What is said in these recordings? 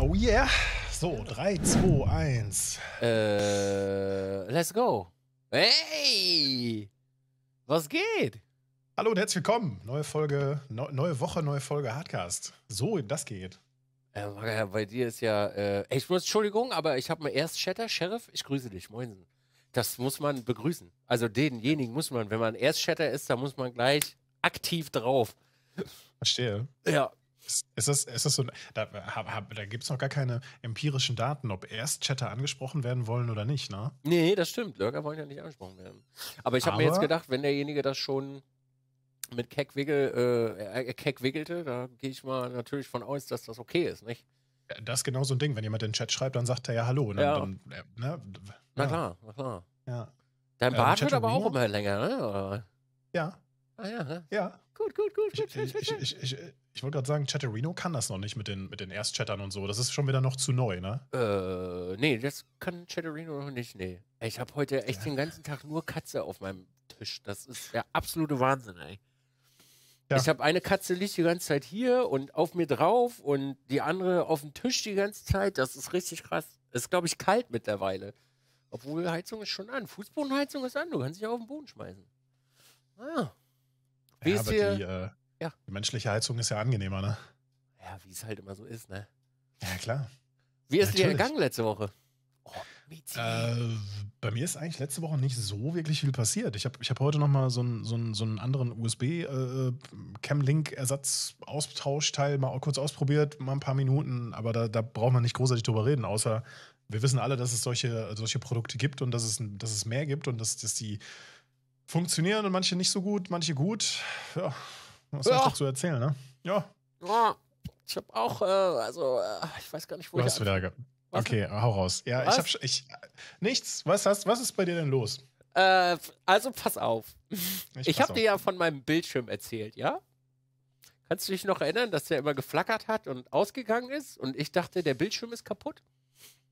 Oh yeah. So, 3, 2, 1. Äh, let's go. Hey! Was geht? Hallo und herzlich willkommen. Neue Folge, ne, neue Woche, neue Folge Hardcast. So, das geht. Äh, bei dir ist ja. Äh, ich muss, Entschuldigung, aber ich habe mal erst Shatter, Sheriff, ich grüße dich, moinsen. Das muss man begrüßen. Also denjenigen muss man, wenn man erst Shatter ist, dann muss man gleich aktiv drauf. Verstehe. Ja, ist, das, ist das so, da, äh, da gibt es noch gar keine empirischen Daten, ob erst Chatter angesprochen werden wollen oder nicht, ne? Nee, das stimmt. Lurker wollen ja nicht angesprochen werden. Aber ich habe mir jetzt gedacht, wenn derjenige das schon mit Keck, wickel, äh, Keck wickelte, da gehe ich mal natürlich von aus, dass das okay ist, nicht? Das ist genau so ein Ding. Wenn jemand in den Chat schreibt, dann sagt er ja Hallo. Dann, ne? ja. Dann, äh, ne? ja. Na klar, na klar. Ja. Dein Bart ähm, wird aber auch immer länger, ne? Oder? Ja, Ah ja, ne? Ja. Gut, gut, gut. Ich, ich, ich, ich wollte gerade sagen, Chatterino kann das noch nicht mit den, mit den Erstchattern und so. Das ist schon wieder noch zu neu, ne? Äh, nee, das kann Chatterino noch nicht, nee. Ich habe heute echt ja. den ganzen Tag nur Katze auf meinem Tisch. Das ist der absolute Wahnsinn, ey. Ja. Ich habe eine Katze liegt die ganze Zeit hier und auf mir drauf und die andere auf dem Tisch die ganze Zeit. Das ist richtig krass. Ist, glaube ich, kalt mittlerweile. Obwohl Heizung ist schon an. Fußbodenheizung ist an. Du kannst dich auf den Boden schmeißen. Ah. Wie ja, ist hier? Die, äh, ja. die menschliche Heizung ist ja angenehmer, ne? Ja, wie es halt immer so ist, ne? Ja, klar. Wie ist Natürlich. dir gegangen letzte Woche? Oh, äh, bei mir ist eigentlich letzte Woche nicht so wirklich viel passiert. Ich habe ich hab heute nochmal so, so, so einen anderen USB-Cam-Link-Ersatz-Austauschteil äh, mal kurz ausprobiert, mal ein paar Minuten, aber da, da braucht man nicht großartig drüber reden, außer wir wissen alle, dass es solche, solche Produkte gibt und dass es, dass es mehr gibt und dass, dass die funktionieren und manche nicht so gut, manche gut. Ja, was ja. soll ich erzählen, ne? Ja. ja ich habe auch, äh, also, äh, ich weiß gar nicht, wo du ich hast wieder was? Okay, hau raus. Ja, was? ich hab ich, äh, nichts. Was hast was ist bei dir denn los? Äh, also pass auf. Ich, ich habe dir ja von meinem Bildschirm erzählt, ja? Kannst du dich noch erinnern, dass der immer geflackert hat und ausgegangen ist und ich dachte, der Bildschirm ist kaputt?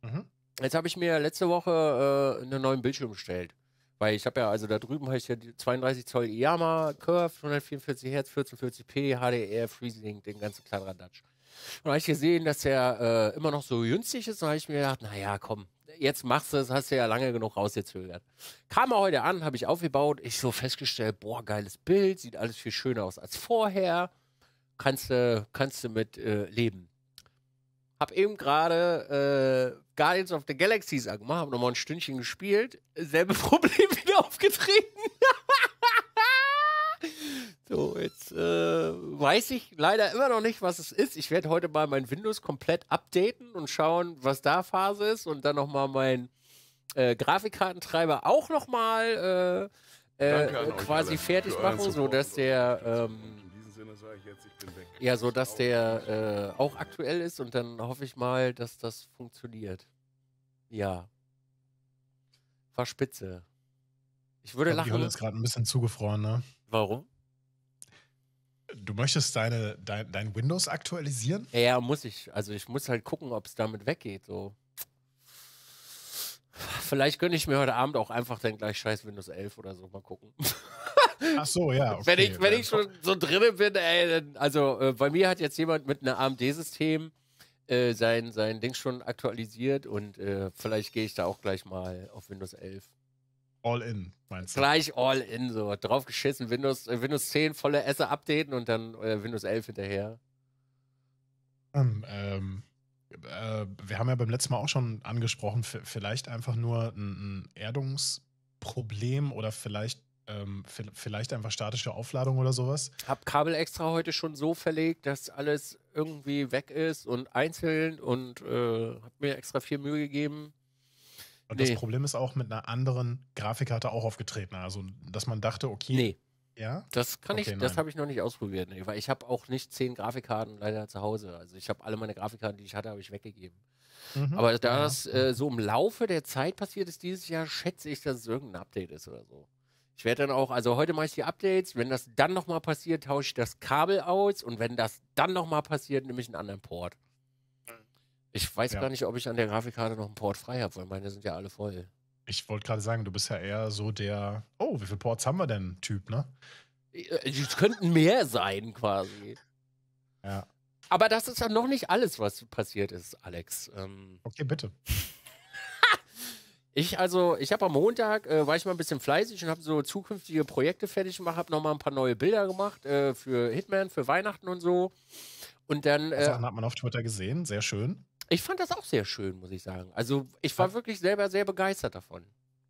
Mhm. Jetzt habe ich mir letzte Woche äh, einen neuen Bildschirm gestellt. Weil ich habe ja, also da drüben habe ich ja die 32 Zoll Yamaha Curve, 144 Hertz, 1440p, HDR, Freezing, den ganzen kleinen Radatsch. Und da habe ich gesehen, dass der äh, immer noch so günstig ist. Und habe ich mir gedacht, naja, komm, jetzt machst du es, hast du ja lange genug rausgezögert. Kam er heute an, habe ich aufgebaut, ich so festgestellt, boah, geiles Bild, sieht alles viel schöner aus als vorher. Kannst du kannst mit äh, leben. Hab eben gerade äh, Guardians of the Galaxies angemacht, hab nochmal ein Stündchen gespielt. Selbe Problem wieder aufgetreten. so, jetzt äh, weiß ich leider immer noch nicht, was es ist. Ich werde heute mal mein Windows komplett updaten und schauen, was da Phase ist und dann nochmal mein äh, Grafikkartentreiber auch nochmal äh, äh quasi fertig machen, sodass der. Ähm, in diesem ähm, Sinne sage ich jetzt, ich bin weg. Ja, so, dass der äh, auch aktuell ist und dann hoffe ich mal, dass das funktioniert. Ja. War spitze. Ich würde ich glaub, lachen. Die Hölle ist gerade ein bisschen zugefroren, ne? Warum? Du möchtest deine, dein, dein Windows aktualisieren? Ja, muss ich. Also ich muss halt gucken, ob es damit weggeht. So. Vielleicht gönne ich mir heute Abend auch einfach dann gleich scheiß Windows 11 oder so. Mal gucken. Ach so, ja. Okay. Wenn ich, wenn ich schon so drinnen bin, ey, dann, also äh, bei mir hat jetzt jemand mit einem AMD-System äh, sein, sein Ding schon aktualisiert und äh, vielleicht gehe ich da auch gleich mal auf Windows 11. All in, meinst du? Gleich all in, so drauf geschissen, Windows, äh, Windows 10 volle Esse updaten und dann äh, Windows 11 hinterher. Ähm, ähm, äh, wir haben ja beim letzten Mal auch schon angesprochen, vielleicht einfach nur ein Erdungsproblem oder vielleicht ähm, vielleicht einfach statische Aufladung oder sowas. Hab Kabel extra heute schon so verlegt, dass alles irgendwie weg ist und einzeln und äh, hab mir extra viel Mühe gegeben. Und nee. das Problem ist auch mit einer anderen Grafikkarte auch aufgetreten. Also, dass man dachte, okay. Nee. Ja? Das kann okay, ich, nein. das habe ich noch nicht ausprobiert, nee, weil ich habe auch nicht zehn Grafikkarten leider zu Hause. Also ich habe alle meine Grafikkarten, die ich hatte, habe ich weggegeben. Mhm, Aber da ja. das äh, so im Laufe der Zeit passiert ist dieses Jahr, schätze ich, dass es irgendein Update ist oder so. Ich werde dann auch, also heute mache ich die Updates. Wenn das dann nochmal passiert, tausche ich das Kabel aus. Und wenn das dann nochmal passiert, nehme ich einen anderen Port. Ich weiß ja. gar nicht, ob ich an der Grafikkarte noch einen Port frei habe, weil meine sind ja alle voll. Ich wollte gerade sagen, du bist ja eher so der, oh, wie viele Ports haben wir denn, Typ, ne? Äh, äh, es könnten mehr sein, quasi. Ja. Aber das ist ja noch nicht alles, was passiert ist, Alex. Ähm, okay, bitte. Ich also, ich habe am Montag, äh, war ich mal ein bisschen fleißig und habe so zukünftige Projekte fertig gemacht, habe nochmal ein paar neue Bilder gemacht äh, für Hitman, für Weihnachten und so. Und dann... Äh, Sachen also, hat man auf Twitter gesehen, sehr schön. Ich fand das auch sehr schön, muss ich sagen. Also ich war wirklich selber sehr begeistert davon.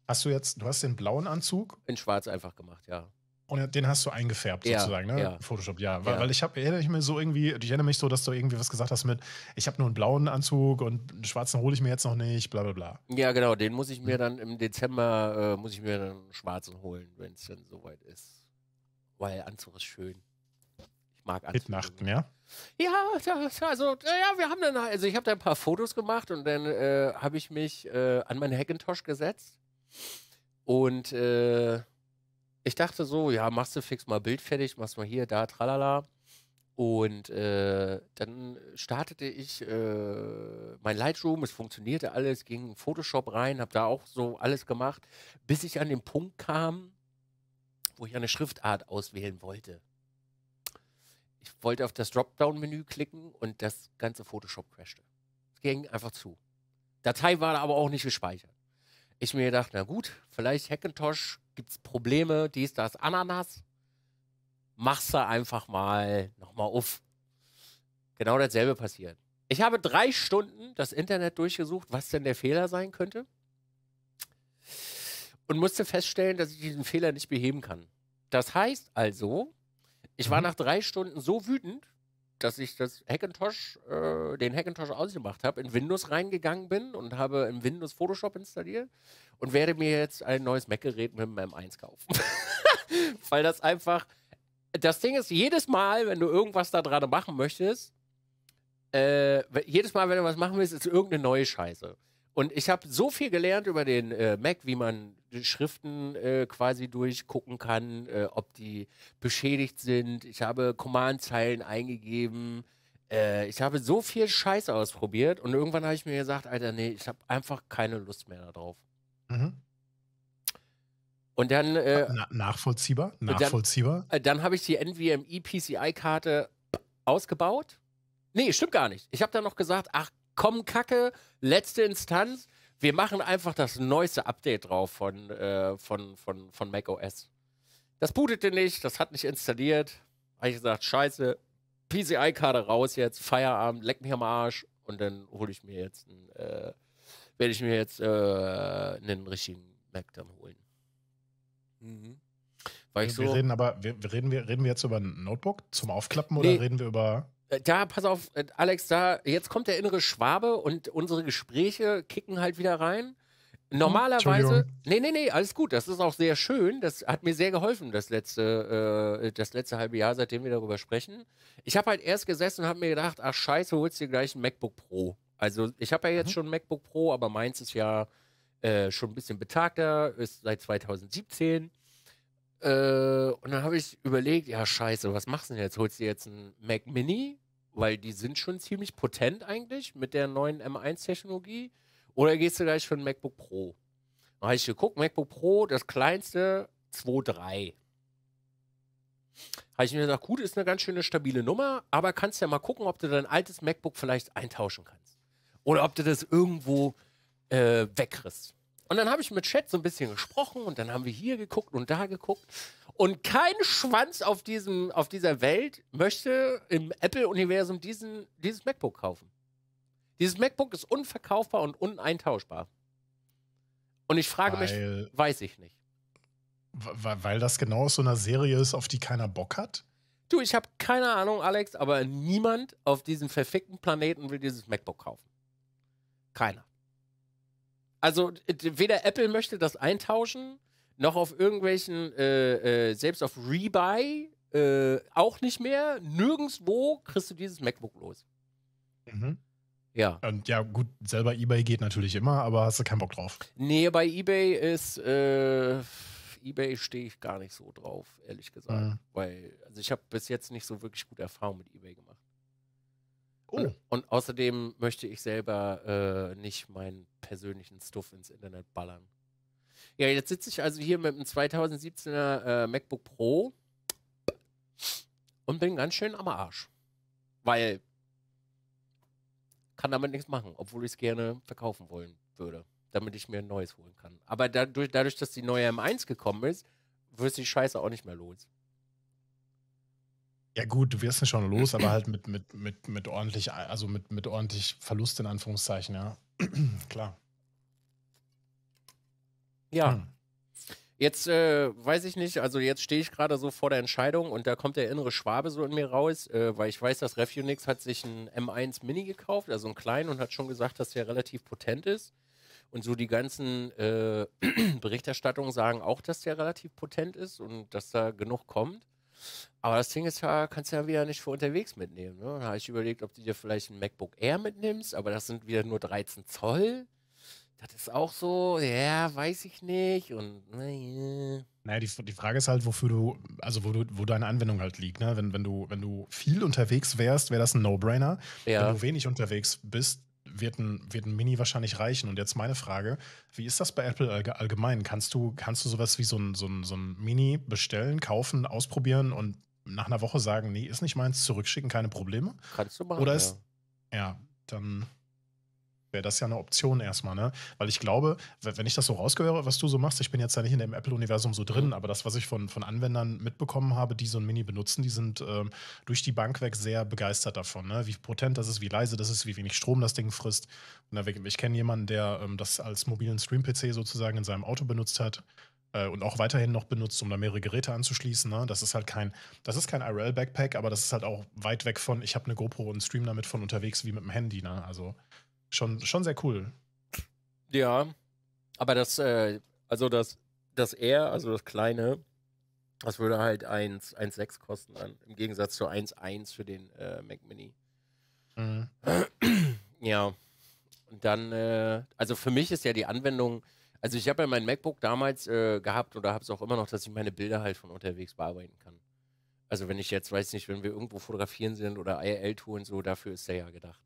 Hast du jetzt, du hast den blauen Anzug? In schwarz einfach gemacht, ja. Und den hast du eingefärbt ja, sozusagen, ne? Ja. Photoshop, ja. Weil, ja. weil ich habe, erinnere ich mir so irgendwie, ich erinnere mich so, dass du irgendwie was gesagt hast mit, ich habe nur einen blauen Anzug und einen schwarzen hole ich mir jetzt noch nicht, bla bla bla. Ja, genau, den muss ich mir hm. dann im Dezember, äh, muss ich mir dann einen schwarzen holen, wenn es dann soweit ist. Weil Anzug ist schön. Ich mag Anzug. Mitnachten, ja? Ja, also, ja, wir haben dann, also ich habe da ein paar Fotos gemacht und dann äh, habe ich mich äh, an meinen Hackintosh gesetzt und äh, ich dachte so, ja, machst du fix mal Bild fertig, machst mal hier, da, tralala. Und äh, dann startete ich äh, mein Lightroom, es funktionierte alles, ging in Photoshop rein, habe da auch so alles gemacht, bis ich an den Punkt kam, wo ich eine Schriftart auswählen wollte. Ich wollte auf das Dropdown-Menü klicken und das ganze Photoshop crashte. Es ging einfach zu. Datei war aber auch nicht gespeichert. Ich mir gedacht, na gut, vielleicht Hackintosh gibt es Probleme, dies, das, Ananas, machst du einfach mal nochmal auf. Genau dasselbe passiert. Ich habe drei Stunden das Internet durchgesucht, was denn der Fehler sein könnte. Und musste feststellen, dass ich diesen Fehler nicht beheben kann. Das heißt also, ich war mhm. nach drei Stunden so wütend, dass ich das Hackintosh, äh, den Hackintosh ausgemacht habe, in Windows reingegangen bin und habe im Windows Photoshop installiert und werde mir jetzt ein neues Mac-Gerät mit dem M1 kaufen. Weil das einfach, das Ding ist, jedes Mal, wenn du irgendwas da dran machen möchtest, äh, jedes Mal, wenn du was machen willst, ist irgendeine neue Scheiße. Und ich habe so viel gelernt über den äh, Mac, wie man Schriften äh, quasi durchgucken kann, äh, ob die beschädigt sind. Ich habe Command-Zeilen eingegeben. Äh, ich habe so viel Scheiß ausprobiert und irgendwann habe ich mir gesagt, Alter, nee, ich habe einfach keine Lust mehr darauf. Mhm. Und dann äh, Na, nachvollziehbar, nachvollziehbar. Dann, äh, dann habe ich die NVMe PCI-Karte ausgebaut. Nee, stimmt gar nicht. Ich habe dann noch gesagt, ach komm Kacke, letzte Instanz. Wir machen einfach das neueste Update drauf von, äh, von, von, von macOS. Das bootete nicht, das hat nicht installiert. Habe ich gesagt, scheiße, PCI-Karte raus jetzt, Feierabend, leck mich am Arsch und dann hole ich mir jetzt einen, äh, werde ich mir jetzt äh, einen richtigen Mac dann holen. Mhm. Weil wir, so, wir reden aber, wir, reden, wir, reden wir jetzt über ein Notebook zum Aufklappen nee, oder reden wir über. Äh, da, pass auf, äh, Alex, da, jetzt kommt der innere Schwabe und unsere Gespräche kicken halt wieder rein. Hm, Normalerweise, nee, nee, nee, alles gut. Das ist auch sehr schön. Das hat mir sehr geholfen, das letzte, äh, das letzte halbe Jahr, seitdem wir darüber sprechen. Ich habe halt erst gesessen und habe mir gedacht, ach scheiße, holst dir gleich ein MacBook Pro. Also ich habe ja jetzt mhm. schon ein MacBook Pro, aber meins ist ja äh, schon ein bisschen betagter, ist seit 2017. Äh, und dann habe ich überlegt, ja scheiße, was machst du denn jetzt? Holst du jetzt einen Mac Mini? Weil die sind schon ziemlich potent eigentlich mit der neuen M1-Technologie. Oder gehst du gleich für einen MacBook Pro? Dann habe ich geguckt, MacBook Pro, das kleinste 2.3. Habe ich mir gesagt, gut, ist eine ganz schöne stabile Nummer, aber kannst ja mal gucken, ob du dein altes MacBook vielleicht eintauschen kannst. Oder ob du das irgendwo äh, wegriss. Und dann habe ich mit Chat so ein bisschen gesprochen und dann haben wir hier geguckt und da geguckt. Und kein Schwanz auf, diesem, auf dieser Welt möchte im Apple-Universum dieses MacBook kaufen. Dieses MacBook ist unverkaufbar und uneintauschbar. Und ich frage weil, mich, weiß ich nicht. Weil, weil das genau so eine Serie ist, auf die keiner Bock hat? Du, ich habe keine Ahnung, Alex, aber niemand auf diesem verfickten Planeten will dieses MacBook kaufen. Keiner. Also weder Apple möchte das eintauschen, noch auf irgendwelchen, äh, äh, selbst auf Rebuy, äh, auch nicht mehr. Nirgendwo kriegst du dieses MacBook los. Mhm. Ja. Und ja, gut, selber eBay geht natürlich immer, aber hast du keinen Bock drauf. Nee, bei eBay ist, äh, eBay stehe ich gar nicht so drauf, ehrlich gesagt. Mhm. Weil, also ich habe bis jetzt nicht so wirklich gute Erfahrungen mit eBay gemacht. Oh. Und, und, außerdem möchte ich selber äh, nicht meinen persönlichen Stuff ins Internet ballern. Ja, jetzt sitze ich also hier mit einem 2017er äh, MacBook Pro und bin ganz schön am Arsch. Weil kann damit nichts machen, obwohl ich es gerne verkaufen wollen würde, damit ich mir ein neues holen kann. Aber dadurch, dadurch dass die neue M1 gekommen ist, wirst du die Scheiße auch nicht mehr los. Ja gut, du wirst schon los, aber halt mit, mit, mit, mit ordentlich, also mit, mit ordentlich Verlust in Anführungszeichen, ja. Klar. Ja. Hm. Jetzt äh, weiß ich nicht, also jetzt stehe ich gerade so vor der Entscheidung und da kommt der innere Schwabe so in mir raus, äh, weil ich weiß, dass Refunix hat sich ein M1 Mini gekauft, also ein kleinen und hat schon gesagt, dass der relativ potent ist. Und so die ganzen äh, Berichterstattungen sagen auch, dass der relativ potent ist und dass da genug kommt. Aber das Ding ist, ja, kannst du ja wieder nicht für unterwegs mitnehmen. Ne? Dann habe ich überlegt, ob du dir vielleicht ein MacBook Air mitnimmst, aber das sind wieder nur 13 Zoll. Das ist auch so, ja, weiß ich nicht. Und naja. Naja, die, die Frage ist halt, wofür du, also wo, du, wo deine Anwendung halt liegt. Ne? Wenn, wenn, du, wenn du viel unterwegs wärst, wäre das ein No-Brainer. Ja. Wenn du wenig unterwegs bist, wird ein, wird ein Mini wahrscheinlich reichen. Und jetzt meine Frage: Wie ist das bei Apple allgemein? Kannst du, kannst du sowas wie so ein, so ein, so ein Mini bestellen, kaufen, ausprobieren und nach einer Woche sagen, nee, ist nicht meins, zurückschicken, keine Probleme? Kannst du machen. Oder ist, ja, ja dann wäre das ja eine Option erstmal, ne? Weil ich glaube, wenn ich das so rausgehöre, was du so machst, ich bin jetzt ja nicht in dem Apple-Universum so drin, mhm. aber das, was ich von, von Anwendern mitbekommen habe, die so ein Mini benutzen, die sind ähm, durch die Bank weg sehr begeistert davon, ne? Wie potent das ist, wie leise das ist, wie wenig Strom das Ding frisst. Und ich kenne jemanden, der ähm, das als mobilen Stream-PC sozusagen in seinem Auto benutzt hat äh, und auch weiterhin noch benutzt, um da mehrere Geräte anzuschließen. Ne? Das ist halt kein, das ist kein IRL-Backpack, aber das ist halt auch weit weg von, ich habe eine GoPro und Stream damit von unterwegs wie mit dem Handy. Ne? Also schon, schon sehr cool. Ja, aber das, äh, also das, das R, also das kleine, das würde halt 1,6 kosten an, im Gegensatz zu 1,1 für den äh, Mac Mini. Mhm. Ja. Und dann, äh, also für mich ist ja die Anwendung also ich habe ja mein MacBook damals äh, gehabt oder habe es auch immer noch, dass ich meine Bilder halt von unterwegs bearbeiten kann. Also wenn ich jetzt, weiß nicht, wenn wir irgendwo fotografieren sind oder irl tun, so, dafür ist der ja gedacht.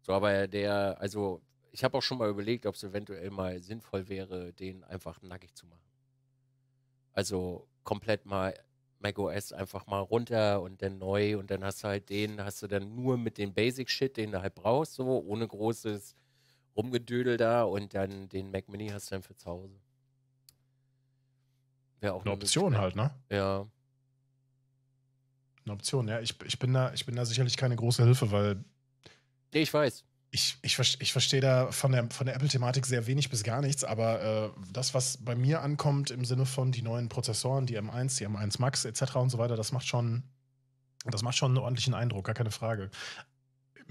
So, aber der, also ich habe auch schon mal überlegt, ob es eventuell mal sinnvoll wäre, den einfach nackig zu machen. Also komplett mal macOS einfach mal runter und dann neu und dann hast du halt den, hast du dann nur mit dem Basic Shit, den du halt brauchst, so ohne großes Rumgedödel da und dann den Mac Mini hast du dann für zu Hause. Wäre auch eine, eine Option halt, ne? Ja. Eine Option, ja. Ich, ich, bin da, ich bin da sicherlich keine große Hilfe, weil. Nee, ich weiß. Ich, ich, ich verstehe da von der, von der Apple-Thematik sehr wenig bis gar nichts, aber äh, das, was bei mir ankommt im Sinne von die neuen Prozessoren, die M1, die M1 Max etc. und so weiter, das macht schon, das macht schon einen ordentlichen Eindruck, gar keine Frage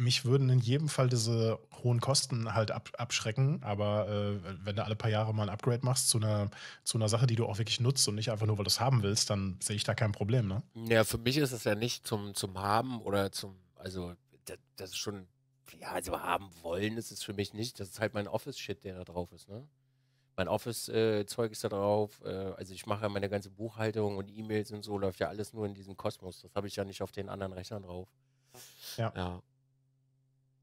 mich würden in jedem Fall diese hohen Kosten halt ab, abschrecken, aber äh, wenn du alle paar Jahre mal ein Upgrade machst zu einer, zu einer Sache, die du auch wirklich nutzt und nicht einfach nur, weil du es haben willst, dann sehe ich da kein Problem, ne? Ja, für mich ist es ja nicht zum, zum Haben oder zum, also das, das ist schon, ja, also haben wollen ist es für mich nicht. Das ist halt mein Office-Shit, der da drauf ist, ne? Mein Office-Zeug ist da drauf. Äh, also ich mache ja meine ganze Buchhaltung und E-Mails und so, läuft ja alles nur in diesem Kosmos. Das habe ich ja nicht auf den anderen Rechnern drauf. Ja. ja.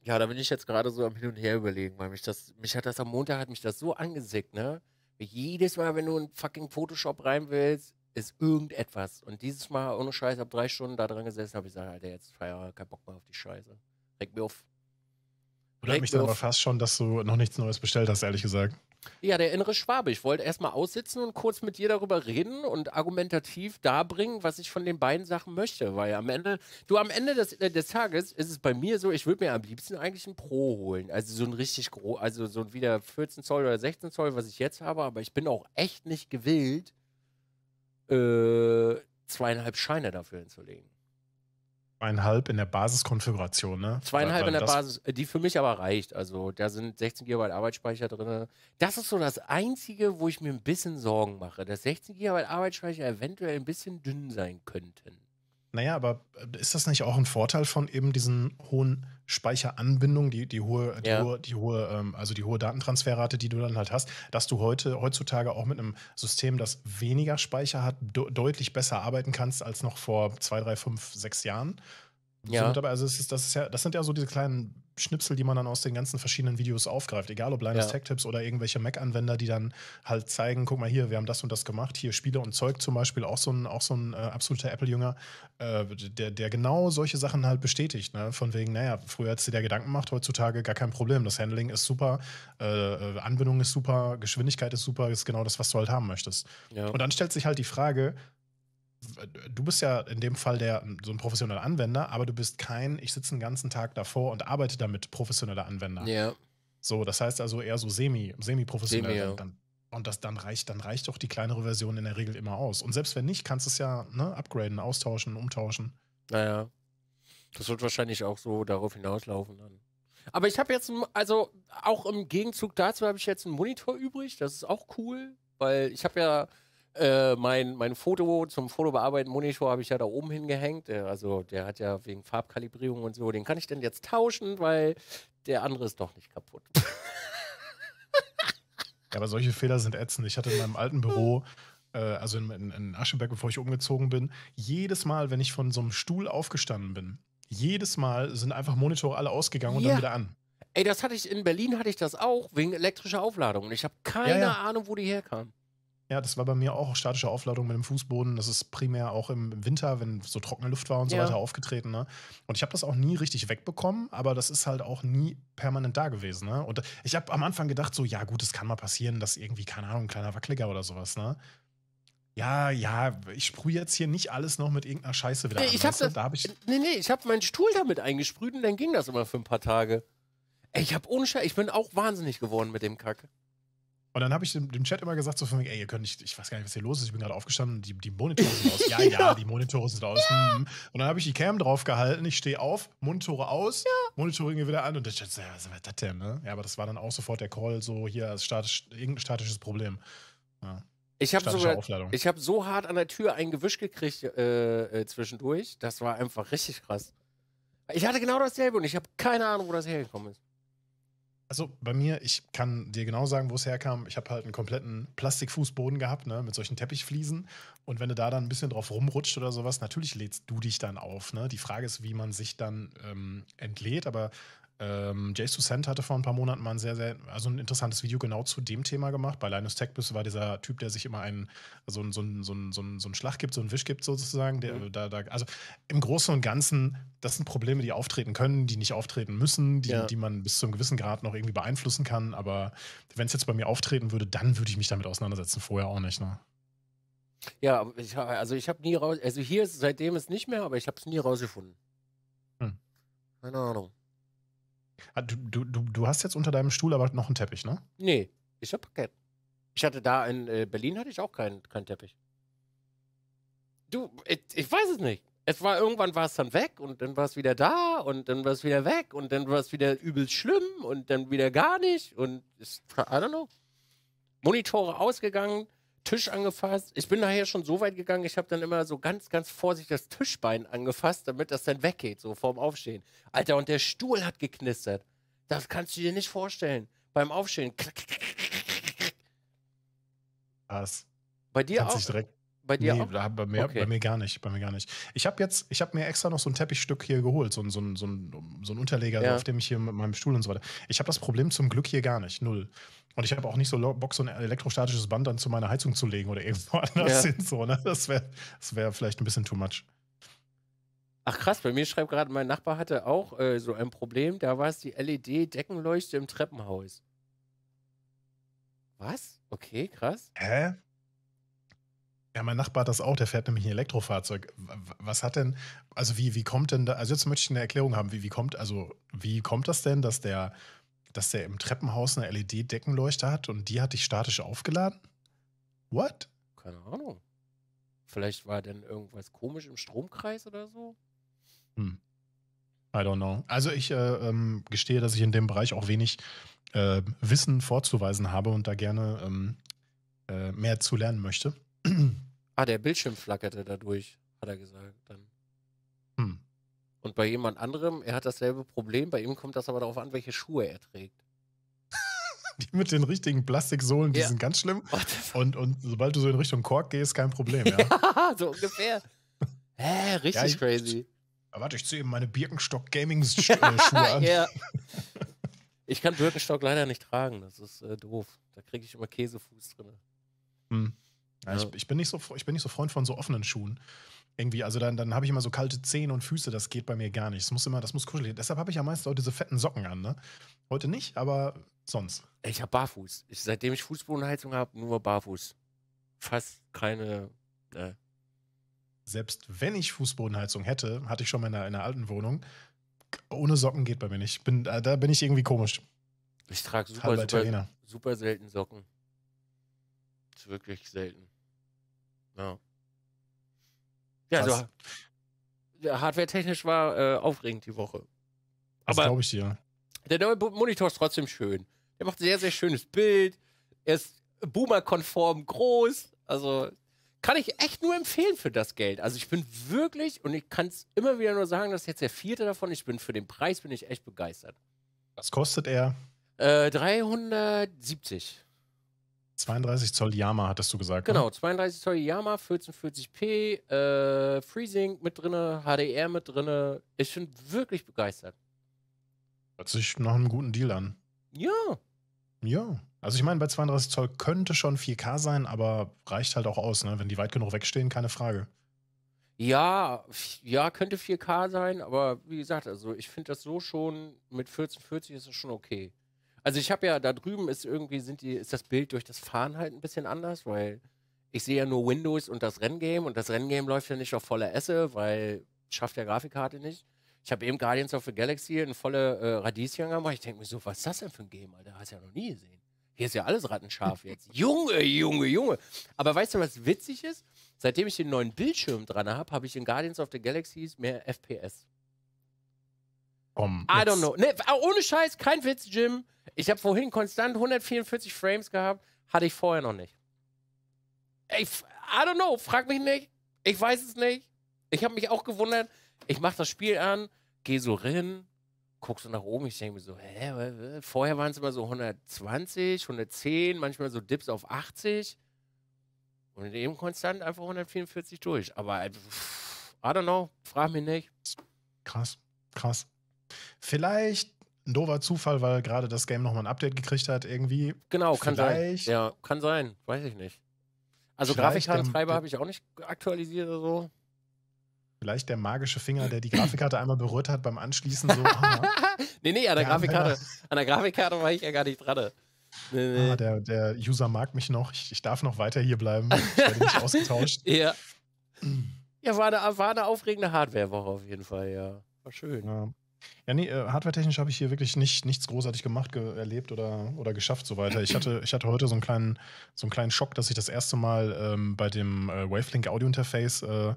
Ja, da bin ich jetzt gerade so am Hin und Her überlegen, weil mich das, mich hat das am Montag, hat mich das so angesickt, ne? Jedes Mal, wenn du in fucking Photoshop rein willst, ist irgendetwas. Und dieses Mal, ohne Scheiß, hab drei Stunden da dran gesessen, habe ich gesagt, Alter, jetzt Feierabend, kein Bock mehr auf die Scheiße. Reg mir auf. Wundert mich dann aber fast schon, dass du noch nichts Neues bestellt hast, ehrlich gesagt. Ja, der innere Schwabe. Ich wollte erstmal aussitzen und kurz mit dir darüber reden und argumentativ darbringen, was ich von den beiden Sachen möchte. Weil am Ende, du, am Ende des, äh, des Tages ist es bei mir so, ich würde mir am liebsten eigentlich ein Pro holen. Also so ein richtig groß, also so ein wieder 14 Zoll oder 16 Zoll, was ich jetzt habe, aber ich bin auch echt nicht gewillt, äh, zweieinhalb Scheine dafür hinzulegen. Zweieinhalb in der Basiskonfiguration, ne? Zweieinhalb in der Basis, äh, die für mich aber reicht. Also da sind 16 GB Arbeitsspeicher drin. Das ist so das Einzige, wo ich mir ein bisschen Sorgen mache, dass 16 GB Arbeitsspeicher eventuell ein bisschen dünn sein könnten. Naja, aber äh, ist das nicht auch ein Vorteil von eben diesen hohen Speicheranbindungen, die, die hohe, die ja. hohe, die hohe, ähm, also die hohe Datentransferrate, die du dann halt hast, dass du heute, heutzutage auch mit einem System, das weniger Speicher hat, deutlich besser arbeiten kannst als noch vor zwei, drei, fünf, sechs Jahren? Ja. also das ist, das ist ja, das sind ja so diese kleinen Schnipsel, die man dann aus den ganzen verschiedenen Videos aufgreift, egal ob Linus ja. Tech Tips oder irgendwelche Mac-Anwender, die dann halt zeigen, guck mal hier, wir haben das und das gemacht, hier Spiele und Zeug zum Beispiel, auch so ein, auch so ein äh, absoluter Apple-Jünger, äh, der, der genau solche Sachen halt bestätigt, ne? von wegen, naja, früher hat sie der Gedanken gemacht, heutzutage gar kein Problem, das Handling ist super, äh, äh Anbindung ist super, Geschwindigkeit ist super, ist genau das, was du halt haben möchtest. Ja. Und dann stellt sich halt die Frage, du bist ja in dem Fall der, so ein professioneller Anwender, aber du bist kein, ich sitze den ganzen Tag davor und arbeite damit professioneller Anwender. Ja. So, das heißt also eher so semi, semi-professionell. Semi, ja. dann, und das dann reicht, dann reicht doch die kleinere Version in der Regel immer aus. Und selbst wenn nicht, kannst du es ja ne, upgraden, austauschen, umtauschen. Naja. Das wird wahrscheinlich auch so darauf hinauslaufen dann. Aber ich habe jetzt, also auch im Gegenzug dazu habe ich jetzt einen Monitor übrig. Das ist auch cool, weil ich habe ja äh, mein, mein Foto zum Fotobearbeiten Monitor habe ich ja da oben hingehängt. Äh, also der hat ja wegen Farbkalibrierung und so. Den kann ich denn jetzt tauschen, weil der andere ist doch nicht kaputt. ja, aber solche Fehler sind ätzend. Ich hatte in meinem alten Büro äh, also in, in, in, Ascheberg, bevor ich umgezogen bin, jedes Mal, wenn ich von so einem Stuhl aufgestanden bin, jedes Mal sind einfach Monitore alle ausgegangen und yeah. dann wieder an. Ey, das hatte ich in Berlin hatte ich das auch wegen elektrischer Aufladung. Ich habe keine ja, ja. Ahnung, wo die herkamen. Ja, das war bei mir auch statische Aufladung mit dem Fußboden. Das ist primär auch im Winter, wenn so trockene Luft war und so ja. weiter aufgetreten. Ne? Und ich habe das auch nie richtig wegbekommen, aber das ist halt auch nie permanent da gewesen. Ne? Und ich habe am Anfang gedacht, so, ja, gut, es kann mal passieren, dass irgendwie, keine Ahnung, ein kleiner Wackeliger oder sowas, ne? Ja, ja, ich sprühe jetzt hier nicht alles noch mit irgendeiner Scheiße wieder nee, an. Ich hab da hab ich nee, nee, ich habe meinen Stuhl damit eingesprüht und dann ging das immer für ein paar Tage. Ey, ich habe ohne Scheiß, ich bin auch wahnsinnig geworden mit dem Kack. Und dann habe ich dem, Chat immer gesagt, so von ey, ihr könnt nicht, ich weiß gar nicht, was hier los ist, ich bin gerade aufgestanden, die, die Monitore sind aus. Ja, ja, ja, die Monitore sind aus. Ja. Hm. Und dann habe ich die Cam drauf gehalten, ich stehe auf, Monitore aus, ja. Monitore gehen wieder an und der Chat so, ja, was war das denn, ne? Ja, aber das war dann auch sofort der Call, so hier, statisch, irgendein statisches Problem. Ja. Ich habe so, hab so hart an der Tür ein Gewisch gekriegt äh, äh, zwischendurch, das war einfach richtig krass. Ich hatte genau dasselbe und ich habe keine Ahnung, wo das hergekommen ist. Also bei mir, ich kann dir genau sagen, wo es herkam. Ich habe halt einen kompletten Plastikfußboden gehabt, ne, mit solchen Teppichfliesen. Und wenn du da dann ein bisschen drauf rumrutscht oder sowas, natürlich lädst du dich dann auf. Ne? Die Frage ist, wie man sich dann ähm, entlädt. Aber ähm, Jace Toussaint hatte vor ein paar Monaten mal ein sehr, sehr, also ein interessantes Video genau zu dem Thema gemacht. Bei Linus Tech war dieser Typ, der sich immer einen, so einen, so einen, so einen, so einen Schlag gibt, so einen Wisch gibt sozusagen. Der, mhm. da, da, also im Großen und Ganzen, das sind Probleme, die auftreten können, die nicht auftreten müssen, die, ja. die man bis zu einem gewissen Grad noch irgendwie beeinflussen kann. Aber wenn es jetzt bei mir auftreten würde, dann würde ich mich damit auseinandersetzen. Vorher auch nicht, ne? Ja, also ich habe nie raus, also hier ist seitdem ist nicht mehr, aber ich habe es nie rausgefunden. Hm. Keine Ahnung. Ah, du, du, du hast jetzt unter deinem Stuhl aber noch einen Teppich, ne? Nee, ich habe keinen. Ich hatte da in äh, Berlin hatte ich auch keinen kein Teppich. Du, ich, ich, weiß es nicht. Es war irgendwann war es dann weg und dann war es wieder da und dann war es wieder weg und dann war es wieder übelst schlimm und dann wieder gar nicht und ich, I don't know. Monitore ausgegangen, Tisch angefasst. Ich bin nachher schon so weit gegangen, ich habe dann immer so ganz, ganz vorsichtig das Tischbein angefasst, damit das dann weggeht, so vorm Aufstehen. Alter, und der Stuhl hat geknistert. Das kannst du dir nicht vorstellen. Beim Aufstehen. Krass. Bei dir hat auch? Direkt, bei dir nee, auch? Bei mir, okay. bei mir gar nicht. Bei mir gar nicht. Ich habe jetzt, ich habe mir extra noch so ein Teppichstück hier geholt, so ein, so ein, so ein, so ein Unterleger, ja. auf dem ich hier mit meinem Stuhl und so weiter. Ich habe das Problem zum Glück hier gar nicht. Null. Und ich habe auch nicht so Bock, so ein elektrostatisches Band dann zu meiner Heizung zu legen oder irgendwo anders ja. hin. So, ne? Das wäre das wär vielleicht ein bisschen too much. Ach krass, bei mir schreibt gerade, mein Nachbar hatte auch äh, so ein Problem. Da war es die LED-Deckenleuchte im Treppenhaus. Was? Okay, krass. Hä? Ja, mein Nachbar hat das auch, der fährt nämlich ein Elektrofahrzeug. Was hat denn, also wie, wie kommt denn da, also jetzt möchte ich eine Erklärung haben, wie, wie kommt, also wie kommt das denn, dass der, dass der im Treppenhaus eine LED-Deckenleuchte hat und die hat dich statisch aufgeladen? What? Keine Ahnung. Vielleicht war denn irgendwas komisch im Stromkreis oder so? Hm. I don't know. Also ich äh, ähm, gestehe, dass ich in dem Bereich auch wenig äh, Wissen vorzuweisen habe und da gerne ähm, äh, mehr zu lernen möchte. ah, der Bildschirm flackerte dadurch, hat er gesagt dann. Hm. Und bei jemand anderem, er hat dasselbe Problem, bei ihm kommt das aber darauf an, welche Schuhe er trägt. Die mit den richtigen Plastiksohlen, die ja. sind ganz schlimm. Und, und sobald du so in Richtung Kork gehst, kein Problem, ja. ja so ungefähr. Hä, richtig ja, ich, crazy. Aber ah, warte, ich ziehe eben meine Birkenstock Gaming äh, Schuhe an. ja. Ich kann Birkenstock leider nicht tragen, das ist äh, doof. Da kriege ich immer Käsefuß drin. Hm. Ja, ich, ich, bin nicht so, ich bin nicht so Freund von so offenen Schuhen. Irgendwie, also dann, dann habe ich immer so kalte Zehen und Füße, das geht bei mir gar nicht. Das muss immer, das muss kuschelig. Deshalb habe ich ja meist heute diese fetten Socken an, ne? Heute nicht, aber sonst. Ich habe barfuß. Ich, seitdem ich Fußbodenheizung habe, nur barfuß. Fast keine. Äh. Selbst wenn ich Fußbodenheizung hätte, hatte ich schon mal in einer, alten Wohnung. Ohne Socken geht bei mir nicht. Bin, äh, da bin ich irgendwie komisch. Ich trage super, super, super selten Socken gibt es wirklich selten. Ja. Ja, also, hardware-technisch war äh, aufregend die Woche. Aber glaube ich dir. Der neue Monitor ist trotzdem schön. Der macht ein sehr, sehr schönes Bild. Er ist Boomer-konform groß. Also kann ich echt nur empfehlen für das Geld. Also ich bin wirklich, und ich kann es immer wieder nur sagen, das ist jetzt der vierte davon. Ich bin für den Preis, bin ich echt begeistert. Was kostet er? Äh, 370. 32 Zoll Yama, hattest du gesagt. Ne? Genau, ne? 32 Zoll Yama, 1440p, äh, FreeSync mit drin, HDR mit drin. Ich bin wirklich begeistert. Hört sich nach einem guten Deal an. Ja. Ja. Also ich meine, bei 32 Zoll könnte schon 4K sein, aber reicht halt auch aus, ne? Wenn die weit genug wegstehen, keine Frage. Ja, ja, könnte 4K sein, aber wie gesagt, also ich finde das so schon, mit 1440 ist es schon okay. Also ich habe ja, da drüben ist irgendwie, sind die, ist das Bild durch das Fahren halt ein bisschen anders, weil ich sehe ja nur Windows und das Renngame und das Renngame läuft ja nicht auf voller Esse, weil schafft der Grafikkarte nicht. Ich habe eben Guardians of the Galaxy in volle äh, Radieschen gemacht. Ich denke mir so, was ist das denn für ein Game, Alter? Hast du ja noch nie gesehen. Hier ist ja alles rattenscharf jetzt. Junge, Junge, Junge. Aber weißt du, was witzig ist? Seitdem ich den neuen Bildschirm dran habe, habe ich in Guardians of the Galaxies mehr FPS. Komm, I don't know. Nee, ah, ohne Scheiß, kein Witz, Jim. Ich habe vorhin konstant 144 Frames gehabt, hatte ich vorher noch nicht. Ich, I don't know, frag mich nicht. Ich weiß es nicht. Ich habe mich auch gewundert. Ich mache das Spiel an, gehe so rein, guck so nach oben. Ich denke mir so, hä? Vorher waren es immer so 120, 110, manchmal so Dips auf 80. Und eben konstant einfach 144 durch. Aber äh, I don't know, frag mich nicht. Krass, krass. Vielleicht ein doofer Zufall, weil gerade das Game nochmal ein Update gekriegt hat, irgendwie. Genau, kann Vielleicht. sein. Ja, kann sein. Weiß ich nicht. Also Grafikkartentreiber habe ich auch nicht aktualisiert oder so. Vielleicht der magische Finger, der die Grafikkarte einmal berührt hat beim Anschließen so. nee, nee, an der, der Grafikkarte, an der Grafikkarte war ich ja gar nicht dran. Nee, nee. Ah, der, der User mag mich noch. Ich, ich darf noch weiter hier bleiben. Ich werde nicht ausgetauscht. Ja. Ja, war eine, war eine aufregende Hardware-Woche auf jeden Fall, ja. War schön. Ja. Ja, nee, äh, hardwaretechnisch habe ich hier wirklich nicht, nichts großartig gemacht, ge erlebt oder, oder geschafft, so weiter. Ich hatte, ich hatte heute so einen, kleinen, so einen kleinen Schock, dass ich das erste Mal ähm, bei dem äh, Wavelink Audio Interface äh,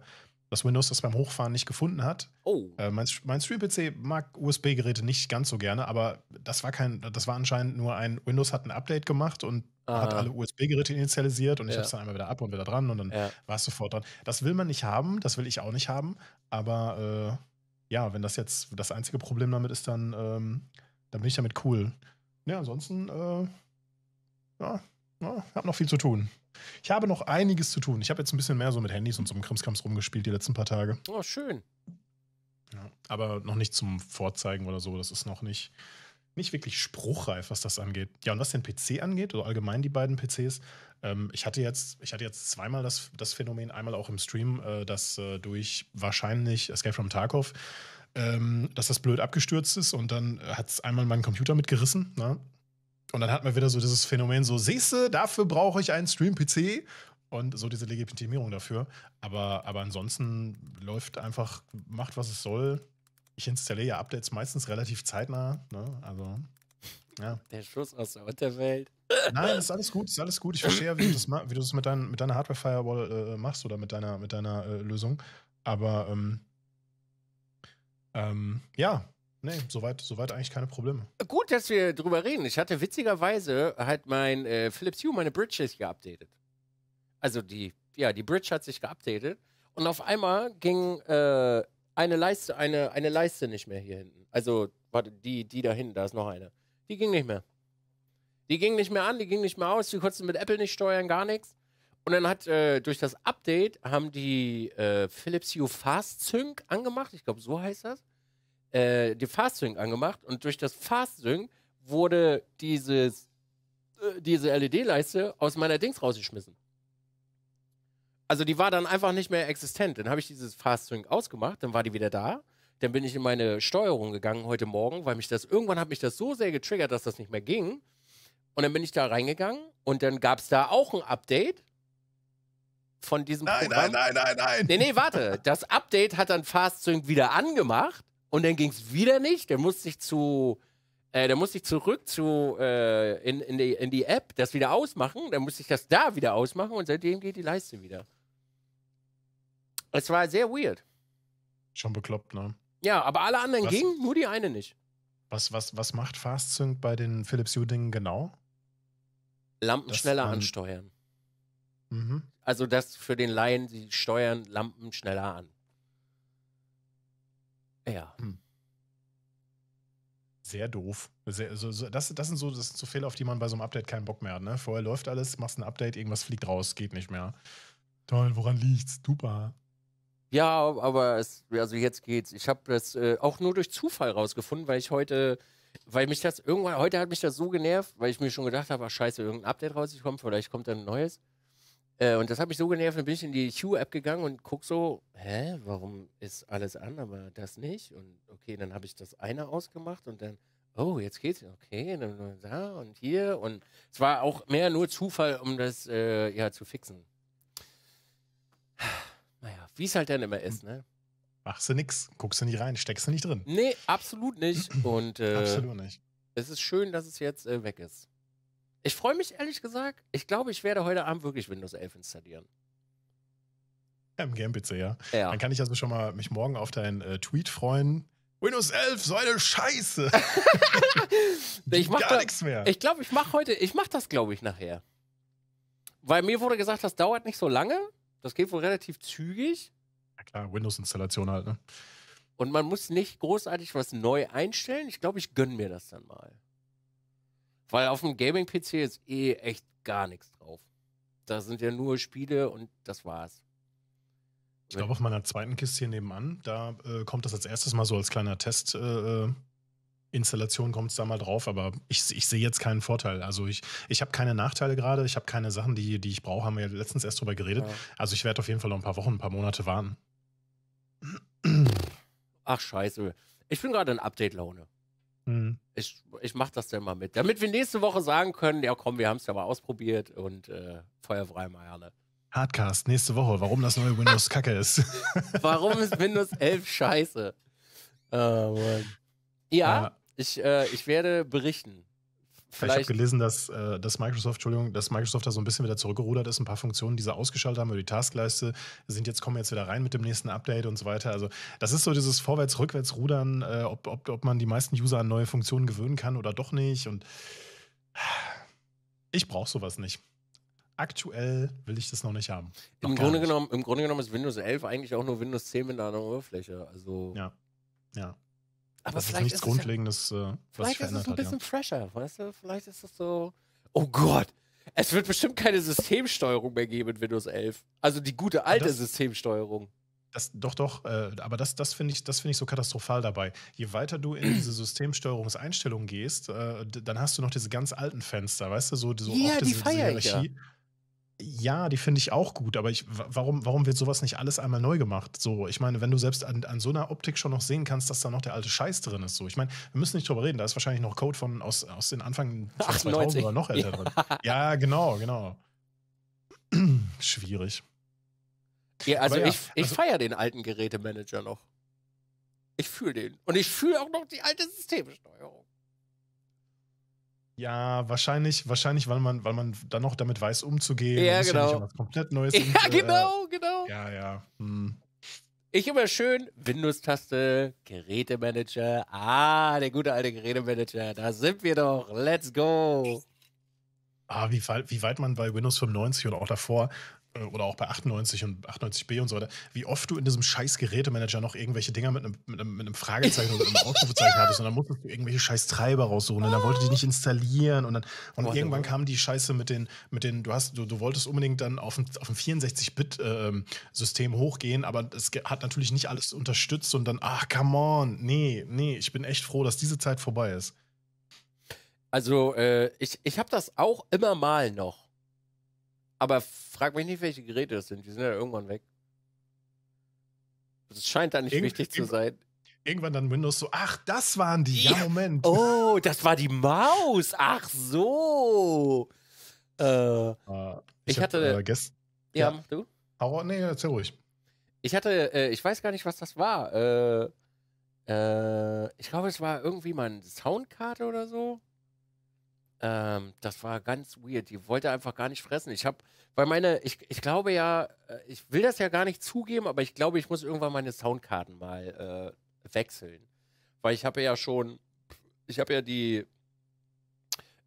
dass Windows das beim Hochfahren nicht gefunden hat. Oh. Äh, mein, mein Stream-PC mag USB-Geräte nicht ganz so gerne, aber das war kein, das war anscheinend nur ein, Windows hat ein Update gemacht und ah. hat alle USB-Geräte initialisiert und ja. ich habe es dann einmal wieder ab und wieder dran und dann ja. war es sofort dran. Das will man nicht haben, das will ich auch nicht haben, aber äh, ja, wenn das jetzt das einzige Problem damit ist, dann, ähm, dann bin ich damit cool. Ja, ansonsten, äh, ja, ja, habe noch viel zu tun. Ich habe noch einiges zu tun. Ich habe jetzt ein bisschen mehr so mit Handys und so einem Krimskrams rumgespielt die letzten paar Tage. Oh, schön. Ja, aber noch nicht zum Vorzeigen oder so. Das ist noch nicht nicht wirklich spruchreif, was das angeht. Ja, und was den PC angeht, oder allgemein die beiden PCs, ähm, ich, hatte jetzt, ich hatte jetzt zweimal das, das Phänomen, einmal auch im Stream, äh, dass äh, durch wahrscheinlich Escape from Tarkov, ähm, dass das blöd abgestürzt ist und dann hat es einmal meinen Computer mitgerissen. Na? Ne? Und dann hat man wieder so dieses Phänomen, so, siehste, dafür brauche ich einen Stream-PC und so diese Legitimierung dafür. Aber, aber ansonsten läuft einfach, macht was es soll ich installiere ja Updates meistens relativ zeitnah. Ne? Also, ja. Der Schuss aus der Unterwelt. Nein, ist alles gut, ist alles gut. Ich verstehe ja, wie du das, wie du das mit, dein, mit deiner Hardware-Firewall äh, machst oder mit deiner, mit deiner äh, Lösung. Aber ähm, ähm, ja, nee, soweit, soweit eigentlich keine Probleme. Gut, dass wir drüber reden. Ich hatte witzigerweise halt mein äh, Philips Hue, meine Bridge geupdatet. Also die, ja, die Bridge hat sich geupdatet und auf einmal ging äh, eine Leiste, eine, eine Leiste nicht mehr hier hinten. Also, warte, die, die da hinten, da ist noch eine. Die ging nicht mehr. Die ging nicht mehr an, die ging nicht mehr aus, die konnten mit Apple nicht steuern, gar nichts. Und dann hat äh, durch das Update haben die äh, Philips Hue Fast Sync angemacht, ich glaube, so heißt das. Äh, die Fast Sync angemacht und durch das Fast Sync wurde dieses, äh, diese LED-Leiste aus meiner Dings rausgeschmissen also die war dann einfach nicht mehr existent. Dann habe ich dieses Fast Swing ausgemacht, dann war die wieder da. Dann bin ich in meine Steuerung gegangen heute Morgen, weil mich das irgendwann hat mich das so sehr getriggert, dass das nicht mehr ging. Und dann bin ich da reingegangen und dann gab es da auch ein Update von diesem nein, Programm. Nein, nein, nein, nein. Nee, nee, warte. Das Update hat dann Fast Swing wieder angemacht und dann ging es wieder nicht. Dann musste ich zu. Äh, dann musste ich zurück zu äh, in, in, die, in die App das wieder ausmachen. Dann musste ich das da wieder ausmachen und seitdem geht die Leiste wieder. Es war sehr weird. Schon bekloppt, ne? Ja, aber alle anderen was, gingen, nur die eine nicht. Was, was, was macht FastSync bei den Philips Hue Dingen genau? Lampen das schneller man, ansteuern. Mhm. Also das für den Laien, sie steuern Lampen schneller an. Ja. Hm. Sehr doof. Sehr, so, so, das, das, sind so, das sind so Fehler, auf die man bei so einem Update keinen Bock mehr hat. Ne? Vorher läuft alles, machst ein Update, irgendwas fliegt raus, geht nicht mehr. Toll, woran liegt's? Super. Ja, aber es, also jetzt geht's. Ich habe das äh, auch nur durch Zufall rausgefunden, weil ich heute, weil mich das irgendwann, heute hat mich das so genervt, weil ich mir schon gedacht habe, ach, scheiße, irgendein Update rausgekommen, vielleicht kommt dann ein neues. Äh, und das hat mich so genervt, dann bin ich in die Q-App gegangen und guck so, hä, warum ist alles an, aber das nicht? Und okay, dann habe ich das eine ausgemacht und dann, oh, jetzt geht's, okay, dann da und hier. Und es war auch mehr nur Zufall, um das äh, ja zu fixen. Naja, wie es halt dann immer ist, ne? Machst du nix, guckst du nicht rein, steckst du nicht drin. Nee, absolut nicht. Und, äh, absolut nicht. Es ist schön, dass es jetzt äh, weg ist. Ich freue mich ehrlich gesagt. Ich glaube, ich werde heute Abend wirklich Windows 11 installieren. Ja, Im Game-PC, ja. ja. Dann kann ich also schon mal mich morgen auf deinen äh, Tweet freuen. Windows 11, so eine Scheiße. ich mach gar nichts mehr. Ich glaube, ich mache heute, ich mache das, glaube ich, nachher. Weil mir wurde gesagt, das dauert nicht so lange. Das geht wohl relativ zügig. Ja klar, Windows-Installation halt, ne? Und man muss nicht großartig was neu einstellen. Ich glaube, ich gönne mir das dann mal. Weil auf dem Gaming-PC ist eh echt gar nichts drauf. Da sind ja nur Spiele und das war's. Ich glaube, auf meiner zweiten Kiste hier nebenan, da äh, kommt das als erstes mal so als kleiner Test äh, äh Installation kommt es da mal drauf, aber ich, ich sehe jetzt keinen Vorteil. Also ich, ich habe keine Nachteile gerade, ich habe keine Sachen, die, die ich brauche, haben wir ja letztens erst drüber geredet. Ja. Also ich werde auf jeden Fall noch ein paar Wochen, ein paar Monate warten. Ach scheiße. Ich bin gerade in Update-Laune. Mhm. Ich, ich mache das dann mal mit. Damit wir nächste Woche sagen können, ja komm, wir haben es ja mal ausprobiert und äh, feuerfrei alle. Hardcast nächste Woche, warum das neue Windows kacke ist. warum ist Windows 11 scheiße? Oh, Mann. Ja, ja, ich, äh, ich werde berichten. Vielleicht. Ich habe gelesen, dass, äh, dass Microsoft, Entschuldigung, dass Microsoft da so ein bisschen wieder zurückgerudert ist. Ein paar Funktionen, die sie ausgeschaltet haben über die Taskleiste, sind jetzt, kommen jetzt wieder rein mit dem nächsten Update und so weiter. Also das ist so dieses Vorwärts-Rückwärts-Rudern, äh, ob, ob, ob man die meisten User an neue Funktionen gewöhnen kann oder doch nicht. Und ich brauche sowas nicht. Aktuell will ich das noch nicht haben. Noch Im, Grunde nicht. Genommen, Im Grunde genommen ist Windows 11 eigentlich auch nur Windows 10 mit einer Oberfläche. Also ja. Ja. Aber das vielleicht ist nichts Grundlegendes, ja, äh, was Vielleicht ist es ein bisschen hat, ja. fresher, weißt du? Vielleicht ist es so. Oh Gott! Es wird bestimmt keine Systemsteuerung mehr geben in Windows 11. Also die gute alte das, Systemsteuerung. Das, doch, doch. Äh, aber das, das finde ich, find ich so katastrophal dabei. Je weiter du in diese Systemsteuerungseinstellungen gehst, äh, dann hast du noch diese ganz alten Fenster, weißt du? So, so ja, die diese, diese Hierarchie. Ich ja. Ja, die finde ich auch gut, aber ich, warum, warum wird sowas nicht alles einmal neu gemacht? So, ich meine, wenn du selbst an, an so einer Optik schon noch sehen kannst, dass da noch der alte Scheiß drin ist. So, ich meine, wir müssen nicht drüber reden, da ist wahrscheinlich noch Code von aus, aus den Anfang von 2000 oder noch älter ja. drin. Ja, genau, genau. Schwierig. Ja, also ja, ich, ich also, feiere den alten Gerätemanager noch. Ich fühle den. Und ich fühle auch noch die alte Systemsteuerung. Ja, wahrscheinlich, wahrscheinlich, weil man, weil man dann noch damit weiß, umzugehen. Ja, genau. Ja was komplett Neues. Ja, und, äh, genau, genau. Ja, ja. Hm. Ich immer schön Windows-Taste, Gerätemanager. Ah, der gute alte Gerätemanager. Da sind wir doch. Let's go. Ah, wie, wie weit man bei Windows 95 oder auch davor äh, oder auch bei 98 und 98b und so weiter, wie oft du in diesem scheiß Gerätemanager noch irgendwelche Dinger mit einem, mit einem, mit einem Fragezeichen oder einem Ausrufezeichen hattest und dann musstest du irgendwelche scheiß Treiber raussuchen und dann wollte die nicht installieren und dann und Boah, irgendwann kam die Scheiße mit den, mit den, du hast, du, du wolltest unbedingt dann auf ein, auf ein 64-Bit-System ähm, äh, hochgehen, aber es hat natürlich nicht alles unterstützt und dann, ach come on, nee, nee, ich bin echt froh, dass diese Zeit vorbei ist. Also, äh, ich, ich habe das auch immer mal noch aber frag mich nicht, welche Geräte das sind. Die sind ja irgendwann weg. Das scheint da nicht Irgend wichtig zu sein. Irgendwann dann Windows so, ach, das waren die. Ja, ja Moment. Oh, das war die Maus. Ach so. Äh, ah, ich, ich hab, hatte. Äh, gest ja, ja, du? Aber, nee, erzähl ruhig. Ich hatte, äh, ich weiß gar nicht, was das war. Äh, äh ich glaube, es war irgendwie mal eine Soundkarte oder so. Ähm, das war ganz weird. Die wollte einfach gar nicht fressen. Ich habe, weil meine, ich, ich glaube ja, äh, ich will das ja gar nicht zugeben, aber ich glaube, ich muss irgendwann meine Soundkarten mal äh, wechseln. Weil ich habe ja schon, ich habe ja die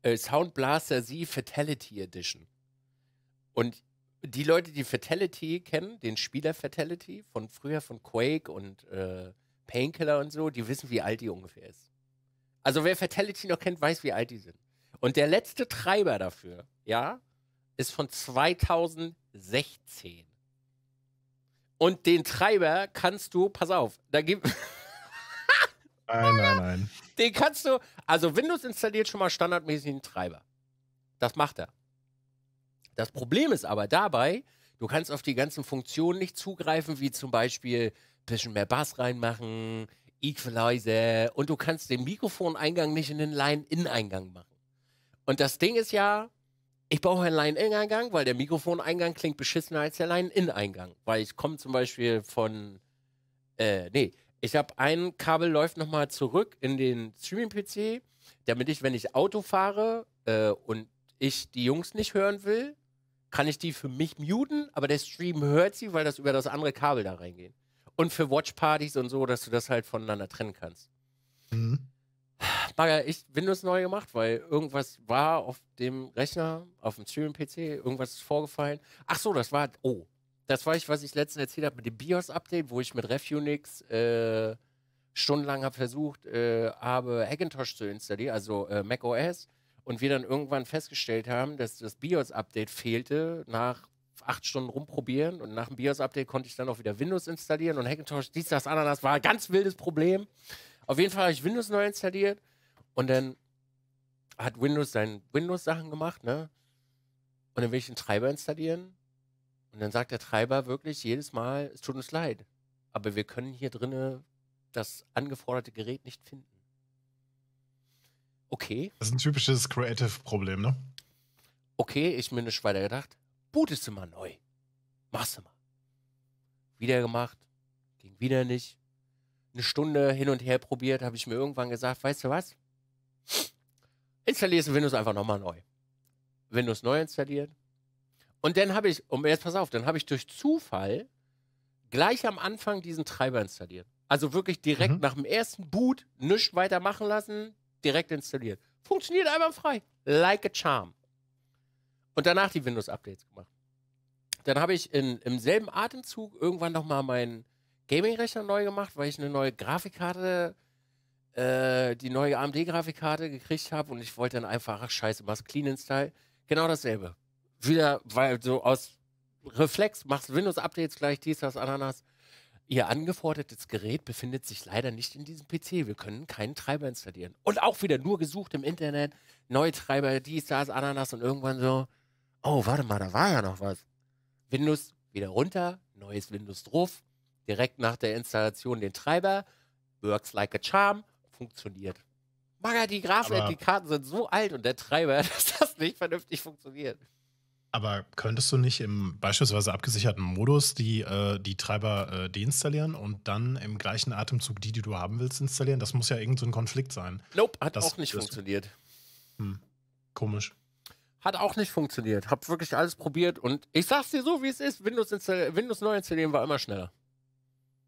äh, Sound Blaster Z Fatality Edition. Und die Leute, die Fatality kennen, den Spieler Fatality von früher von Quake und äh, Painkiller und so, die wissen, wie alt die ungefähr ist. Also wer Fatality noch kennt, weiß, wie alt die sind. Und der letzte Treiber dafür, ja, ist von 2016. Und den Treiber kannst du, pass auf, da gibt. nein, nein, nein. Den kannst du, also Windows installiert schon mal standardmäßig einen Treiber. Das macht er. Das Problem ist aber dabei, du kannst auf die ganzen Funktionen nicht zugreifen, wie zum Beispiel ein bisschen mehr Bass reinmachen, Equalizer und du kannst den Mikrofoneingang nicht in den Line-In-Eingang machen. Und das Ding ist ja, ich brauche einen Line-In-Eingang, weil der Mikrofoneingang klingt beschissener als der Line-In-Eingang. Weil ich komme zum Beispiel von, äh, nee, ich habe ein Kabel läuft nochmal zurück in den Streaming-PC, damit ich, wenn ich Auto fahre äh, und ich die Jungs nicht hören will, kann ich die für mich muten, aber der Stream hört sie, weil das über das andere Kabel da reingeht. Und für Watchpartys und so, dass du das halt voneinander trennen kannst. Mhm ich habe Windows neu gemacht, weil irgendwas war auf dem Rechner, auf dem Stream-PC, irgendwas ist vorgefallen. Ach so, das war, oh, das war ich, was ich letztens erzählt habe mit dem BIOS-Update, wo ich mit Refunix äh, stundenlang habe versucht, äh, habe Hackintosh zu installieren, also äh, Mac Und wir dann irgendwann festgestellt haben, dass das BIOS-Update fehlte nach acht Stunden rumprobieren. Und nach dem BIOS-Update konnte ich dann auch wieder Windows installieren. Und Hackintosh, dies, das, Ananas war ein ganz wildes Problem. Auf jeden Fall habe ich Windows neu installiert und dann hat Windows seine Windows-Sachen gemacht, ne? Und dann will ich den Treiber installieren. Und dann sagt der Treiber wirklich jedes Mal, es tut uns leid, aber wir können hier drinne das angeforderte Gerät nicht finden. Okay. Das ist ein typisches Creative-Problem, ne? Okay, ich mir nicht weiter gedacht. Bootest du mal neu. Machst du mal. Wieder gemacht. Ging wieder nicht. Eine Stunde hin und her probiert, habe ich mir irgendwann gesagt, weißt du was? Installierst du Windows einfach nochmal neu. Windows neu installiert. Und dann habe ich, und jetzt pass auf, dann habe ich durch Zufall gleich am Anfang diesen Treiber installiert. Also wirklich direkt mhm. nach dem ersten Boot, nichts weiter machen lassen, direkt installiert. Funktioniert einwandfrei. Like a charm. Und danach die Windows-Updates gemacht. Dann habe ich in, im selben Atemzug irgendwann nochmal meinen Gaming-Rechner neu gemacht, weil ich eine neue Grafikkarte äh, die neue AMD-Grafikkarte gekriegt habe und ich wollte dann einfach, ach scheiße, mach's clean install. Genau dasselbe. Wieder, weil so aus Reflex machst Windows-Updates gleich, dies, das, Ananas. Ihr angefordertes Gerät befindet sich leider nicht in diesem PC. Wir können keinen Treiber installieren. Und auch wieder nur gesucht im Internet, neue Treiber, dies, das, Ananas und irgendwann so, oh, warte mal, da war ja noch was. Windows wieder runter, neues Windows drauf, direkt nach der Installation den Treiber, works like a charm funktioniert. Maga, die Grafiken, äh, die Karten sind so alt und der Treiber, dass das nicht vernünftig funktioniert. Aber könntest du nicht im beispielsweise abgesicherten Modus die, äh, die Treiber äh, deinstallieren und dann im gleichen Atemzug die, die du haben willst, installieren? Das muss ja irgendein so ein Konflikt sein. Nope, hat das, auch nicht funktioniert. Hm. Komisch. Hat auch nicht funktioniert. Hab wirklich alles probiert und ich sag's dir so, wie es ist: Windows, Windows neu installieren war immer schneller.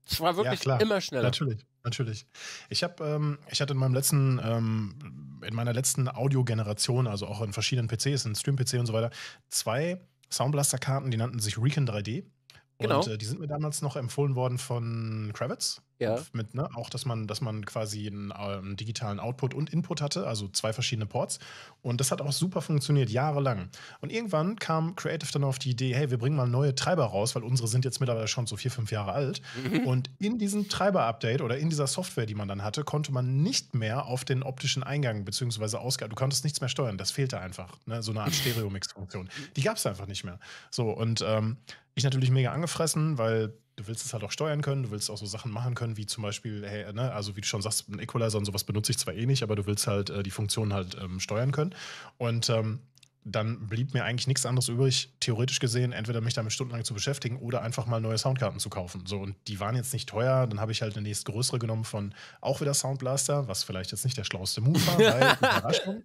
Es war wirklich ja, immer schneller. Natürlich, natürlich. Ich habe, ähm, ich hatte in meinem letzten, ähm, in meiner letzten Audio-Generation, also auch in verschiedenen PCs, in Stream-PC und so weiter, zwei Soundblaster-Karten, die nannten sich Recon 3D. Genau. Und äh, die sind mir damals noch empfohlen worden von Kravitz. Ja. Mit, ne? Auch, dass man, dass man quasi einen, ähm, digitalen Output und Input hatte, also zwei verschiedene Ports. Und das hat auch super funktioniert, jahrelang. Und irgendwann kam Creative dann auf die Idee, hey, wir bringen mal neue Treiber raus, weil unsere sind jetzt mittlerweile schon so vier, fünf Jahre alt. Mhm. und in diesem Treiber-Update oder in dieser Software, die man dann hatte, konnte man nicht mehr auf den optischen Eingang bzw. Ausgang, du konntest nichts mehr steuern, das fehlte einfach. Ne? So eine Art Stereo-Mix-Funktion. Die gab es einfach nicht mehr. So, und ähm, ich natürlich mega angefressen, weil du willst es halt auch steuern können, du willst auch so Sachen machen können, wie zum Beispiel, hey, ne, also wie du schon sagst, ein Equalizer und sowas benutze ich zwar eh nicht, aber du willst halt äh, die Funktionen halt ähm, steuern können. Und ähm, dann blieb mir eigentlich nichts anderes übrig, theoretisch gesehen, entweder mich damit stundenlang zu beschäftigen oder einfach mal neue Soundkarten zu kaufen. So, und die waren jetzt nicht teuer. Dann habe ich halt eine nächstgrößere genommen von auch wieder Soundblaster, was vielleicht jetzt nicht der schlauste Move war, weil Überraschung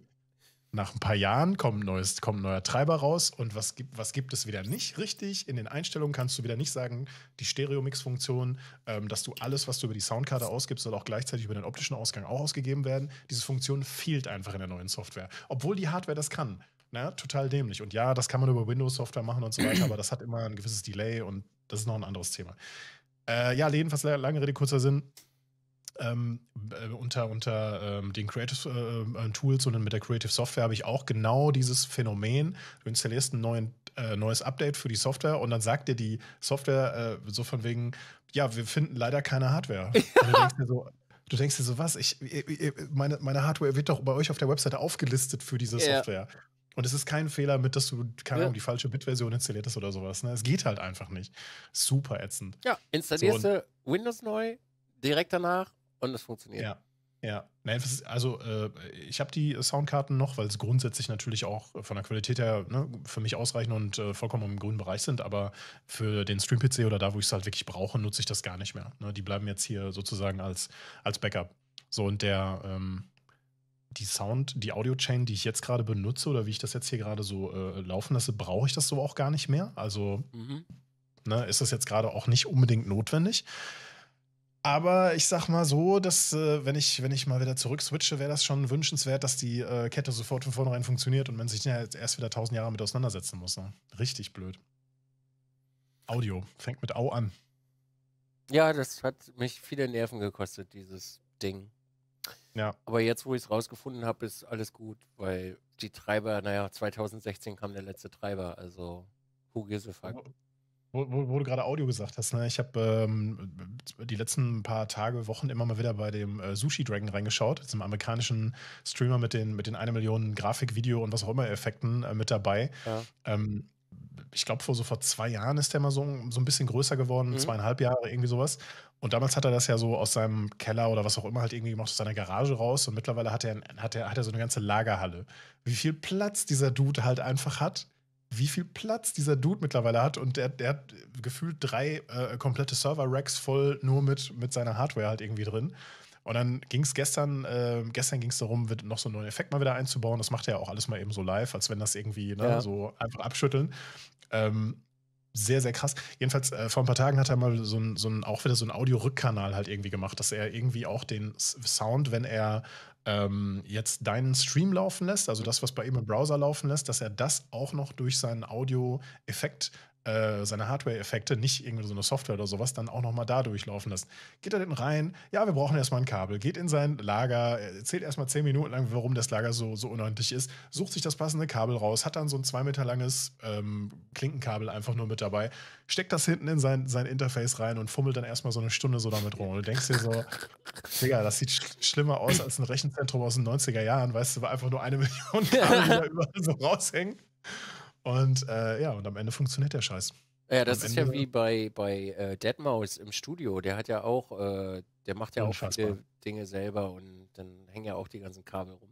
nach ein paar Jahren kommt ein, neues, kommt ein neuer Treiber raus und was gibt, was gibt es wieder nicht richtig? In den Einstellungen kannst du wieder nicht sagen, die Stereo-Mix-Funktion, ähm, dass du alles, was du über die Soundkarte ausgibst, soll auch gleichzeitig über den optischen Ausgang auch ausgegeben werden. Diese Funktion fehlt einfach in der neuen Software, obwohl die Hardware das kann. Na, ne? total dämlich. Und ja, das kann man über Windows-Software machen und so weiter, aber das hat immer ein gewisses Delay und das ist noch ein anderes Thema. Äh, ja, jedenfalls lange Rede, kurzer Sinn ähm, äh, unter, unter ähm, den Creative äh, äh Tools, sondern mit der Creative Software habe ich auch genau dieses Phänomen. Du installierst ein neuen, äh, neues Update für die Software und dann sagt dir die Software äh, so von wegen, ja, wir finden leider keine Hardware. Und du denkst dir so, du denkst dir so, was? Ich, meine, meine Hardware wird doch bei euch auf der Webseite aufgelistet für diese Software. Und es ist kein Fehler mit, dass du, keine Ahnung, die falsche Bit-Version installiert hast oder sowas. Ne? Es geht halt einfach nicht. Super ätzend. Ja, installierst so, du Windows neu, direkt danach und es funktioniert. Ja. Ja, also äh, ich habe die Soundkarten noch, weil es grundsätzlich natürlich auch von der Qualität her ne, für mich ausreichend und äh, vollkommen im grünen Bereich sind, aber für den Stream-PC oder da, wo ich es halt wirklich brauche, nutze ich das gar nicht mehr. Ne, die bleiben jetzt hier sozusagen als, als Backup. So, und der, ähm, die Sound, die Audio-Chain, die ich jetzt gerade benutze oder wie ich das jetzt hier gerade so äh, laufen lasse, brauche ich das so auch gar nicht mehr. Also mhm. ne, ist das jetzt gerade auch nicht unbedingt notwendig. Aber ich sag mal so, dass äh, wenn, ich, wenn ich mal wieder zurück switche, wäre das schon wünschenswert, dass die äh, Kette sofort von vornherein funktioniert und man sich ja erst wieder tausend Jahre mit auseinandersetzen muss. Ne? Richtig blöd. Audio fängt mit Au an. Ja, das hat mich viele Nerven gekostet, dieses Ding. Ja. Aber jetzt, wo ich es rausgefunden habe, ist alles gut, weil die Treiber, naja, 2016 kam der letzte Treiber, also who gives a fuck. Oh. Wo, wo, du gerade Audio gesagt hast, ne? ich habe ähm, die letzten paar Tage, Wochen immer mal wieder bei dem äh, Sushi Dragon reingeschaut, diesem amerikanischen Streamer mit den, mit den eine Million Grafik, Video und was auch immer Effekten äh, mit dabei. Ja. Ähm, ich glaube, vor so vor zwei Jahren ist der mal so, so ein bisschen größer geworden, mhm. zweieinhalb Jahre, irgendwie sowas. Und damals hat er das ja so aus seinem Keller oder was auch immer halt irgendwie gemacht, aus seiner Garage raus. Und mittlerweile hat er, hat er, hat er so eine ganze Lagerhalle. Wie viel Platz dieser Dude halt einfach hat wie viel Platz dieser Dude mittlerweile hat. Und der, der hat gefühlt drei äh, komplette Server-Racks voll nur mit, mit seiner Hardware halt irgendwie drin. Und dann ging es gestern, äh, gestern ging es darum, noch so einen neuen Effekt mal wieder einzubauen. Das macht er ja auch alles mal eben so live, als wenn das irgendwie ne, ja. so einfach abschütteln. Ähm, sehr, sehr krass. Jedenfalls, äh, vor ein paar Tagen hat er mal so ein, so ein auch wieder so einen Audio-Rückkanal halt irgendwie gemacht, dass er irgendwie auch den Sound, wenn er ähm, jetzt deinen Stream laufen lässt, also das, was bei ihm im Browser laufen lässt, dass er das auch noch durch seinen Audio-Effekt äh, seine Hardware-Effekte, nicht irgendwie so eine Software oder sowas, dann auch nochmal da durchlaufen lässt. Geht er denn rein? Ja, wir brauchen erstmal ein Kabel. Geht in sein Lager, erzählt erstmal zehn Minuten lang, warum das Lager so, so unordentlich ist, sucht sich das passende Kabel raus, hat dann so ein zwei Meter langes ähm, Klinkenkabel einfach nur mit dabei, steckt das hinten in sein, sein Interface rein und fummelt dann erstmal so eine Stunde so damit rum. Und du denkst dir so, Digga, das sieht sch schlimmer aus als ein Rechenzentrum aus den 90er Jahren, weißt du, weil einfach nur eine Million Kabel da überall so raushängen. Und äh, ja, und am Ende funktioniert der Scheiß. Ja, das am ist Ende ja wie bei, bei äh, Deadmaus im Studio. Der hat ja auch, äh, der macht ja auch viele Dinge selber und dann hängen ja auch die ganzen Kabel rum.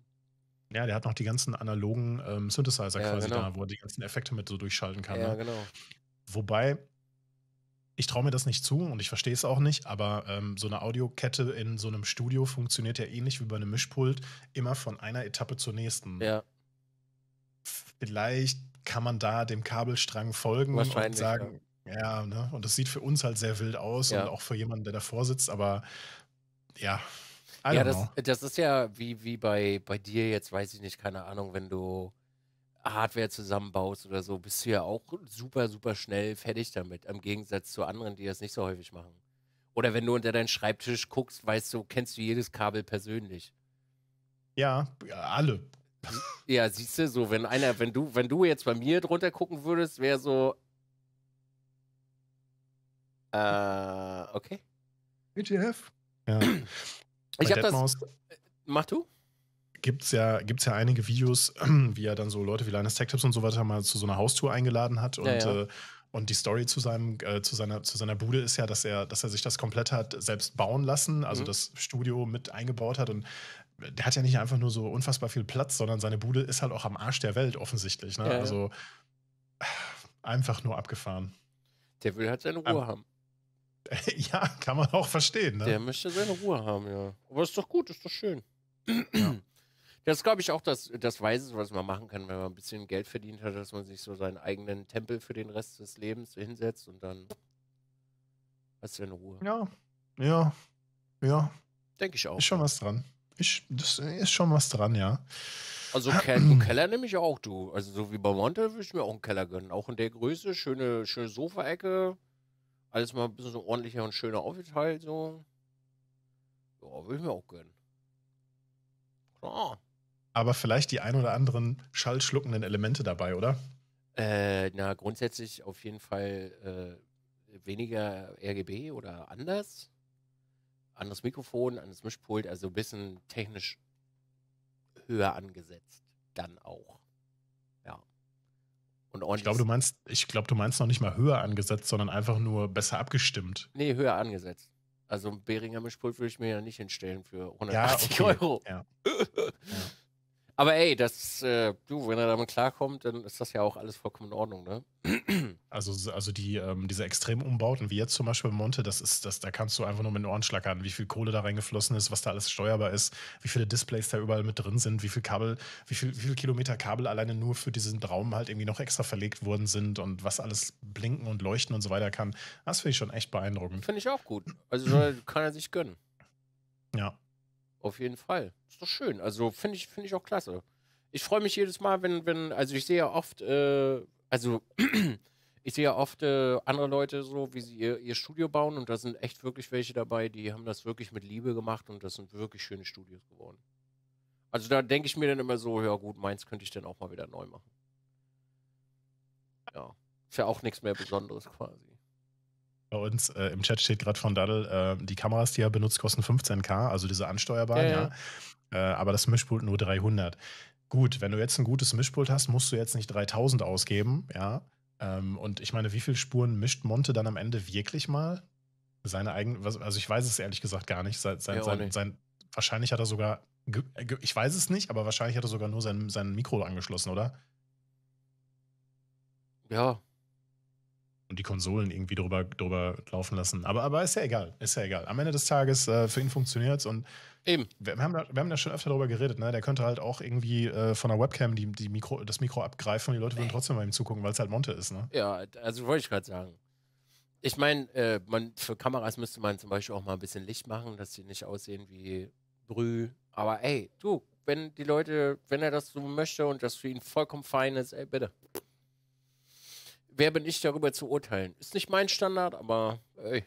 Ja, der hat noch die ganzen analogen ähm, Synthesizer ja, quasi genau. da, wo er die ganzen Effekte mit so durchschalten kann. Ja, ne? genau. Wobei, ich traue mir das nicht zu und ich verstehe es auch nicht, aber ähm, so eine Audiokette in so einem Studio funktioniert ja ähnlich wie bei einem Mischpult, immer von einer Etappe zur nächsten. Ja. Vielleicht kann man da dem Kabelstrang folgen und sagen, ja, ja ne? und das sieht für uns halt sehr wild aus ja. und auch für jemanden, der davor sitzt, aber ja. ja, das, das, ist ja wie, wie bei, bei dir jetzt, weiß ich nicht, keine Ahnung, wenn du Hardware zusammenbaust oder so, bist du ja auch super, super schnell fertig damit, im Gegensatz zu anderen, die das nicht so häufig machen. Oder wenn du unter deinen Schreibtisch guckst, weißt du, kennst du jedes Kabel persönlich. Ja, alle ja, siehst du, so, wenn einer, wenn du, wenn du jetzt bei mir drunter gucken würdest, wäre so. Äh, okay. WTF? Ja. Ich habe das. Mach du? gibt ja, gibt's ja einige Videos, wie er dann so Leute wie Linus Tech Tips und so weiter mal zu so einer Haustour eingeladen hat und, ja, ja. Äh, und die Story zu, seinem, äh, zu, seiner, zu seiner Bude ist ja, dass er, dass er sich das komplett hat selbst bauen lassen, also mhm. das Studio mit eingebaut hat und der hat ja nicht einfach nur so unfassbar viel Platz, sondern seine Bude ist halt auch am Arsch der Welt offensichtlich. Ne? Ja, ja. also einfach nur abgefahren. Der will halt seine Ruhe um, ähm, haben. ja, kann man auch verstehen. Ne? Der möchte seine Ruhe haben, ja. Aber ist doch gut, ist doch schön. Ja. Das ist, glaube ich, auch das, das Weise, was man machen kann, wenn man ein bisschen Geld verdient hat, dass man sich so seinen eigenen Tempel für den Rest des Lebens hinsetzt und dann hast du eine Ruhe. Ja, ja, ja. Denke ich auch. Ist schon was dran ich, das ist schon was dran, ja. Also Ken, Keller nehme ich auch, du. Also so wie bei Monte würde ich mir auch einen Keller gönnen. Auch in der Größe, schöne, schöne Sofaecke. Alles mal ein bisschen so ordentlicher und schöner aufgeteilt, so. Ja, würde ich mir auch gönnen. Klar. Aber vielleicht die ein oder anderen schallschluckenden Elemente dabei, oder? Äh, na, grundsätzlich auf jeden Fall äh, weniger RGB oder anders anderes Mikrofon, anderes Mischpult, also ein bisschen technisch höher angesetzt dann auch. Ja. Und ordentlich. Ich glaube, du meinst, ich glaube, du meinst noch nicht mal höher angesetzt, sondern einfach nur besser abgestimmt. Nee, höher angesetzt. Also ein Beringer Mischpult würde ich mir ja nicht hinstellen für 180 ja, okay. Euro. Ja. ja. Aber ey, das, äh, du, wenn er damit klarkommt, dann ist das ja auch alles vollkommen in Ordnung, ne? Also, also die, ähm, diese extremen Umbauten, wie jetzt zum Beispiel Monte, das ist, das, da kannst du einfach nur mit den Ohren schlackern, wie viel Kohle da reingeflossen ist, was da alles steuerbar ist, wie viele Displays da überall mit drin sind, wie viel Kabel, wie viel, wie viel Kilometer Kabel alleine nur für diesen Raum halt irgendwie noch extra verlegt worden sind und was alles blinken und leuchten und so weiter kann. Das finde ich schon echt beeindruckend. Finde ich auch gut. Also kann er sich gönnen. Ja. Auf jeden Fall. Ist doch schön. Also finde ich, finde ich auch klasse. Ich freue mich jedes Mal, wenn, wenn, also ich sehe ja oft, äh, also ich sehe ja oft äh, andere Leute so, wie sie ihr, ihr Studio bauen und da sind echt wirklich welche dabei, die haben das wirklich mit Liebe gemacht und das sind wirklich schöne Studios geworden. Also da denke ich mir dann immer so, ja gut, meins könnte ich dann auch mal wieder neu machen. Ja. Ist ja auch nichts mehr Besonderes quasi. Bei uns äh, im Chat steht gerade von Daddel, äh, die Kameras, die er benutzt, kosten 15k, also diese ansteuerbaren, ja. ja. ja. Äh, aber das Mischpult nur 300. Gut, wenn du jetzt ein gutes Mischpult hast, musst du jetzt nicht 3000 ausgeben, ja. Ähm, und ich meine, wie viele Spuren mischt Monte dann am Ende wirklich mal? Seine eigenen, also ich weiß es ehrlich gesagt gar nicht. Sein, sein, ja, sein, nicht. sein wahrscheinlich hat er sogar, ich weiß es nicht, aber wahrscheinlich hat er sogar nur sein, sein Mikro angeschlossen, oder? Ja, und die Konsolen irgendwie drüber, drüber laufen lassen. Aber, aber ist ja egal, ist ja egal. Am Ende des Tages, äh, für ihn funktioniert es und Eben. Wir, wir, haben da, wir haben da schon öfter drüber geredet, ne? Der könnte halt auch irgendwie äh, von der Webcam die, die Mikro, das Mikro abgreifen und die Leute würden trotzdem bei ihm zugucken, weil es halt Monte ist, ne? Ja, also wollte ich gerade sagen. Ich meine, äh, man, für Kameras müsste man zum Beispiel auch mal ein bisschen Licht machen, dass sie nicht aussehen wie Brü. Aber ey, du, wenn die Leute, wenn er das so möchte und das für ihn vollkommen fein ist, ey, bitte wer bin ich darüber zu urteilen? Ist nicht mein Standard, aber ey.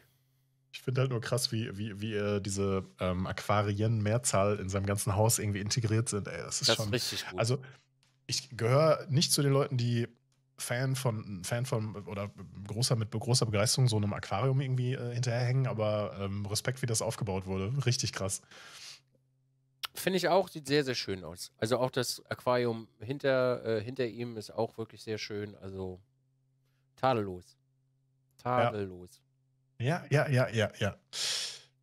Ich finde halt nur krass, wie, wie, wie äh, diese ähm, Aquarien-Mehrzahl in seinem ganzen Haus irgendwie integriert sind. Ey, das ist das schon. Ist richtig gut. Also, ich gehöre nicht zu den Leuten, die Fan von, Fan von oder großer mit großer Begeisterung so einem Aquarium irgendwie äh, hinterherhängen, aber ähm, Respekt, wie das aufgebaut wurde. Richtig krass. Finde ich auch, sieht sehr, sehr schön aus. Also auch das Aquarium hinter, äh, hinter ihm ist auch wirklich sehr schön. Also Tadellos. Tadellos. Ja, ja, ja, ja, ja.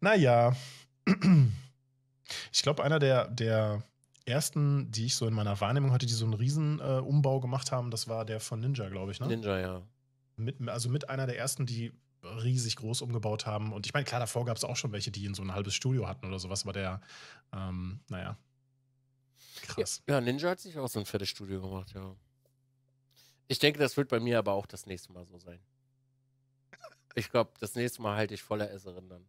Naja. Ich glaube, einer der, der ersten, die ich so in meiner Wahrnehmung hatte, die so einen riesen äh, Umbau gemacht haben, das war der von Ninja, glaube ich, ne? Ninja, ja. Mit, also mit einer der ersten, die riesig groß umgebaut haben. Und ich meine, klar, davor gab es auch schon welche, die in so ein halbes Studio hatten oder sowas, aber der, ähm, naja. Krass. Ja, ja, Ninja hat sich auch so ein fettes Studio gemacht, ja. Ich denke, das wird bei mir aber auch das nächste Mal so sein. Ich glaube, das nächste Mal halte ich voller Esserin dann.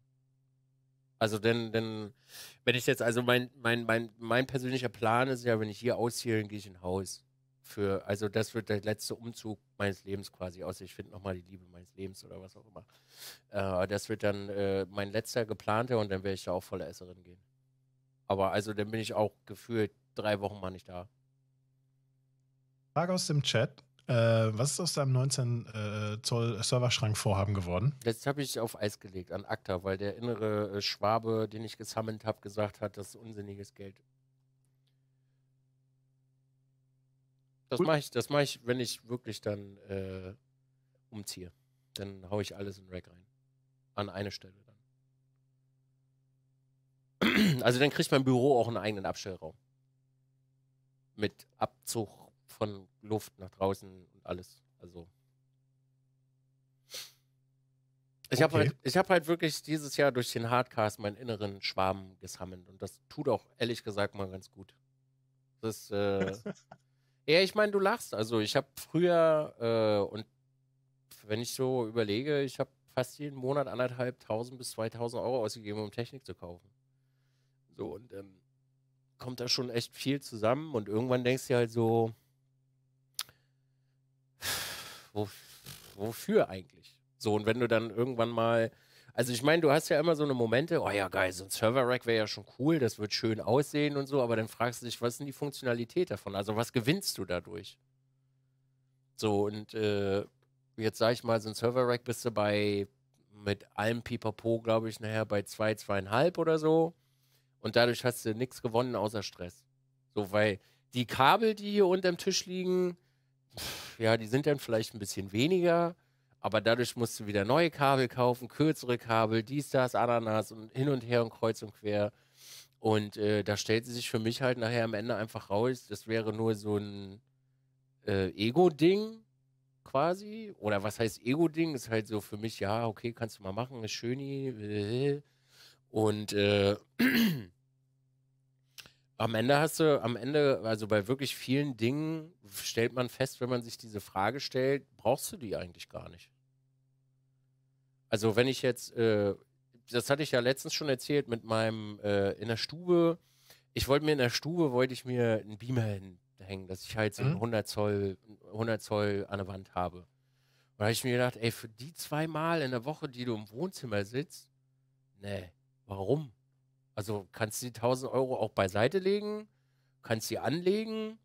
Also denn, denn, wenn ich jetzt, also mein, mein, mein, mein persönlicher Plan ist ja, wenn ich hier ausziehe, dann gehe ich in Haus. Für, also das wird der letzte Umzug meines Lebens quasi, außer ich finde nochmal die Liebe meines Lebens oder was auch immer. Äh, das wird dann äh, mein letzter geplanter und dann werde ich da auch voller Esserin gehen. Aber also dann bin ich auch gefühlt drei Wochen mal nicht da. Frage aus dem Chat. Äh, was ist aus deinem 19 äh, Zoll Serverschrank Vorhaben geworden? Das habe ich auf Eis gelegt an Akta, weil der innere äh, Schwabe, den ich gesammelt habe, gesagt hat, das ist unsinniges Geld. Das cool. mache ich, das mach ich, wenn ich wirklich dann äh, umziehe. Dann haue ich alles in den Rack rein. An eine Stelle dann. Also dann kriegt mein Büro auch einen eigenen Abstellraum. Mit Abzug von Luft nach draußen und alles. Also. Ich okay. habe halt, hab halt wirklich dieses Jahr durch den Hardcast meinen inneren Schwarm gesammelt. Und das tut auch ehrlich gesagt mal ganz gut. Das, äh, ja, ich meine, du lachst. Also ich habe früher, äh, und wenn ich so überlege, ich habe fast jeden Monat anderthalb tausend bis 2000 Euro ausgegeben, um Technik zu kaufen. So, und ähm, kommt da schon echt viel zusammen. Und irgendwann denkst du halt so, wofür eigentlich? So, und wenn du dann irgendwann mal, also ich meine, du hast ja immer so eine Momente, oh ja, geil, so ein Server-Rack wäre ja schon cool, das wird schön aussehen und so, aber dann fragst du dich, was ist denn die Funktionalität davon? Also was gewinnst du dadurch? So, und äh, jetzt sage ich mal, so ein Server-Rack bist du bei, mit allem Pipapo, glaube ich, nachher bei zwei, zweieinhalb oder so. Und dadurch hast du nichts gewonnen außer Stress. So, weil die Kabel, die hier unterm Tisch liegen, ja, die sind dann vielleicht ein bisschen weniger, aber dadurch musst du wieder neue Kabel kaufen, kürzere Kabel, dies, das, Ananas und hin und her und kreuz und quer. Und äh, da stellt sie sich für mich halt nachher am Ende einfach raus, das wäre nur so ein äh, Ego-Ding quasi. Oder was heißt Ego-Ding? Ist halt so für mich, ja, okay, kannst du mal machen, ist schön. Äh, äh, äh, und äh, Am Ende hast du, am Ende, also bei wirklich vielen Dingen stellt man fest, wenn man sich diese Frage stellt, brauchst du die eigentlich gar nicht. Also wenn ich jetzt, äh, das hatte ich ja letztens schon erzählt mit meinem, äh, in der Stube, ich wollte mir in der Stube, wollte ich mir einen Beamer hängen, dass ich halt so mhm. 100 Zoll, 100 Zoll an der Wand habe. Und da habe ich mir gedacht, ey, für die zwei Mal in der Woche, die du im Wohnzimmer sitzt, nee, warum? Also kannst du die 1000 Euro auch beiseite legen, kannst sie anlegen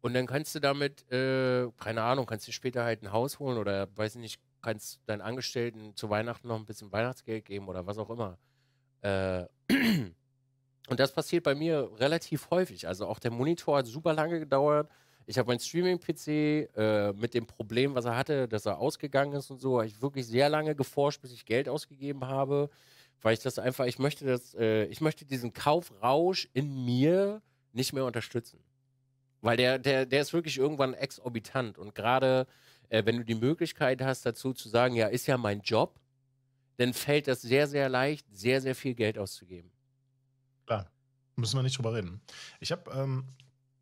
und dann kannst du damit, äh, keine Ahnung, kannst du später halt ein Haus holen oder weiß ich nicht, kannst deinen Angestellten zu Weihnachten noch ein bisschen Weihnachtsgeld geben oder was auch immer. Äh, und das passiert bei mir relativ häufig. Also auch der Monitor hat super lange gedauert. Ich habe mein Streaming-PC äh, mit dem Problem, was er hatte, dass er ausgegangen ist und so, habe ich wirklich sehr lange geforscht, bis ich Geld ausgegeben habe weil ich das einfach, ich möchte das, äh, ich möchte diesen Kaufrausch in mir nicht mehr unterstützen. Weil der, der, der ist wirklich irgendwann exorbitant. Und gerade äh, wenn du die Möglichkeit hast, dazu zu sagen, ja, ist ja mein Job, dann fällt das sehr, sehr leicht, sehr, sehr viel Geld auszugeben. Klar. Müssen wir nicht drüber reden. Ich habe ähm,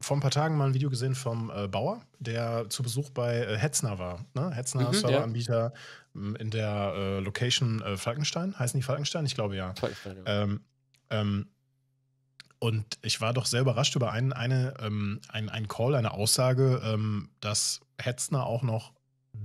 vor ein paar Tagen mal ein Video gesehen vom äh, Bauer, der zu Besuch bei äh, Hetzner war. Ne? Hetzner mhm, Serveranbieter ja. Hm, in der äh, Location äh, Falkenstein. Heißen die Falkenstein? Ich glaube ja. Ähm, ähm, und ich war doch sehr überrascht über einen, eine, ähm, einen, einen Call, eine Aussage, ähm, dass Hetzner auch noch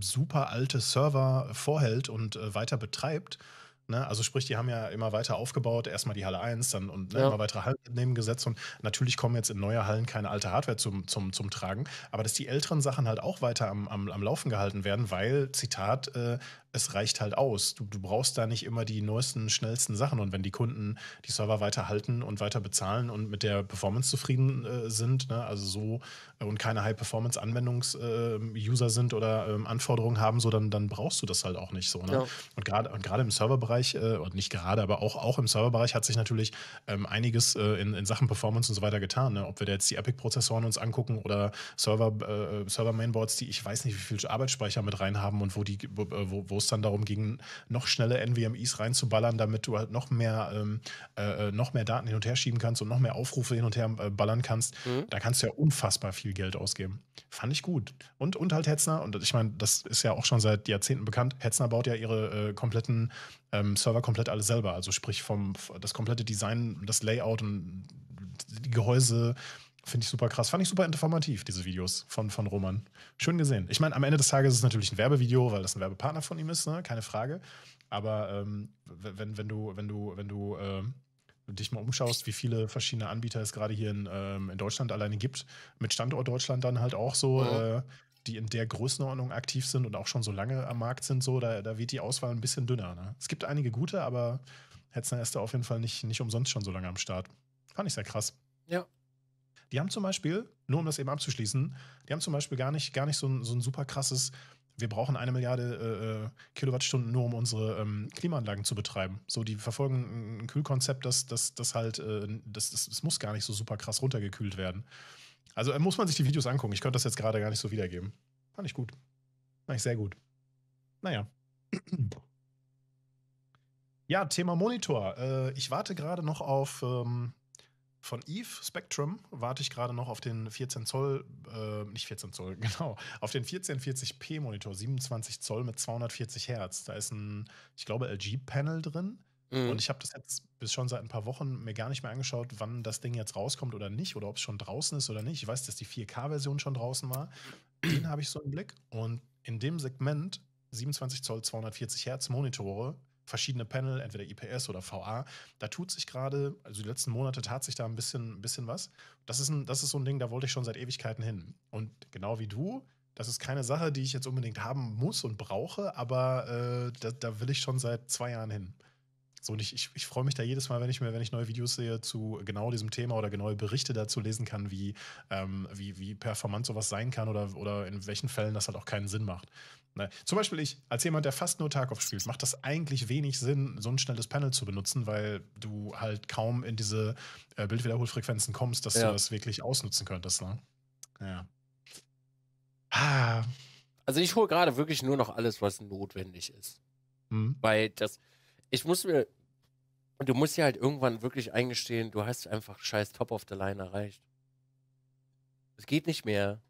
super alte Server vorhält und äh, weiter betreibt Ne? Also sprich, die haben ja immer weiter aufgebaut, erstmal die Halle 1 dann und ne, ja. immer weitere Hallen nebengesetzt und natürlich kommen jetzt in neue Hallen keine alte Hardware zum, zum, zum Tragen, aber dass die älteren Sachen halt auch weiter am, am, am Laufen gehalten werden, weil, Zitat, äh, es reicht halt aus. Du, du brauchst da nicht immer die neuesten, schnellsten Sachen. Und wenn die Kunden die Server weiter halten und weiter bezahlen und mit der Performance zufrieden äh, sind, ne, also so äh, und keine High-Performance-Anwendungs-User äh, sind oder ähm, Anforderungen haben, so dann, dann brauchst du das halt auch nicht so. Ne? Ja. Und gerade und gerade im Serverbereich, äh, nicht gerade, aber auch, auch im Serverbereich hat sich natürlich ähm, einiges äh, in, in Sachen Performance und so weiter getan. Ne? Ob wir da jetzt die Epic-Prozessoren uns angucken oder Server, äh, Server-Mainboards, die ich weiß nicht, wie viel Arbeitsspeicher mit rein haben und wo die, wo es es dann darum ging, noch schneller NVMEs reinzuballern, damit du halt noch mehr, ähm, äh, noch mehr Daten hin und her schieben kannst und noch mehr Aufrufe hin und her äh, ballern kannst. Mhm. Da kannst du ja unfassbar viel Geld ausgeben. Fand ich gut. Und, und halt Hetzner, und ich meine, das ist ja auch schon seit Jahrzehnten bekannt, Hetzner baut ja ihre äh, kompletten ähm, Server komplett alles selber. Also sprich vom das komplette Design, das Layout und die Gehäuse, Finde ich super krass. Fand ich super informativ, diese Videos von, von Roman. Schön gesehen. Ich meine, am Ende des Tages ist es natürlich ein Werbevideo, weil das ein Werbepartner von ihm ist, ne? keine Frage. Aber ähm, wenn, wenn du, wenn du, wenn du ähm, dich mal umschaust, wie viele verschiedene Anbieter es gerade hier in, ähm, in Deutschland alleine gibt, mit Standort Deutschland dann halt auch so, mhm. äh, die in der Größenordnung aktiv sind und auch schon so lange am Markt sind, so, da, da wird die Auswahl ein bisschen dünner. Ne? Es gibt einige gute, aber Hetzner ist da auf jeden Fall nicht, nicht umsonst schon so lange am Start. Fand ich sehr krass. Ja, die haben zum Beispiel, nur um das eben abzuschließen, die haben zum Beispiel gar nicht, gar nicht so ein, so ein super krasses, wir brauchen eine Milliarde äh, äh Kilowattstunden nur, um unsere ähm, Klimaanlagen zu betreiben. So, die verfolgen ein Kühlkonzept, das, das, das halt, äh, das, das, das, muss gar nicht so super krass runtergekühlt werden. Also äh, muss man sich die Videos angucken. Ich könnte das jetzt gerade gar nicht so wiedergeben. Fand ich gut. Fand ich sehr gut. Naja. Ja, Thema Monitor. Äh, ich warte gerade noch auf ähm, von Eve Spectrum warte ich gerade noch auf den 14 Zoll, äh, nicht 14 Zoll, genau, auf den 1440p Monitor, 27 Zoll mit 240 Hertz. Da ist ein, ich glaube, LG-Panel drin. Mhm. Und ich habe das jetzt bis schon seit ein paar Wochen mir gar nicht mehr angeschaut, wann das Ding jetzt rauskommt oder nicht oder ob es schon draußen ist oder nicht. Ich weiß, dass die 4K-Version schon draußen war. Den habe ich so im Blick. Und in dem Segment 27 Zoll 240 Hertz Monitore verschiedene Panel, entweder IPS oder VA. Da tut sich gerade, also die letzten Monate tat sich da ein bisschen, ein bisschen was. Das ist, ein, das ist so ein Ding, da wollte ich schon seit Ewigkeiten hin. Und genau wie du, das ist keine Sache, die ich jetzt unbedingt haben muss und brauche, aber äh, da, da will ich schon seit zwei Jahren hin. So, und ich, ich, ich freue mich da jedes Mal, wenn ich mir, wenn ich neue Videos sehe zu genau diesem Thema oder genaue Berichte dazu lesen kann, wie, ähm, wie, wie performant sowas sein kann oder, oder in welchen Fällen das halt auch keinen Sinn macht. Ne? Zum Beispiel ich, als jemand, der fast nur Tarkov spielt, macht das eigentlich wenig Sinn, so ein schnelles Panel zu benutzen, weil du halt kaum in diese äh, Bildwiederholfrequenzen kommst, dass ja. du das wirklich ausnutzen könntest. Ne? Ja. Ah. Also ich hole gerade wirklich nur noch alles, was notwendig ist. Mhm. Weil das, ich muss mir, du musst ja halt irgendwann wirklich eingestehen, du hast einfach scheiß Top of the Line erreicht. Es geht nicht mehr.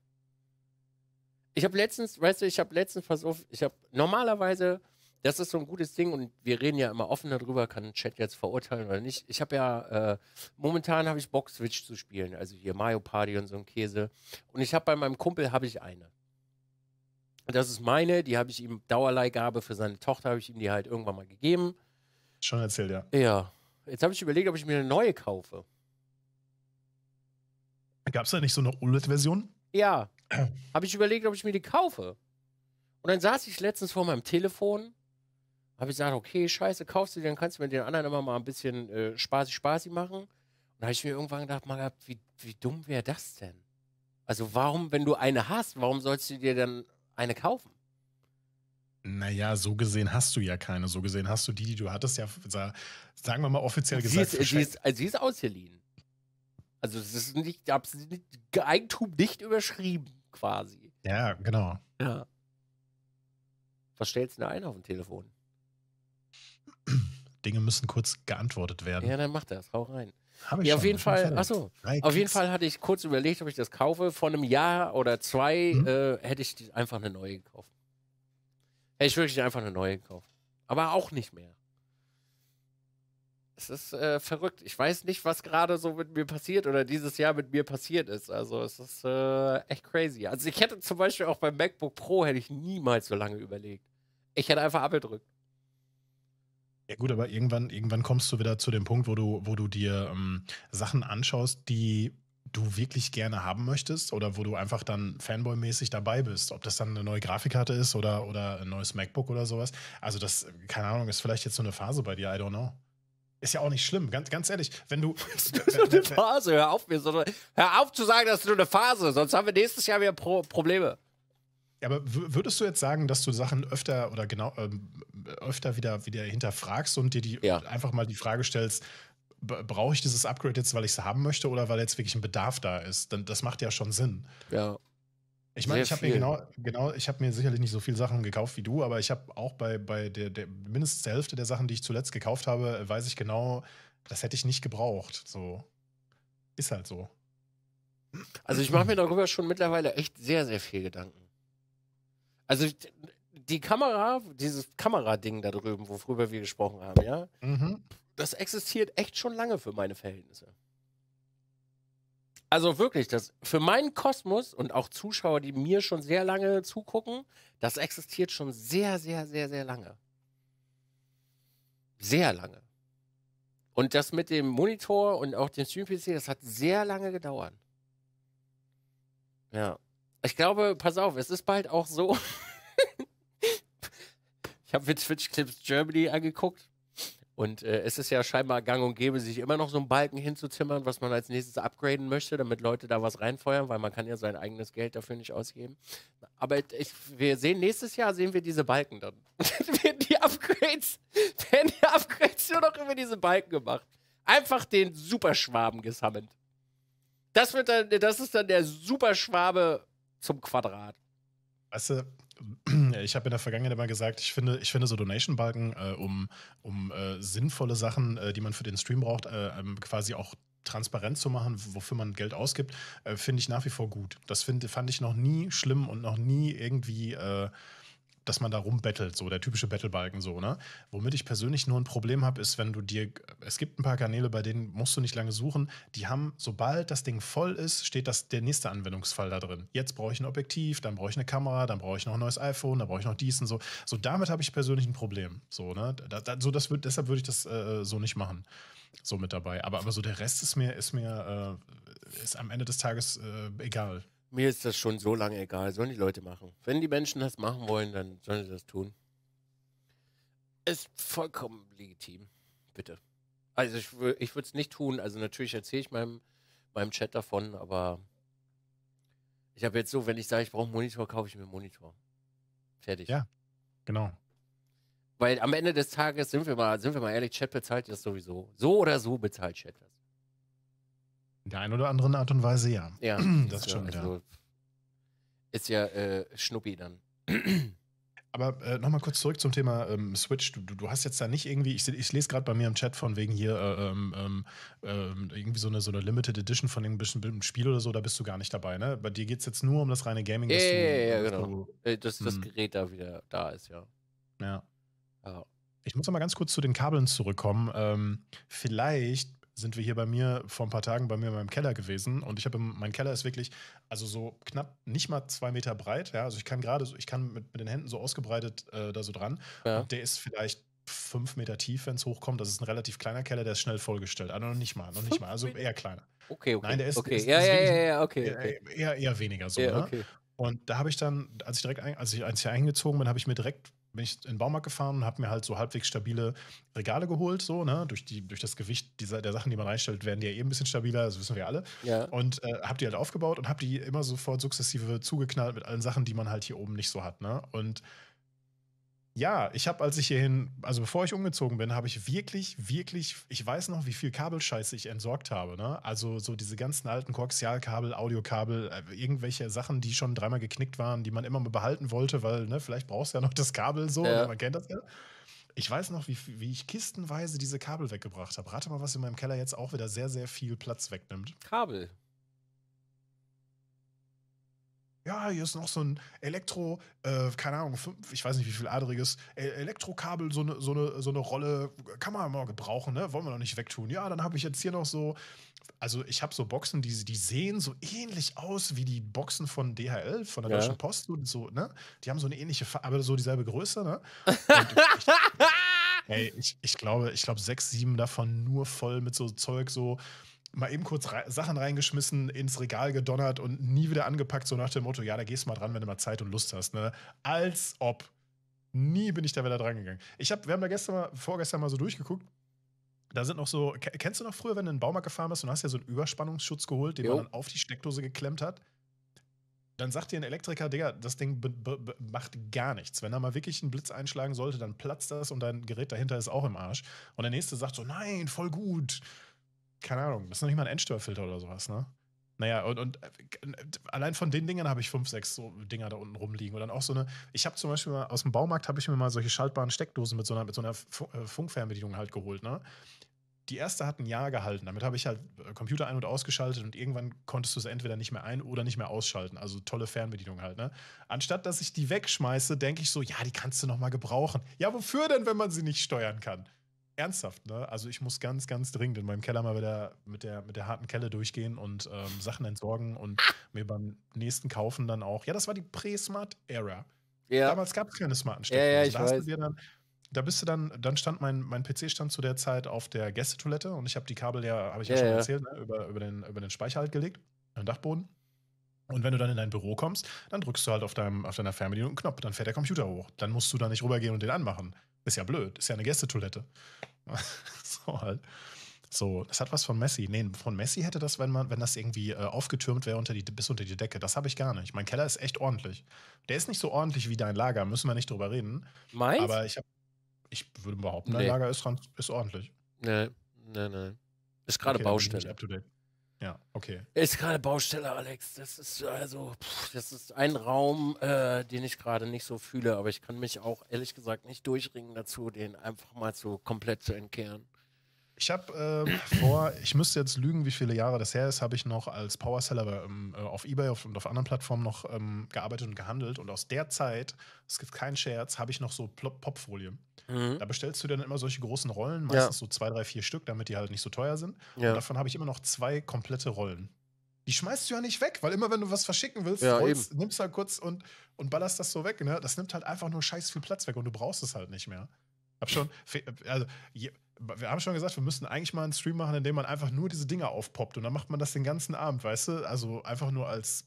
Ich habe letztens, weißt du, ich habe letztens, pass auf, ich habe normalerweise, das ist so ein gutes Ding und wir reden ja immer offen darüber, kann ein Chat jetzt verurteilen oder nicht. Ich habe ja, äh, momentan habe ich Bock Switch zu spielen, also hier Mario Party und so ein Käse. Und ich habe bei meinem Kumpel, habe ich eine. Das ist meine, die habe ich ihm Dauerleihgabe für seine Tochter, habe ich ihm die halt irgendwann mal gegeben. Schon erzählt, ja. Ja. Jetzt habe ich überlegt, ob ich mir eine neue kaufe. Gab es da nicht so eine OLED-Version? Ja. habe ich überlegt, ob ich mir die kaufe. Und dann saß ich letztens vor meinem Telefon, habe ich gesagt, okay, scheiße, kaufst du die, dann kannst du mit den anderen immer mal ein bisschen äh, spaßig, spaßig machen. Und da habe ich mir irgendwann gedacht, mal gehabt, wie, wie dumm wäre das denn? Also warum, wenn du eine hast, warum sollst du dir dann eine kaufen? Naja, so gesehen hast du ja keine. So gesehen hast du die, die du hattest, ja, sagen wir mal offiziell sie gesagt. Ist, sie, ist, also sie ist ausgeliehen. Also es ist nicht, Eigentum nicht überschrieben, quasi. Ja, genau. Ja. Was stellst du denn ein auf dem Telefon? Dinge müssen kurz geantwortet werden. Ja, dann mach das, hau rein. Hab ich ja, auf schon, jeden Fall, achso, auf jeden Fall hatte ich kurz überlegt, ob ich das kaufe. Vor einem Jahr oder zwei hm? äh, hätte ich einfach eine neue gekauft. Hätte ich wirklich einfach eine neue gekauft. Aber auch nicht mehr. Es ist äh, verrückt. Ich weiß nicht, was gerade so mit mir passiert oder dieses Jahr mit mir passiert ist. Also es ist äh, echt crazy. Also ich hätte zum Beispiel auch beim MacBook Pro hätte ich niemals so lange überlegt. Ich hätte einfach abgedrückt. Ja gut, aber irgendwann, irgendwann kommst du wieder zu dem Punkt, wo du, wo du dir ähm, Sachen anschaust, die du wirklich gerne haben möchtest oder wo du einfach dann Fanboy-mäßig dabei bist. Ob das dann eine neue Grafikkarte ist oder, oder ein neues MacBook oder sowas. Also das, keine Ahnung, ist vielleicht jetzt so eine Phase bei dir, I don't know. Ist ja auch nicht schlimm, ganz, ganz ehrlich. Wenn du. das ist nur eine Phase, hör auf, mir, hör auf zu sagen, das ist nur eine Phase, sonst haben wir nächstes Jahr wieder Pro Probleme. Ja, aber würdest du jetzt sagen, dass du Sachen öfter oder genau ähm, öfter wieder, wieder hinterfragst und dir die ja. einfach mal die Frage stellst, brauche ich dieses Upgrade jetzt, weil ich es haben möchte oder weil jetzt wirklich ein Bedarf da ist? Denn das macht ja schon Sinn. Ja. Ich meine, ich habe mir genau, genau, ich habe mir sicherlich nicht so viele Sachen gekauft wie du, aber ich habe auch bei, bei der, der mindestens der Hälfte der Sachen, die ich zuletzt gekauft habe, weiß ich genau, das hätte ich nicht gebraucht. So. Ist halt so. Also ich mache mir darüber schon mittlerweile echt sehr, sehr viel Gedanken. Also die Kamera, dieses Kamerading da drüben, worüber wir gesprochen haben, ja? Mhm das existiert echt schon lange für meine Verhältnisse. Also wirklich, das für meinen Kosmos und auch Zuschauer, die mir schon sehr lange zugucken, das existiert schon sehr, sehr, sehr, sehr lange. Sehr lange. Und das mit dem Monitor und auch dem Stream-PC, das hat sehr lange gedauert. Ja. Ich glaube, pass auf, es ist bald auch so. ich habe mir Twitch Clips Germany angeguckt und äh, es ist ja scheinbar gang und gäbe, sich immer noch so einen Balken hinzuzimmern, was man als nächstes upgraden möchte, damit Leute da was reinfeuern, weil man kann ja sein eigenes Geld dafür nicht ausgeben. Aber ich, wir sehen nächstes Jahr sehen wir diese Balken dann. werden die Upgrades, werden die Upgrades nur noch über diese Balken gemacht. Einfach den Superschwaben gesammelt. Das, wird dann, das ist dann der Superschwabe zum Quadrat. Weißt du, ich habe in der Vergangenheit immer gesagt, ich finde, ich finde so Donation-Balken, äh, um, um äh, sinnvolle Sachen, äh, die man für den Stream braucht, äh, ähm, quasi auch transparent zu machen, wofür man Geld ausgibt, äh, finde ich nach wie vor gut. Das find, fand ich noch nie schlimm und noch nie irgendwie äh, dass man da rumbettelt, so der typische Battlebalken so, ne? Womit ich persönlich nur ein Problem habe, ist, wenn du dir, es gibt ein paar Kanäle, bei denen musst du nicht lange suchen, die haben, sobald das Ding voll ist, steht das, der nächste Anwendungsfall da drin. Jetzt brauche ich ein Objektiv, dann brauche ich eine Kamera, dann brauche ich noch ein neues iPhone, dann brauche ich noch dies und so. So, damit habe ich persönlich ein Problem, so, ne? Da, da, so, das wird, deshalb würde ich das äh, so nicht machen, so mit dabei. Aber, aber so der Rest ist mir, ist mir, äh, ist am Ende des Tages äh, egal. Mir ist das schon so lange egal, sollen die Leute machen. Wenn die Menschen das machen wollen, dann sollen sie das tun. Ist vollkommen legitim. Bitte. Also ich, ich würde es nicht tun. Also natürlich erzähle ich meinem, meinem Chat davon, aber ich habe jetzt so, wenn ich sage, ich brauche einen Monitor, kaufe ich mir einen Monitor. Fertig. Ja, genau. Weil am Ende des Tages sind wir mal, sind wir mal ehrlich, Chat bezahlt das sowieso. So oder so bezahlt Chat das. In der einen oder anderen Art und Weise ja. Ja, das ist schon ja, also, Ist ja äh, Schnuppi dann. Aber äh, nochmal kurz zurück zum Thema ähm, Switch. Du, du, hast jetzt da nicht irgendwie, ich, ich lese gerade bei mir im Chat von wegen hier äh, ähm, ähm, ähm, irgendwie so eine, so eine Limited Edition von einem bestimmten Spiel oder so, da bist du gar nicht dabei, ne? Bei dir geht es jetzt nur um das reine Gaming. Ja, ja, ja, genau. Du, äh, dass das hm. Gerät da wieder da ist, ja. Ja. ja. Ich muss nochmal ganz kurz zu den Kabeln zurückkommen. Ähm, vielleicht sind wir hier bei mir vor ein paar Tagen bei mir in meinem Keller gewesen und ich habe mein Keller ist wirklich also so knapp nicht mal zwei Meter breit ja also ich kann gerade so ich kann mit, mit den Händen so ausgebreitet äh, da so dran ja. und der ist vielleicht fünf Meter tief wenn es hochkommt das ist ein relativ kleiner Keller der ist schnell vollgestellt also noch nicht mal noch nicht mal also eher kleiner okay okay nein der ist, okay. Ist, ja, ist ja, ja ja okay, okay. Eher, eher weniger so ja, ne? Und da habe ich dann, als ich direkt, ein, als ich, als ich eingezogen bin, habe ich mir direkt bin ich in den Baumarkt gefahren und habe mir halt so halbwegs stabile Regale geholt, so, ne? Durch, die, durch das Gewicht dieser, der Sachen, die man reinstellt, werden die ja eh ein bisschen stabiler, das wissen wir alle. Ja. Und äh, habe die halt aufgebaut und habe die immer sofort sukzessive zugeknallt mit allen Sachen, die man halt hier oben nicht so hat, ne? Und ja, ich habe, als ich hierhin, also bevor ich umgezogen bin, habe ich wirklich, wirklich, ich weiß noch, wie viel Kabelscheiße ich entsorgt habe. Ne? Also so diese ganzen alten Koaxialkabel, Audiokabel, äh, irgendwelche Sachen, die schon dreimal geknickt waren, die man immer mal behalten wollte, weil ne, vielleicht brauchst du ja noch das Kabel so, ja. Ne, man kennt das ja. Ich weiß noch, wie, wie ich kistenweise diese Kabel weggebracht habe. Rate mal, was in meinem Keller jetzt auch wieder sehr, sehr viel Platz wegnimmt. Kabel ja, hier ist noch so ein Elektro, äh, keine Ahnung, fünf, ich weiß nicht, wie viel adriges e-, Elektrokabel, so eine so eine, so eine Rolle kann man mal gebrauchen, ne? Wollen wir noch nicht wegtun. Ja, dann habe ich jetzt hier noch so, also ich habe so Boxen, die, die sehen so ähnlich aus wie die Boxen von DHL, von der ja. Deutschen Post und so, ne? Die haben so eine ähnliche, Farbe, aber so dieselbe Größe, ne? ey, ich, ich glaube, ich glaube sechs, sieben davon nur voll mit so Zeug, so mal eben kurz rei Sachen reingeschmissen, ins Regal gedonnert und nie wieder angepackt, so nach dem Motto, ja, da gehst du mal dran, wenn du mal Zeit und Lust hast. Ne? Als ob. Nie bin ich da wieder dran gegangen. Ich hab, wir haben da gestern mal, vorgestern mal so durchgeguckt. Da sind noch so, kennst du noch früher, wenn du in den Baumarkt gefahren bist und hast ja so einen Überspannungsschutz geholt, den jo. man dann auf die Steckdose geklemmt hat? Dann sagt dir ein Elektriker, Digga, das Ding macht gar nichts. Wenn da mal wirklich ein Blitz einschlagen sollte, dann platzt das und dein Gerät dahinter ist auch im Arsch. Und der nächste sagt so, nein, voll gut keine Ahnung, das ist noch nicht mal ein Endstörfilter oder sowas, ne? Naja, und, und allein von den Dingern habe ich fünf, sechs so Dinger da unten rumliegen. Und dann auch so eine, ich habe zum Beispiel mal aus dem Baumarkt habe ich mir mal solche schaltbaren Steckdosen mit so einer, mit so einer äh, Funkfernbedienung halt geholt, ne? Die erste hat ein Jahr gehalten. Damit habe ich halt äh, Computer ein- und ausgeschaltet und irgendwann konntest du es entweder nicht mehr ein- oder nicht mehr ausschalten. Also tolle Fernbedienung halt, ne? Anstatt dass ich die wegschmeiße, denke ich so, ja, die kannst du nochmal gebrauchen. Ja, wofür denn, wenn man sie nicht steuern kann? ernsthaft, ne? Also ich muss ganz, ganz dringend in meinem Keller mal wieder mit der, mit der harten Kelle durchgehen und ähm, Sachen entsorgen und mir beim nächsten kaufen dann auch. Ja, das war die pre smart ära Ja. Damals gab es keine smarten Stecker. Ja, ja, ich da, weiß. Dann, da bist du dann, dann stand mein, mein PC stand zu der Zeit auf der Gästetoilette und ich habe die Kabel ja, habe ich ja, ja schon ja. erzählt, ne? über, über, den, über den Speicher halt gelegt, den Dachboden. Und wenn du dann in dein Büro kommst, dann drückst du halt auf, deinem, auf deiner Fernbedienung einen Knopf, dann fährt der Computer hoch. Dann musst du da nicht rübergehen und den anmachen. Ist ja blöd, ist ja eine Gästetoilette. so halt. So, das hat was von Messi. Nee, von Messi hätte das, wenn man, wenn das irgendwie äh, aufgetürmt wäre unter die, bis unter die Decke. Das habe ich gar nicht. Mein Keller ist echt ordentlich. Der ist nicht so ordentlich wie dein Lager, müssen wir nicht drüber reden. Meins? Aber ich, hab, ich würde behaupten, dein nee. Lager ist, ist ordentlich. Nee, nee, nee. Ist gerade okay, Baustelle. Ja, okay. Ist gerade Baustelle, Alex. Das ist also, pff, das ist ein Raum, äh, den ich gerade nicht so fühle, aber ich kann mich auch ehrlich gesagt nicht durchringen dazu, den einfach mal so komplett zu entkehren. Ich habe äh, vor, ich müsste jetzt lügen, wie viele Jahre das her ist, habe ich noch als Powerseller ähm, äh, auf Ebay und auf anderen Plattformen noch ähm, gearbeitet und gehandelt. Und aus der Zeit, es gibt keinen Scherz, habe ich noch so Popfolie. Mhm. Da bestellst du dann immer solche großen Rollen, meistens ja. so zwei, drei, vier Stück, damit die halt nicht so teuer sind. Ja. Und davon habe ich immer noch zwei komplette Rollen. Die schmeißt du ja nicht weg, weil immer wenn du was verschicken willst, ja, holst, nimmst du halt kurz und, und ballerst das so weg. Ne? Das nimmt halt einfach nur scheiß viel Platz weg und du brauchst es halt nicht mehr. Hab schon, also wir haben schon gesagt, wir müssen eigentlich mal einen Stream machen, in dem man einfach nur diese Dinger aufpoppt und dann macht man das den ganzen Abend, weißt du? Also einfach nur als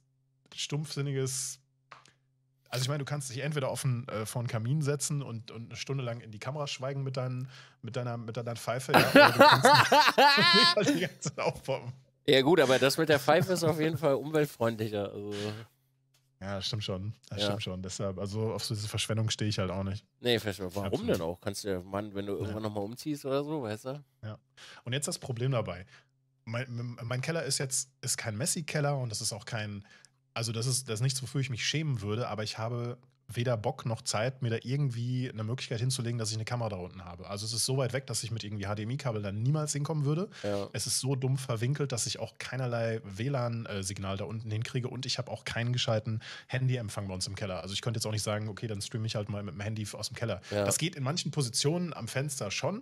stumpfsinniges. Also ich meine, du kannst dich entweder offen äh, vor einen Kamin setzen und, und eine Stunde lang in die Kamera schweigen mit, dein, mit, deiner, mit deiner Pfeife, ja, oder du kannst die ganze aufpoppen. Ja gut, aber das mit der Pfeife ist auf jeden Fall umweltfreundlicher. Also. Ja, stimmt schon. Das ja. stimmt schon. Deshalb, also auf so diese Verschwendung stehe ich halt auch nicht. Nee, Verschwendung. Warum Absolut. denn auch? Kannst du ja, Mann, wenn du irgendwann ja. nochmal umziehst oder so, weißt du? Ja. Und jetzt das Problem dabei. Mein, mein Keller ist jetzt ist kein Messi-Keller und das ist auch kein, also das ist, das ist nichts, wofür ich mich schämen würde, aber ich habe weder Bock noch Zeit, mir da irgendwie eine Möglichkeit hinzulegen, dass ich eine Kamera da unten habe. Also es ist so weit weg, dass ich mit irgendwie HDMI-Kabel dann niemals hinkommen würde. Ja. Es ist so dumm verwinkelt, dass ich auch keinerlei WLAN-Signal da unten hinkriege und ich habe auch keinen gescheiten Handyempfang bei uns im Keller. Also ich könnte jetzt auch nicht sagen, okay, dann streame ich halt mal mit dem Handy aus dem Keller. Ja. Das geht in manchen Positionen am Fenster schon.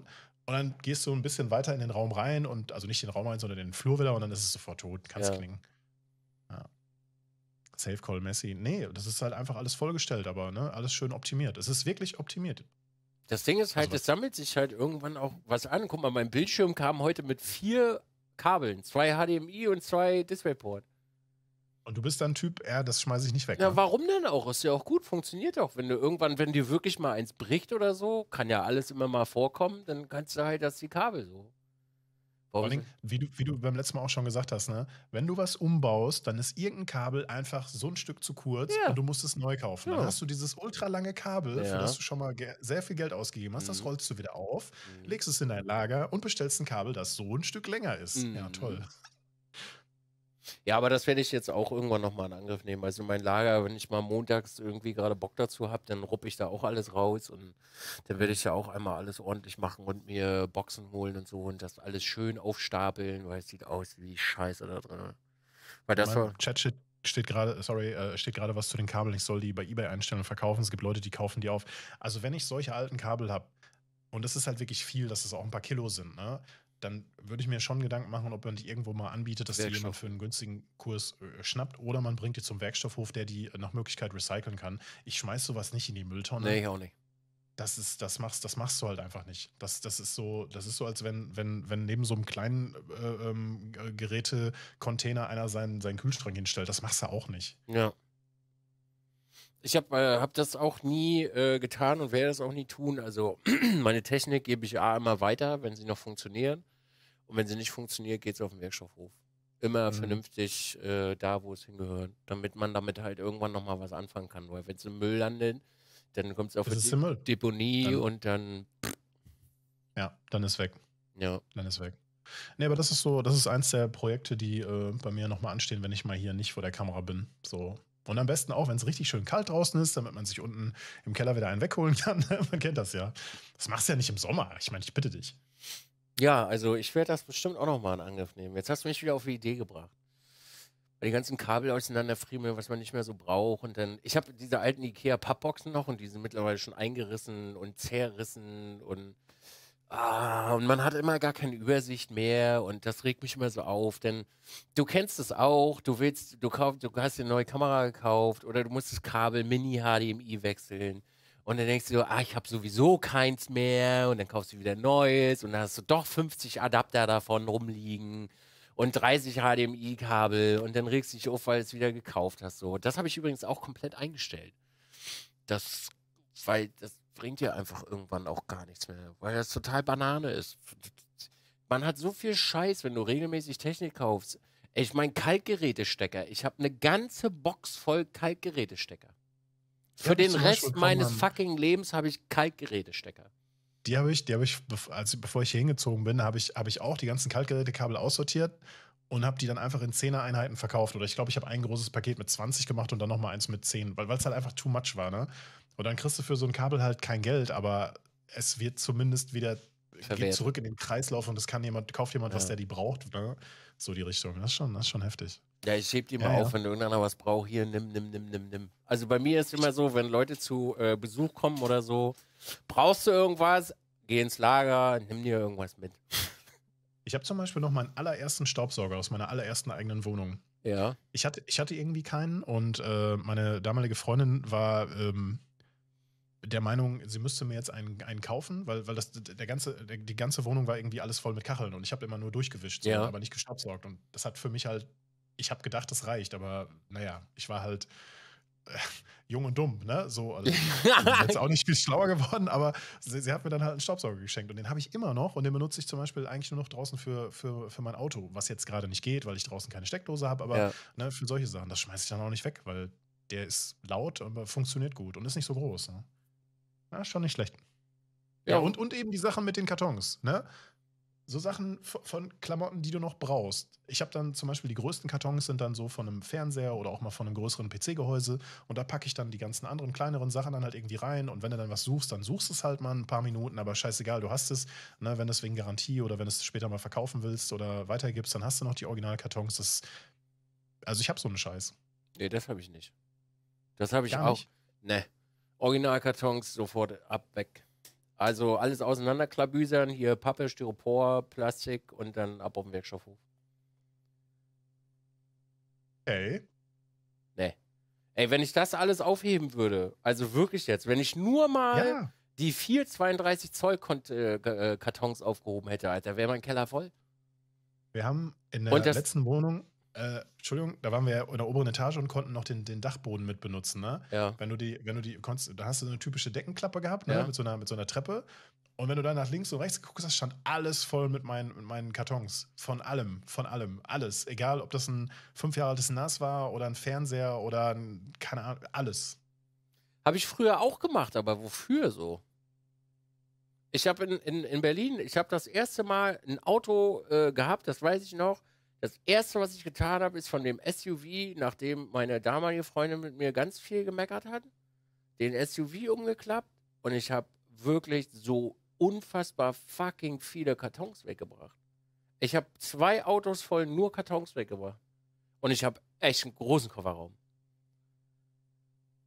Und dann gehst du ein bisschen weiter in den Raum rein und also nicht den Raum rein, sondern den Flur wieder und dann ist es sofort tot, kannst ja. klingen. Safe Call Messi. Nee, das ist halt einfach alles vollgestellt, aber ne, alles schön optimiert. Es ist wirklich optimiert. Das Ding ist halt, also, es sammelt sich halt irgendwann auch was an. Guck mal, mein Bildschirm kam heute mit vier Kabeln, zwei HDMI und zwei DisplayPort. Und du bist dann Typ, ja, das schmeiße ich nicht weg. Na, ne? warum denn auch? Ist ja auch gut, funktioniert auch. Wenn du irgendwann, wenn dir wirklich mal eins bricht oder so, kann ja alles immer mal vorkommen, dann kannst du halt dass die Kabel so. Vor allem, wie du, wie du beim letzten Mal auch schon gesagt hast, ne? wenn du was umbaust, dann ist irgendein Kabel einfach so ein Stück zu kurz ja. und du musst es neu kaufen. Ja. Dann hast du dieses ultralange Kabel, ja. für das du schon mal sehr viel Geld ausgegeben hast, mhm. das rollst du wieder auf, mhm. legst es in dein Lager und bestellst ein Kabel, das so ein Stück länger ist. Mhm. Ja, toll. Ja, aber das werde ich jetzt auch irgendwann nochmal in Angriff nehmen. Also mein Lager, wenn ich mal montags irgendwie gerade Bock dazu habe, dann rupp ich da auch alles raus und dann werde ich ja auch einmal alles ordentlich machen und mir Boxen holen und so und das alles schön aufstapeln, weil es sieht aus wie Scheiße da drin. Weil das war. Chat -Shit steht gerade, sorry, äh, steht gerade was zu den Kabeln. Ich soll die bei eBay einstellen und verkaufen. Es gibt Leute, die kaufen die auf. Also wenn ich solche alten Kabel habe und das ist halt wirklich viel, dass es auch ein paar Kilo sind, ne? dann würde ich mir schon Gedanken machen, ob man die irgendwo mal anbietet, dass Werkstoff. die jemand für einen günstigen Kurs äh, schnappt oder man bringt die zum Werkstoffhof, der die nach Möglichkeit recyceln kann. Ich schmeiß sowas nicht in die Mülltonne. Nee, ich auch nicht. Das ist, das machst, das machst du halt einfach nicht. Das, das ist so, das ist so, als wenn, wenn, wenn neben so einem kleinen äh, äh, geräte einer seinen, seinen Kühlschrank hinstellt. Das machst du auch nicht. Ja. Ich habe äh, hab das auch nie äh, getan und werde das auch nie tun. Also meine Technik gebe ich A immer weiter, wenn sie noch funktionieren. Und wenn sie nicht funktioniert, geht es auf den Werkstoffhof. Immer mhm. vernünftig äh, da, wo es hingehört, damit man damit halt irgendwann nochmal was anfangen kann. Weil wenn es im Müll landet, dann kommt es auf die De Deponie dann, und dann. Pff. Ja, dann ist weg. Ja. Dann ist weg. Nee, aber das ist so, das ist eins der Projekte, die äh, bei mir nochmal anstehen, wenn ich mal hier nicht vor der Kamera bin. So. Und am besten auch, wenn es richtig schön kalt draußen ist, damit man sich unten im Keller wieder einen wegholen kann. man kennt das ja. Das machst du ja nicht im Sommer. Ich meine, ich bitte dich. Ja, also ich werde das bestimmt auch nochmal in Angriff nehmen. Jetzt hast du mich wieder auf die Idee gebracht. Weil die ganzen Kabel auseinanderfriemeln, was man nicht mehr so braucht. Und dann, ich habe diese alten IKEA-Pappboxen noch und die sind mittlerweile schon eingerissen und zerrissen und, ah, und man hat immer gar keine Übersicht mehr und das regt mich immer so auf. Denn du kennst es auch, du willst, du kaufst, du hast dir eine neue Kamera gekauft oder du musst das Kabel Mini-HDMI wechseln und dann denkst du, ah, ich habe sowieso keins mehr und dann kaufst du wieder neues und dann hast du doch 50 Adapter davon rumliegen und 30 HDMI-Kabel und dann regst du dich auf, weil du es wieder gekauft hast. So. Das habe ich übrigens auch komplett eingestellt. Das, weil das bringt dir einfach irgendwann auch gar nichts mehr, weil das total Banane ist. Man hat so viel Scheiß, wenn du regelmäßig Technik kaufst. Ich meine, Kaltgerätestecker. Ich habe eine ganze Box voll Kaltgerätestecker. Für den Rest meines haben. fucking Lebens habe ich Kaltgerätestecker. Die habe ich, die habe ich, also bevor ich hier hingezogen bin, habe ich, hab ich auch die ganzen Kaltgerätekabel aussortiert und habe die dann einfach in 10er Einheiten verkauft. Oder ich glaube, ich habe ein großes Paket mit 20 gemacht und dann nochmal eins mit 10, weil es halt einfach too much war. Ne? Und dann kriegst du für so ein Kabel halt kein Geld, aber es wird zumindest wieder geht zurück in den Kreislauf und das kann jemand, kauft jemand, ja. was der die braucht. Ne? So die Richtung. Das ist schon, das ist schon heftig. Ja, ich heb die mal ja, auf, ja. wenn irgendeiner was braucht. Hier, nimm, nimm, nimm, nimm, nimm. Also bei mir ist immer so, wenn Leute zu äh, Besuch kommen oder so, brauchst du irgendwas, geh ins Lager, nimm dir irgendwas mit. Ich habe zum Beispiel noch meinen allerersten Staubsauger aus meiner allerersten eigenen Wohnung. Ja. Ich hatte, ich hatte irgendwie keinen und äh, meine damalige Freundin war ähm, der Meinung, sie müsste mir jetzt einen, einen kaufen, weil, weil das, der ganze, der, die ganze Wohnung war irgendwie alles voll mit Kacheln und ich habe immer nur durchgewischt, so, ja. aber nicht gestaubsaugt. Und das hat für mich halt ich habe gedacht, das reicht, aber naja, ich war halt äh, jung und dumm, ne? So, also ich bin jetzt auch nicht viel schlauer geworden, aber sie, sie, hat mir dann halt einen Staubsauger geschenkt und den habe ich immer noch und den benutze ich zum Beispiel eigentlich nur noch draußen für, für, für mein Auto, was jetzt gerade nicht geht, weil ich draußen keine Steckdose habe, aber ja. ne, für solche Sachen, das schmeiße ich dann auch nicht weg, weil der ist laut, aber funktioniert gut und ist nicht so groß. Ne? Na, schon nicht schlecht. Ja, ja, und, und eben die Sachen mit den Kartons, ne? so Sachen von Klamotten, die du noch brauchst. Ich habe dann zum Beispiel die größten Kartons sind dann so von einem Fernseher oder auch mal von einem größeren PC-Gehäuse und da packe ich dann die ganzen anderen kleineren Sachen dann halt irgendwie rein und wenn du dann was suchst, dann suchst es halt mal ein paar Minuten, aber scheißegal, du hast es. Ne? Wenn du es wegen Garantie oder wenn du es später mal verkaufen willst oder weitergibst, dann hast du noch die Originalkartons. Das, also ich habe so einen Scheiß. Nee, das habe ich nicht. Das habe ich Gar auch. Nicht. Nee. Originalkartons sofort ab, weg. Also alles auseinanderklabüsern, hier Pappe, Styropor, Plastik und dann ab auf den Werkstoffhof. Ey? Nee. Ey, wenn ich das alles aufheben würde, also wirklich jetzt, wenn ich nur mal ja. die vier 32 Zoll äh, äh, Kartons aufgehoben hätte, Alter, wäre mein Keller voll. Wir haben in der letzten Wohnung äh, Entschuldigung, da waren wir ja in der oberen Etage und konnten noch den, den Dachboden mit benutzen, ne? Ja. Wenn du die, wenn du die konntest, da hast du so eine typische Deckenklappe gehabt, ne? Ja. Mit, so einer, mit so einer Treppe. Und wenn du dann nach links und rechts guckst, das stand alles voll mit meinen, mit meinen Kartons. Von allem, von allem, alles. Egal, ob das ein fünf Jahre altes NAS war oder ein Fernseher oder ein, keine Ahnung, alles. Habe ich früher auch gemacht, aber wofür so? Ich habe in, in, in Berlin, ich habe das erste Mal ein Auto äh, gehabt, das weiß ich noch das erste, was ich getan habe, ist von dem SUV, nachdem meine damalige Freundin mit mir ganz viel gemeckert hat, den SUV umgeklappt und ich habe wirklich so unfassbar fucking viele Kartons weggebracht. Ich habe zwei Autos voll nur Kartons weggebracht. Und ich habe echt einen großen Kofferraum.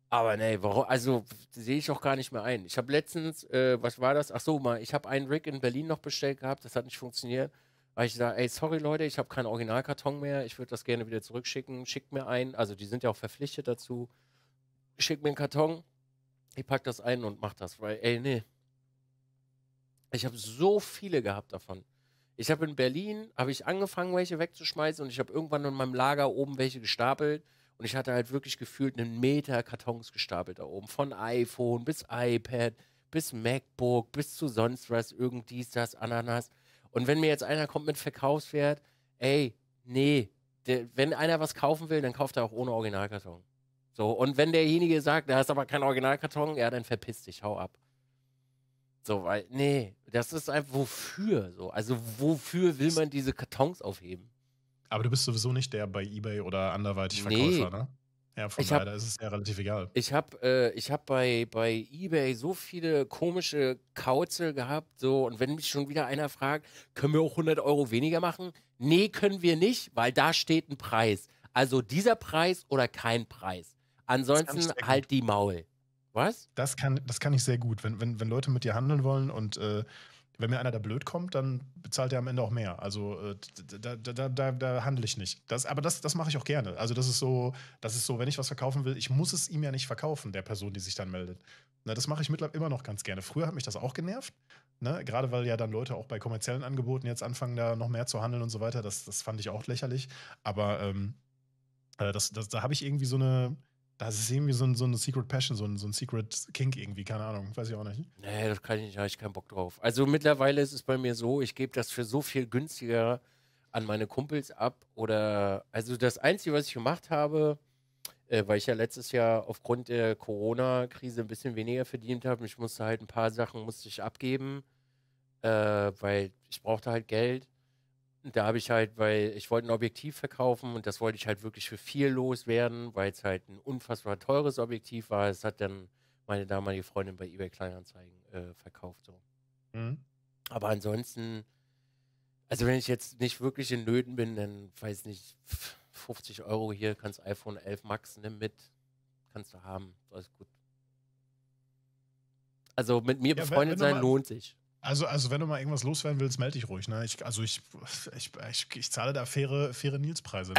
Aber nee, warum? Also sehe ich auch gar nicht mehr ein. Ich habe letztens, äh, was war das? Ach so, mal, ich habe einen Rig in Berlin noch bestellt gehabt, das hat nicht funktioniert weil ich sage, ey, sorry Leute, ich habe keinen Originalkarton mehr, ich würde das gerne wieder zurückschicken, schickt mir einen, also die sind ja auch verpflichtet dazu, schickt mir einen Karton, ich packe das ein und mach das, weil, ey, nee. Ich habe so viele gehabt davon. Ich habe in Berlin, habe ich angefangen, welche wegzuschmeißen und ich habe irgendwann in meinem Lager oben welche gestapelt und ich hatte halt wirklich gefühlt einen Meter Kartons gestapelt da oben, von iPhone bis iPad, bis MacBook, bis zu sonst was, irgend dies, das, Ananas und wenn mir jetzt einer kommt mit Verkaufswert, ey, nee, der, wenn einer was kaufen will, dann kauft er auch ohne Originalkarton. So, und wenn derjenige sagt, da ist aber kein Originalkarton, ja, dann verpiss dich, hau ab. So, weil, nee, das ist einfach, wofür so? Also, wofür will man diese Kartons aufheben? Aber du bist sowieso nicht der bei Ebay oder anderweitig Verkäufer, nee, ne? Ja, von ich daher hab, ist es ja relativ egal. Ich habe äh, hab bei, bei eBay so viele komische Kauze gehabt, so und wenn mich schon wieder einer fragt, können wir auch 100 Euro weniger machen? Nee, können wir nicht, weil da steht ein Preis. Also dieser Preis oder kein Preis. Ansonsten halt die Maul. Was? Das kann, das kann ich sehr gut. Wenn, wenn, wenn Leute mit dir handeln wollen und äh, wenn mir einer da blöd kommt, dann bezahlt er am Ende auch mehr. Also äh, da, da, da, da handle ich nicht. Das, aber das, das mache ich auch gerne. Also das ist so, das ist so, wenn ich was verkaufen will, ich muss es ihm ja nicht verkaufen, der Person, die sich dann meldet. Na, das mache ich mittlerweile immer noch ganz gerne. Früher hat mich das auch genervt. Ne? Gerade weil ja dann Leute auch bei kommerziellen Angeboten jetzt anfangen, da noch mehr zu handeln und so weiter. Das, das fand ich auch lächerlich. Aber ähm, äh, das, das, da habe ich irgendwie so eine das ist irgendwie so, ein, so eine Secret Passion, so ein, so ein Secret Kink irgendwie, keine Ahnung, weiß ich auch nicht. Nee, das kann ich nicht, habe ich keinen Bock drauf. Also mittlerweile ist es bei mir so, ich gebe das für so viel günstiger an meine Kumpels ab oder, also das Einzige, was ich gemacht habe, äh, weil ich ja letztes Jahr aufgrund der Corona-Krise ein bisschen weniger verdient habe, ich musste halt ein paar Sachen musste ich abgeben, äh, weil ich brauchte halt Geld da habe ich halt, weil ich wollte ein Objektiv verkaufen und das wollte ich halt wirklich für viel loswerden, weil es halt ein unfassbar teures Objektiv war. Es hat dann meine damalige Freundin bei eBay Kleinanzeigen äh, verkauft. So. Mhm. Aber ansonsten, also wenn ich jetzt nicht wirklich in Nöten bin, dann weiß nicht, 50 Euro hier, kannst iPhone 11 Max nimm mit, kannst du haben, alles gut. Also mit mir ja, befreundet wenn, wenn sein lohnt sich. Also, also wenn du mal irgendwas loswerden willst, melde dich ruhig. Ne? Ich, also ich, ich, ich, ich zahle da faire, faire Nils-Preise.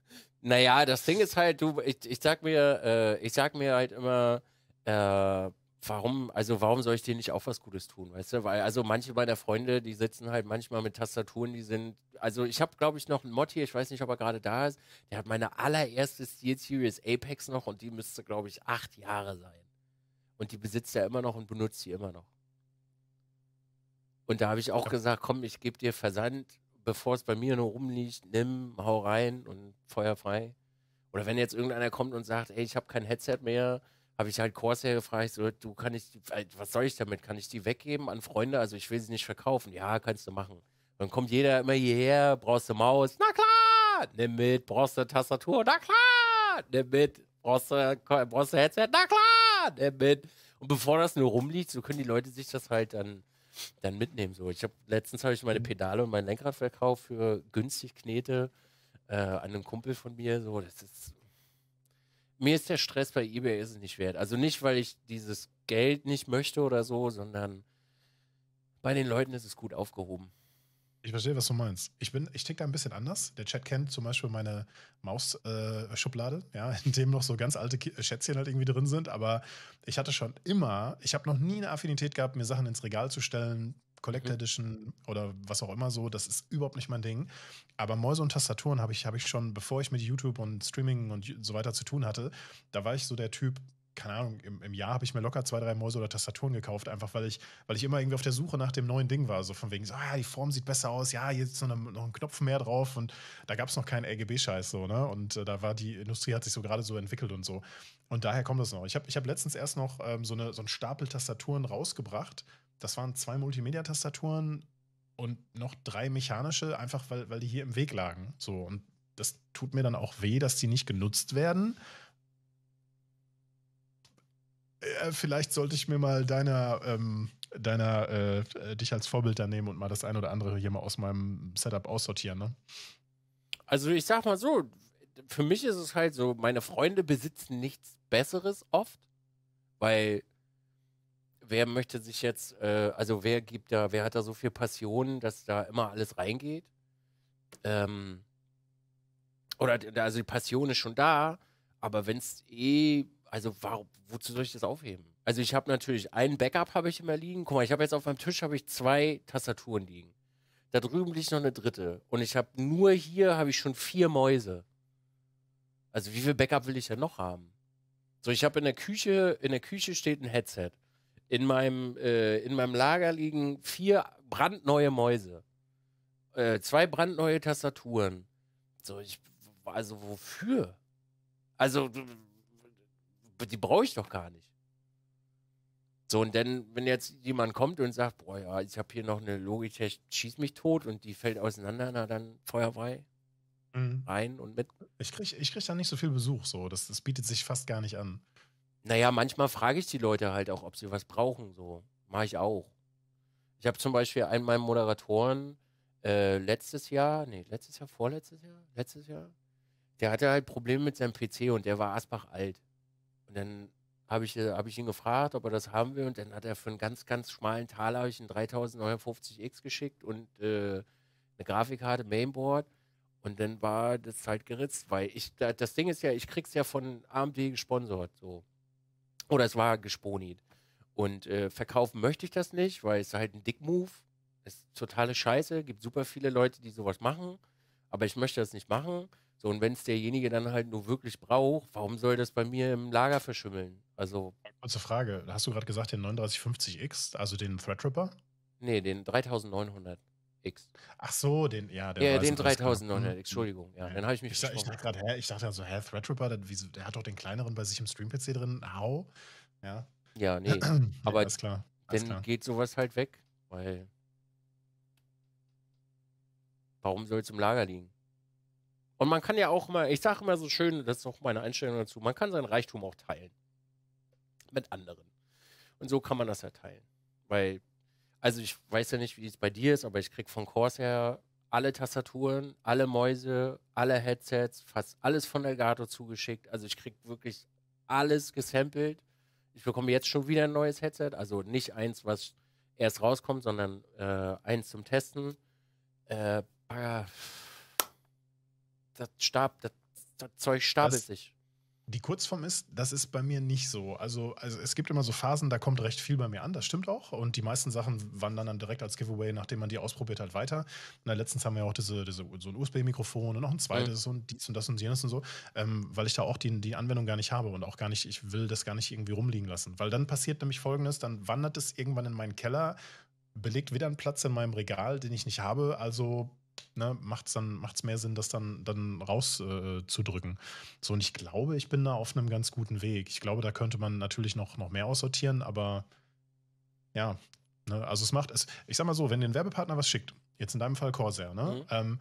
naja, das Ding ist halt, du, ich, ich sag mir, äh, ich sag mir halt immer, äh, warum, also warum soll ich dir nicht auch was Gutes tun, weißt du? Weil, also manche meiner Freunde, die sitzen halt manchmal mit Tastaturen, die sind, also ich habe, glaube ich, noch einen Mod hier, ich weiß nicht, ob er gerade da ist, der hat meine allererste Steel Series Apex noch und die müsste, glaube ich, acht Jahre sein. Und die besitzt er immer noch und benutzt sie immer noch. Und da habe ich auch gesagt, komm, ich gebe dir Versand, bevor es bei mir nur rumliegt, nimm, hau rein und feuerfrei. Oder wenn jetzt irgendeiner kommt und sagt, ey, ich habe kein Headset mehr, habe ich halt Corsair gefragt, so, du kann ich, äh, was soll ich damit? Kann ich die weggeben an Freunde? Also ich will sie nicht verkaufen. Ja, kannst du machen. Dann kommt jeder immer hierher, brauchst du Maus, na klar, nimm mit, brauchst du Tastatur, na klar, nimm mit, brauchst du, brauchst du Headset, na klar, nimm mit. Und bevor das nur rumliegt, so können die Leute sich das halt dann dann mitnehmen. So, ich habe letztens habe ich meine mhm. Pedale und mein Lenkrad verkauft für günstig Knete äh, an einen Kumpel von mir. So, das ist mir ist der Stress bei eBay ist es nicht wert. Also nicht, weil ich dieses Geld nicht möchte oder so, sondern bei den Leuten ist es gut aufgehoben. Ich verstehe, was du meinst. Ich bin, ich tick da ein bisschen anders. Der Chat kennt zum Beispiel meine Maus-Schublade, äh, ja, in dem noch so ganz alte Schätzchen halt irgendwie drin sind. Aber ich hatte schon immer, ich habe noch nie eine Affinität gehabt, mir Sachen ins Regal zu stellen, Collector mhm. Edition oder was auch immer so, das ist überhaupt nicht mein Ding. Aber Mäuse und Tastaturen habe ich, hab ich schon, bevor ich mit YouTube und Streaming und so weiter zu tun hatte, da war ich so der Typ, keine Ahnung, im, im Jahr habe ich mir locker zwei, drei Mäuse oder Tastaturen gekauft, einfach weil ich, weil ich immer irgendwie auf der Suche nach dem neuen Ding war. So von wegen, so, ah, die Form sieht besser aus, ja, jetzt noch, eine, noch ein Knopf mehr drauf und da gab es noch keinen RGB-Scheiß so, ne? Und äh, da war die Industrie hat sich so gerade so entwickelt und so. Und daher kommt das noch. Ich habe ich hab letztens erst noch ähm, so, eine, so einen Stapel Tastaturen rausgebracht. Das waren zwei Multimedia-Tastaturen und noch drei mechanische, einfach weil, weil die hier im Weg lagen. So, und das tut mir dann auch weh, dass die nicht genutzt werden äh, vielleicht sollte ich mir mal deiner, ähm, deiner äh, dich als Vorbild da nehmen und mal das ein oder andere hier mal aus meinem Setup aussortieren, ne? Also ich sag mal so, für mich ist es halt so, meine Freunde besitzen nichts Besseres oft, weil wer möchte sich jetzt, äh, also wer gibt da, wer hat da so viel Passion, dass da immer alles reingeht? Ähm, oder also die Passion ist schon da, aber wenn es eh also warum, wozu soll ich das aufheben? Also ich habe natürlich ein Backup habe ich immer liegen. Guck mal, ich habe jetzt auf meinem Tisch habe ich zwei Tastaturen liegen. Da drüben liegt noch eine dritte und ich habe nur hier habe ich schon vier Mäuse. Also wie viel Backup will ich denn noch haben? So, ich habe in der Küche in der Küche steht ein Headset. In meinem äh, in meinem Lager liegen vier brandneue Mäuse, äh, zwei brandneue Tastaturen. So, ich also wofür? Also die brauche ich doch gar nicht. So, und dann, wenn jetzt jemand kommt und sagt, boah, ja, ich habe hier noch eine Logitech, schieß mich tot und die fällt auseinander, na dann feuerfrei mhm. rein und mit. Ich kriege ich krieg da nicht so viel Besuch, so. Das, das bietet sich fast gar nicht an. Naja, manchmal frage ich die Leute halt auch, ob sie was brauchen, so. Mache ich auch. Ich habe zum Beispiel einen meiner Moderatoren äh, letztes Jahr, nee, letztes Jahr, vorletztes Jahr, letztes Jahr, der hatte halt Probleme mit seinem PC und der war Asbach alt dann habe ich, äh, hab ich ihn gefragt, ob er das haben will. Und dann hat er für einen ganz, ganz schmalen Taler habe ich einen 3950X geschickt und äh, eine Grafikkarte, Mainboard. Und dann war das halt geritzt, weil ich, das Ding ist ja, ich krieg's ja von AMD gesponsert, so. Oder es war gesponit. Und äh, verkaufen möchte ich das nicht, weil es halt ein Dick-Move. Ist totale Scheiße, gibt super viele Leute, die sowas machen. Aber ich möchte das nicht machen. So, und wenn es derjenige dann halt nur wirklich braucht, warum soll das bei mir im Lager verschimmeln? Also. Kurze Frage. Hast du gerade gesagt, den 3950X, also den Threadripper? Nee, den 3900. X. Ach so, den, ja, der ja, den 3900, x mhm. Entschuldigung. Ja, ja, dann habe ich mich Ich, ich dachte gerade, hä, ich dachte also, hä, Threadripper, der, der, hat doch den kleineren bei sich im Stream-PC drin, hau. Ja. Ja, nee. Aber ja, klar. Alles dann klar. geht sowas halt weg, weil. Warum soll es im Lager liegen? Und man kann ja auch mal, ich sage immer so schön, das ist auch meine Einstellung dazu, man kann seinen Reichtum auch teilen. Mit anderen. Und so kann man das ja teilen. Weil, also ich weiß ja nicht, wie es bei dir ist, aber ich krieg von Corsair alle Tastaturen, alle Mäuse, alle Headsets, fast alles von Elgato zugeschickt. Also ich krieg wirklich alles gesampelt. Ich bekomme jetzt schon wieder ein neues Headset, also nicht eins, was erst rauskommt, sondern äh, eins zum Testen. Äh, das Stab, das, das Zeug stapelt das, sich. Die Kurzform ist, das ist bei mir nicht so. Also, also es gibt immer so Phasen, da kommt recht viel bei mir an, das stimmt auch. Und die meisten Sachen wandern dann direkt als Giveaway, nachdem man die ausprobiert hat, weiter. Und letztens haben wir ja auch diese, diese so ein USB-Mikrofon und noch ein zweites mhm. und dies und das und jenes und so, ähm, weil ich da auch die, die Anwendung gar nicht habe und auch gar nicht, ich will das gar nicht irgendwie rumliegen lassen. Weil dann passiert nämlich folgendes, dann wandert es irgendwann in meinen Keller, belegt wieder einen Platz in meinem Regal, den ich nicht habe, also ne, macht es dann, macht's mehr Sinn, das dann, dann rauszudrücken. Äh, so, und ich glaube, ich bin da auf einem ganz guten Weg. Ich glaube, da könnte man natürlich noch, noch mehr aussortieren, aber ja, ne, also es macht es. Ich sag mal so, wenn dir ein Werbepartner was schickt, jetzt in deinem Fall Corsair, ne, mhm. ähm,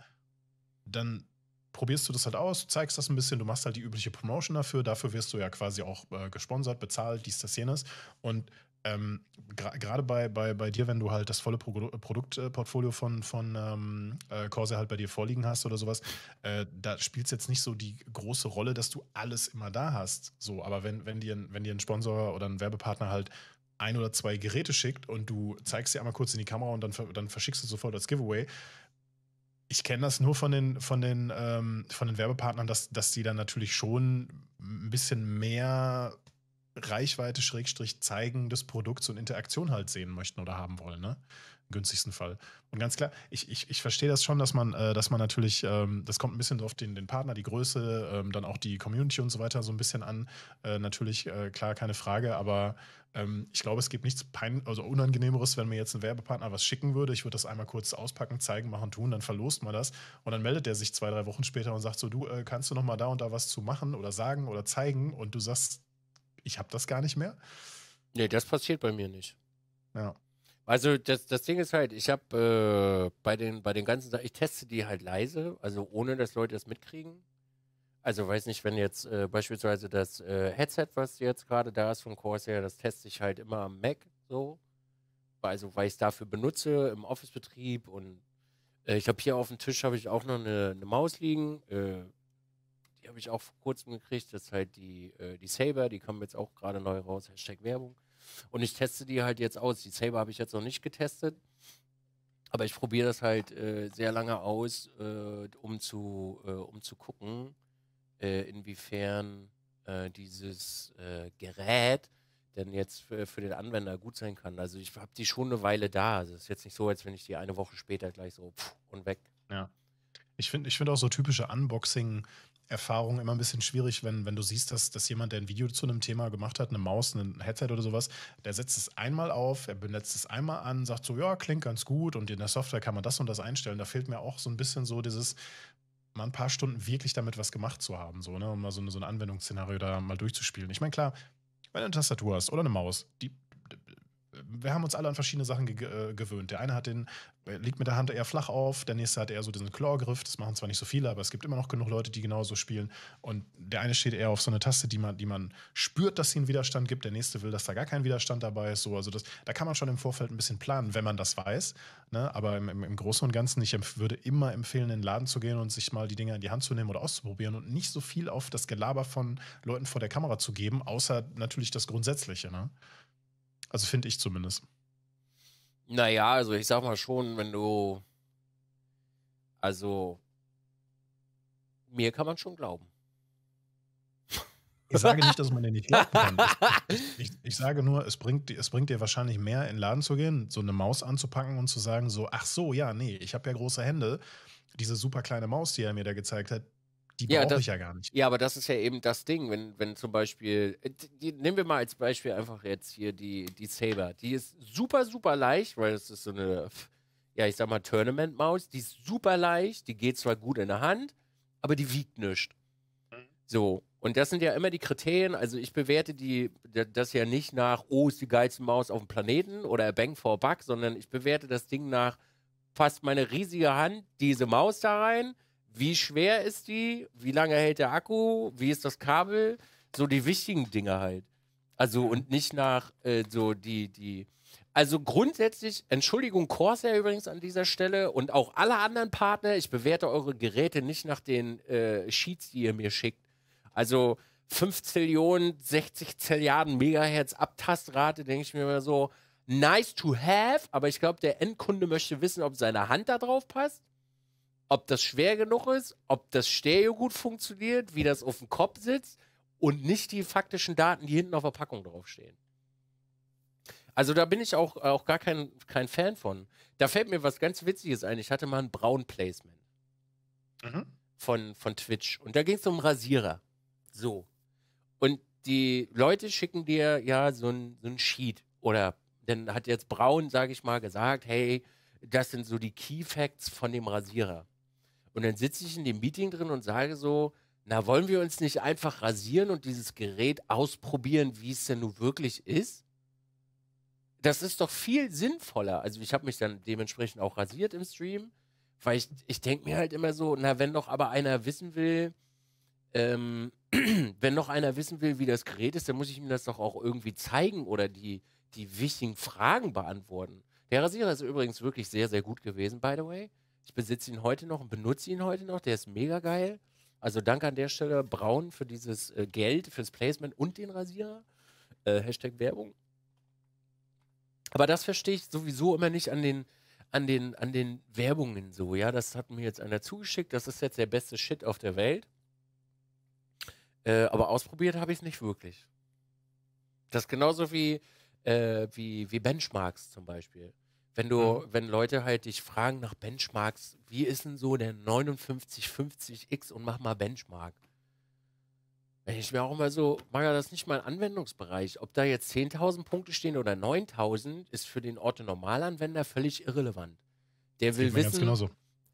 dann probierst du das halt aus, zeigst das ein bisschen, du machst halt die übliche Promotion dafür, dafür wirst du ja quasi auch äh, gesponsert, bezahlt, dies, das, jenes. Und ähm, gerade bei, bei, bei dir, wenn du halt das volle Pro Produktportfolio von, von ähm, äh, Corsair halt bei dir vorliegen hast oder sowas, äh, da spielt es jetzt nicht so die große Rolle, dass du alles immer da hast. So, aber wenn, wenn, dir, wenn dir ein Sponsor oder ein Werbepartner halt ein oder zwei Geräte schickt und du zeigst sie einmal kurz in die Kamera und dann, dann verschickst du sofort das Giveaway, ich kenne das nur von den, von den, ähm, von den Werbepartnern, dass, dass die dann natürlich schon ein bisschen mehr Reichweite Schrägstrich zeigen des Produkts und Interaktion halt sehen möchten oder haben wollen, ne? Im günstigsten Fall. Und ganz klar, ich, ich, ich verstehe das schon, dass man, äh, dass man natürlich, ähm, das kommt ein bisschen auf den, den Partner, die Größe, ähm, dann auch die Community und so weiter so ein bisschen an. Äh, natürlich, äh, klar, keine Frage, aber ähm, ich glaube, es gibt nichts Pein also Unangenehmeres, wenn mir jetzt ein Werbepartner was schicken würde. Ich würde das einmal kurz auspacken, zeigen, machen, tun, dann verlost man das und dann meldet der sich zwei, drei Wochen später und sagt so, du, äh, kannst du noch mal da und da was zu machen oder sagen oder zeigen und du sagst, ich habe das gar nicht mehr. Nee, das passiert bei mir nicht. Ja. Also das, das Ding ist halt, ich habe äh, bei, den, bei den ganzen Sachen, ich teste die halt leise, also ohne, dass Leute das mitkriegen. Also weiß nicht, wenn jetzt äh, beispielsweise das äh, Headset, was jetzt gerade da ist von Corsair, das teste ich halt immer am Mac so. Also weil ich es dafür benutze im Office-Betrieb und äh, ich habe hier auf dem Tisch habe ich auch noch eine, eine Maus liegen, äh, die habe ich auch vor kurzem gekriegt. Das ist halt die, äh, die Saber, die kommen jetzt auch gerade neu raus. Hashtag Werbung. Und ich teste die halt jetzt aus. Die Saber habe ich jetzt noch nicht getestet. Aber ich probiere das halt äh, sehr lange aus, äh, um, zu, äh, um zu gucken, äh, inwiefern äh, dieses Gerät denn jetzt für, für, den Anwender gut sein kann. Also ich habe die schon eine Weile da. Also es ist jetzt nicht so, als wenn ich die eine Woche später gleich so pff, und weg. Ja. Ich finde ich find auch so typische Unboxing, Erfahrung immer ein bisschen schwierig, wenn, wenn du siehst, dass, dass jemand, der ein Video zu einem Thema gemacht hat, eine Maus, ein Headset oder sowas, der setzt es einmal auf, er benetzt es einmal an, sagt so, ja, klingt ganz gut und in der Software kann man das und das einstellen. Da fehlt mir auch so ein bisschen so dieses, mal ein paar Stunden wirklich damit was gemacht zu haben, so, ne? um mal so, eine, so ein Anwendungsszenario da mal durchzuspielen. Ich meine, klar, wenn du eine Tastatur hast oder eine Maus, die wir haben uns alle an verschiedene Sachen ge äh, gewöhnt. Der eine hat den, äh, liegt mit der Hand eher flach auf, der nächste hat eher so diesen Claw-Griff. Das machen zwar nicht so viele, aber es gibt immer noch genug Leute, die genauso spielen. Und der eine steht eher auf so eine Taste, die man, die man spürt, dass sie einen Widerstand gibt. Der nächste will, dass da gar kein Widerstand dabei ist. So, also das, da kann man schon im Vorfeld ein bisschen planen, wenn man das weiß. Ne? Aber im, im, Großen und Ganzen, ich würde immer empfehlen, in den Laden zu gehen und sich mal die Dinger in die Hand zu nehmen oder auszuprobieren und nicht so viel auf das Gelaber von Leuten vor der Kamera zu geben, außer natürlich das Grundsätzliche. Ne? Also finde ich zumindest. Naja, also ich sag mal schon, wenn du. Also. Mir kann man schon glauben. Ich sage nicht, dass man dir nicht glauben kann. Ich, ich, sage nur, es bringt, es bringt dir wahrscheinlich mehr, in den Laden zu gehen, so eine Maus anzupacken und zu sagen, so, ach so, ja, nee, ich habe ja große Hände. Diese super kleine Maus, die er mir da gezeigt hat, die ja, brauche ich ja gar nicht. Ja, aber das ist ja eben das Ding, wenn, wenn zum Beispiel, äh, die, nehmen wir mal als Beispiel einfach jetzt hier die, die Saber. Die ist super, super leicht, weil das ist so eine, ja, ich sag mal, Tournament-Maus. Die ist super leicht, die geht zwar gut in der Hand, aber die wiegt nichts. Mhm. So. Und das sind ja immer die Kriterien. Also ich bewerte die, das ja nicht nach, oh, ist die geilste Maus auf dem Planeten oder a bang for a buck, sondern ich bewerte das Ding nach, passt meine riesige Hand diese Maus da rein? Wie schwer ist die? Wie lange hält der Akku? Wie ist das Kabel? So die wichtigen Dinge halt. Also und nicht nach äh, so die, die. Also grundsätzlich, Entschuldigung, Corsair übrigens an dieser Stelle und auch alle anderen Partner, ich bewerte eure Geräte nicht nach den äh, Sheets, die ihr mir schickt. Also 5 Zillionen, 60 Zilliarden Megahertz Abtastrate, denke ich mir immer so, nice to have, aber ich glaube, der Endkunde möchte wissen, ob seine Hand da drauf passt ob das schwer genug ist, ob das Stereo gut funktioniert, wie das auf dem Kopf sitzt und nicht die faktischen Daten, die hinten auf der Packung draufstehen. Also da bin ich auch, auch gar kein, kein Fan von. Da fällt mir was ganz Witziges ein. Ich hatte mal ein braun Placement mhm. von, von Twitch und da ging es um Rasierer. So. Und die Leute schicken dir ja so ein, so ein Sheet oder dann hat jetzt Braun, sage ich mal, gesagt, hey, das sind so die Key Facts von dem Rasierer. Und dann sitze ich in dem Meeting drin und sage so, na, wollen wir uns nicht einfach rasieren und dieses Gerät ausprobieren, wie es denn nun wirklich ist? Das ist doch viel sinnvoller. Also ich habe mich dann dementsprechend auch rasiert im Stream, weil ich, ich denke mir halt immer so, na, wenn doch aber einer wissen will, ähm, wenn noch einer wissen will, wie das Gerät ist, dann muss ich ihm das doch auch irgendwie zeigen oder die, die wichtigen Fragen beantworten. Der Rasierer ist übrigens wirklich sehr, sehr gut gewesen, by the way. Ich besitze ihn heute noch und benutze ihn heute noch. Der ist mega geil. Also danke an der Stelle Braun für dieses äh, Geld, fürs Placement und den Rasierer. Äh, Hashtag Werbung. Aber das verstehe ich sowieso immer nicht an den, an, den, an den Werbungen so. Ja, das hat mir jetzt einer zugeschickt. Das ist jetzt der beste Shit auf der Welt. Äh, aber ausprobiert habe ich es nicht wirklich. Das ist genauso wie, äh, wie, wie Benchmarks zum Beispiel. Wenn du, mhm. wenn Leute halt dich fragen nach Benchmarks, wie ist denn so der 5950X und mach mal Benchmark? Ich wäre auch immer so, Maja, das ist nicht mal Anwendungsbereich. Ob da jetzt 10.000 Punkte stehen oder 9.000, ist für den Orte Orthonormalanwender völlig irrelevant. Der will, wissen,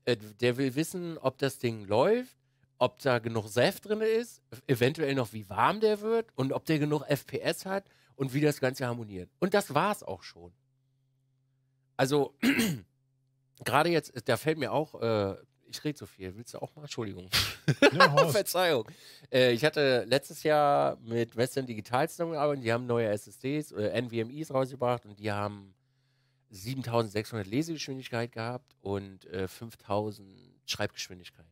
äh, der will wissen, ob das Ding läuft, ob da genug Saft drin ist, eventuell noch wie warm der wird und ob der genug FPS hat und wie das Ganze harmoniert. Und das war es auch schon. Also, gerade jetzt, äh, da fällt mir auch, äh, ich rede so viel. Willst du auch mal? Entschuldigung. Ja, Verzeihung. Äh, ich hatte letztes Jahr mit Western Digital zusammengearbeitet. Die haben neue SSDs oder äh, NVMEs rausgebracht und die haben 7600 Lesegeschwindigkeit gehabt und äh, 5000 Schreibgeschwindigkeit.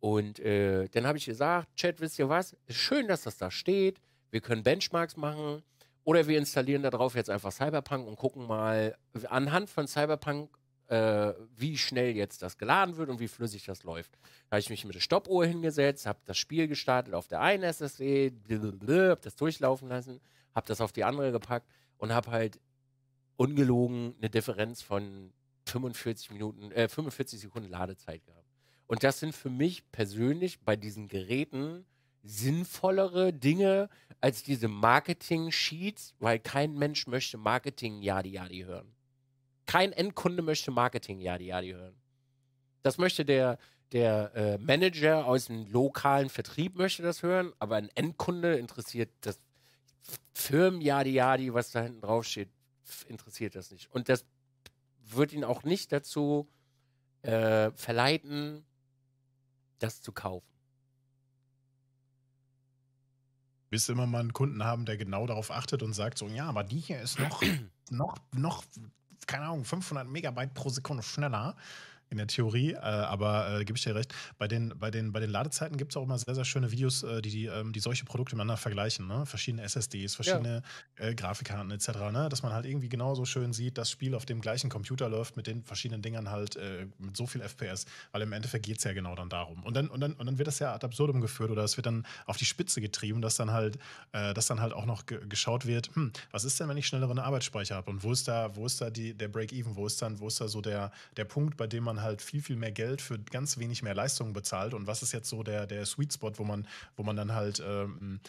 Und äh, dann habe ich gesagt, Chat, wisst ihr was? schön, dass das da steht. Wir können Benchmarks machen. Oder wir installieren darauf jetzt einfach Cyberpunk und gucken mal anhand von Cyberpunk, äh, wie schnell jetzt das geladen wird und wie flüssig das läuft. Da habe ich mich mit der Stoppuhr hingesetzt, habe das Spiel gestartet auf der einen SSD, habe das durchlaufen lassen, habe das auf die andere gepackt und habe halt ungelogen eine Differenz von 45 Minuten, äh, 45 Sekunden Ladezeit gehabt. Und das sind für mich persönlich bei diesen Geräten sinnvollere Dinge als diese Marketing-Sheets, weil kein Mensch möchte marketing yadi yadi hören. Kein Endkunde möchte marketing yadi yadi hören. Das möchte der, der äh, Manager aus dem lokalen Vertrieb möchte das hören, aber ein Endkunde interessiert das firmen yadi yadi was da hinten draufsteht, interessiert das nicht. Und das wird ihn auch nicht dazu äh, verleiten, das zu kaufen. bis immer mal einen Kunden haben, der genau darauf achtet und sagt so, ja, aber die hier ist noch, noch, noch, keine Ahnung, 500 Megabyte pro Sekunde schneller. In der Theorie, äh, aber äh, gebe ich dir recht. Bei den, bei den, bei den Ladezeiten gibt es auch immer sehr, sehr schöne Videos, äh, die, die, ähm, die solche Produkte miteinander vergleichen. Ne? Verschiedene SSDs, verschiedene ja. Äh, Grafikkarten etc. Ne? Dass man halt irgendwie genauso schön sieht, das Spiel auf dem gleichen Computer läuft mit den verschiedenen Dingern halt äh, mit so viel FPS. Weil im Endeffekt geht es ja genau dann darum. Und dann, und, dann, und dann wird das ja ad absurdum geführt oder es wird dann auf die Spitze getrieben, dass dann halt, äh, dass dann halt auch noch geschaut wird, hm, was ist denn, wenn ich schnellere Arbeitsspeicher habe? Und wo ist da, wo ist da die, der Break-Even? Wo ist dann, wo ist da so der, der Punkt, bei dem man halt viel, viel mehr Geld für ganz wenig mehr Leistungen bezahlt. Und was ist jetzt so der, der Sweet Spot, wo man, wo man dann halt ähm,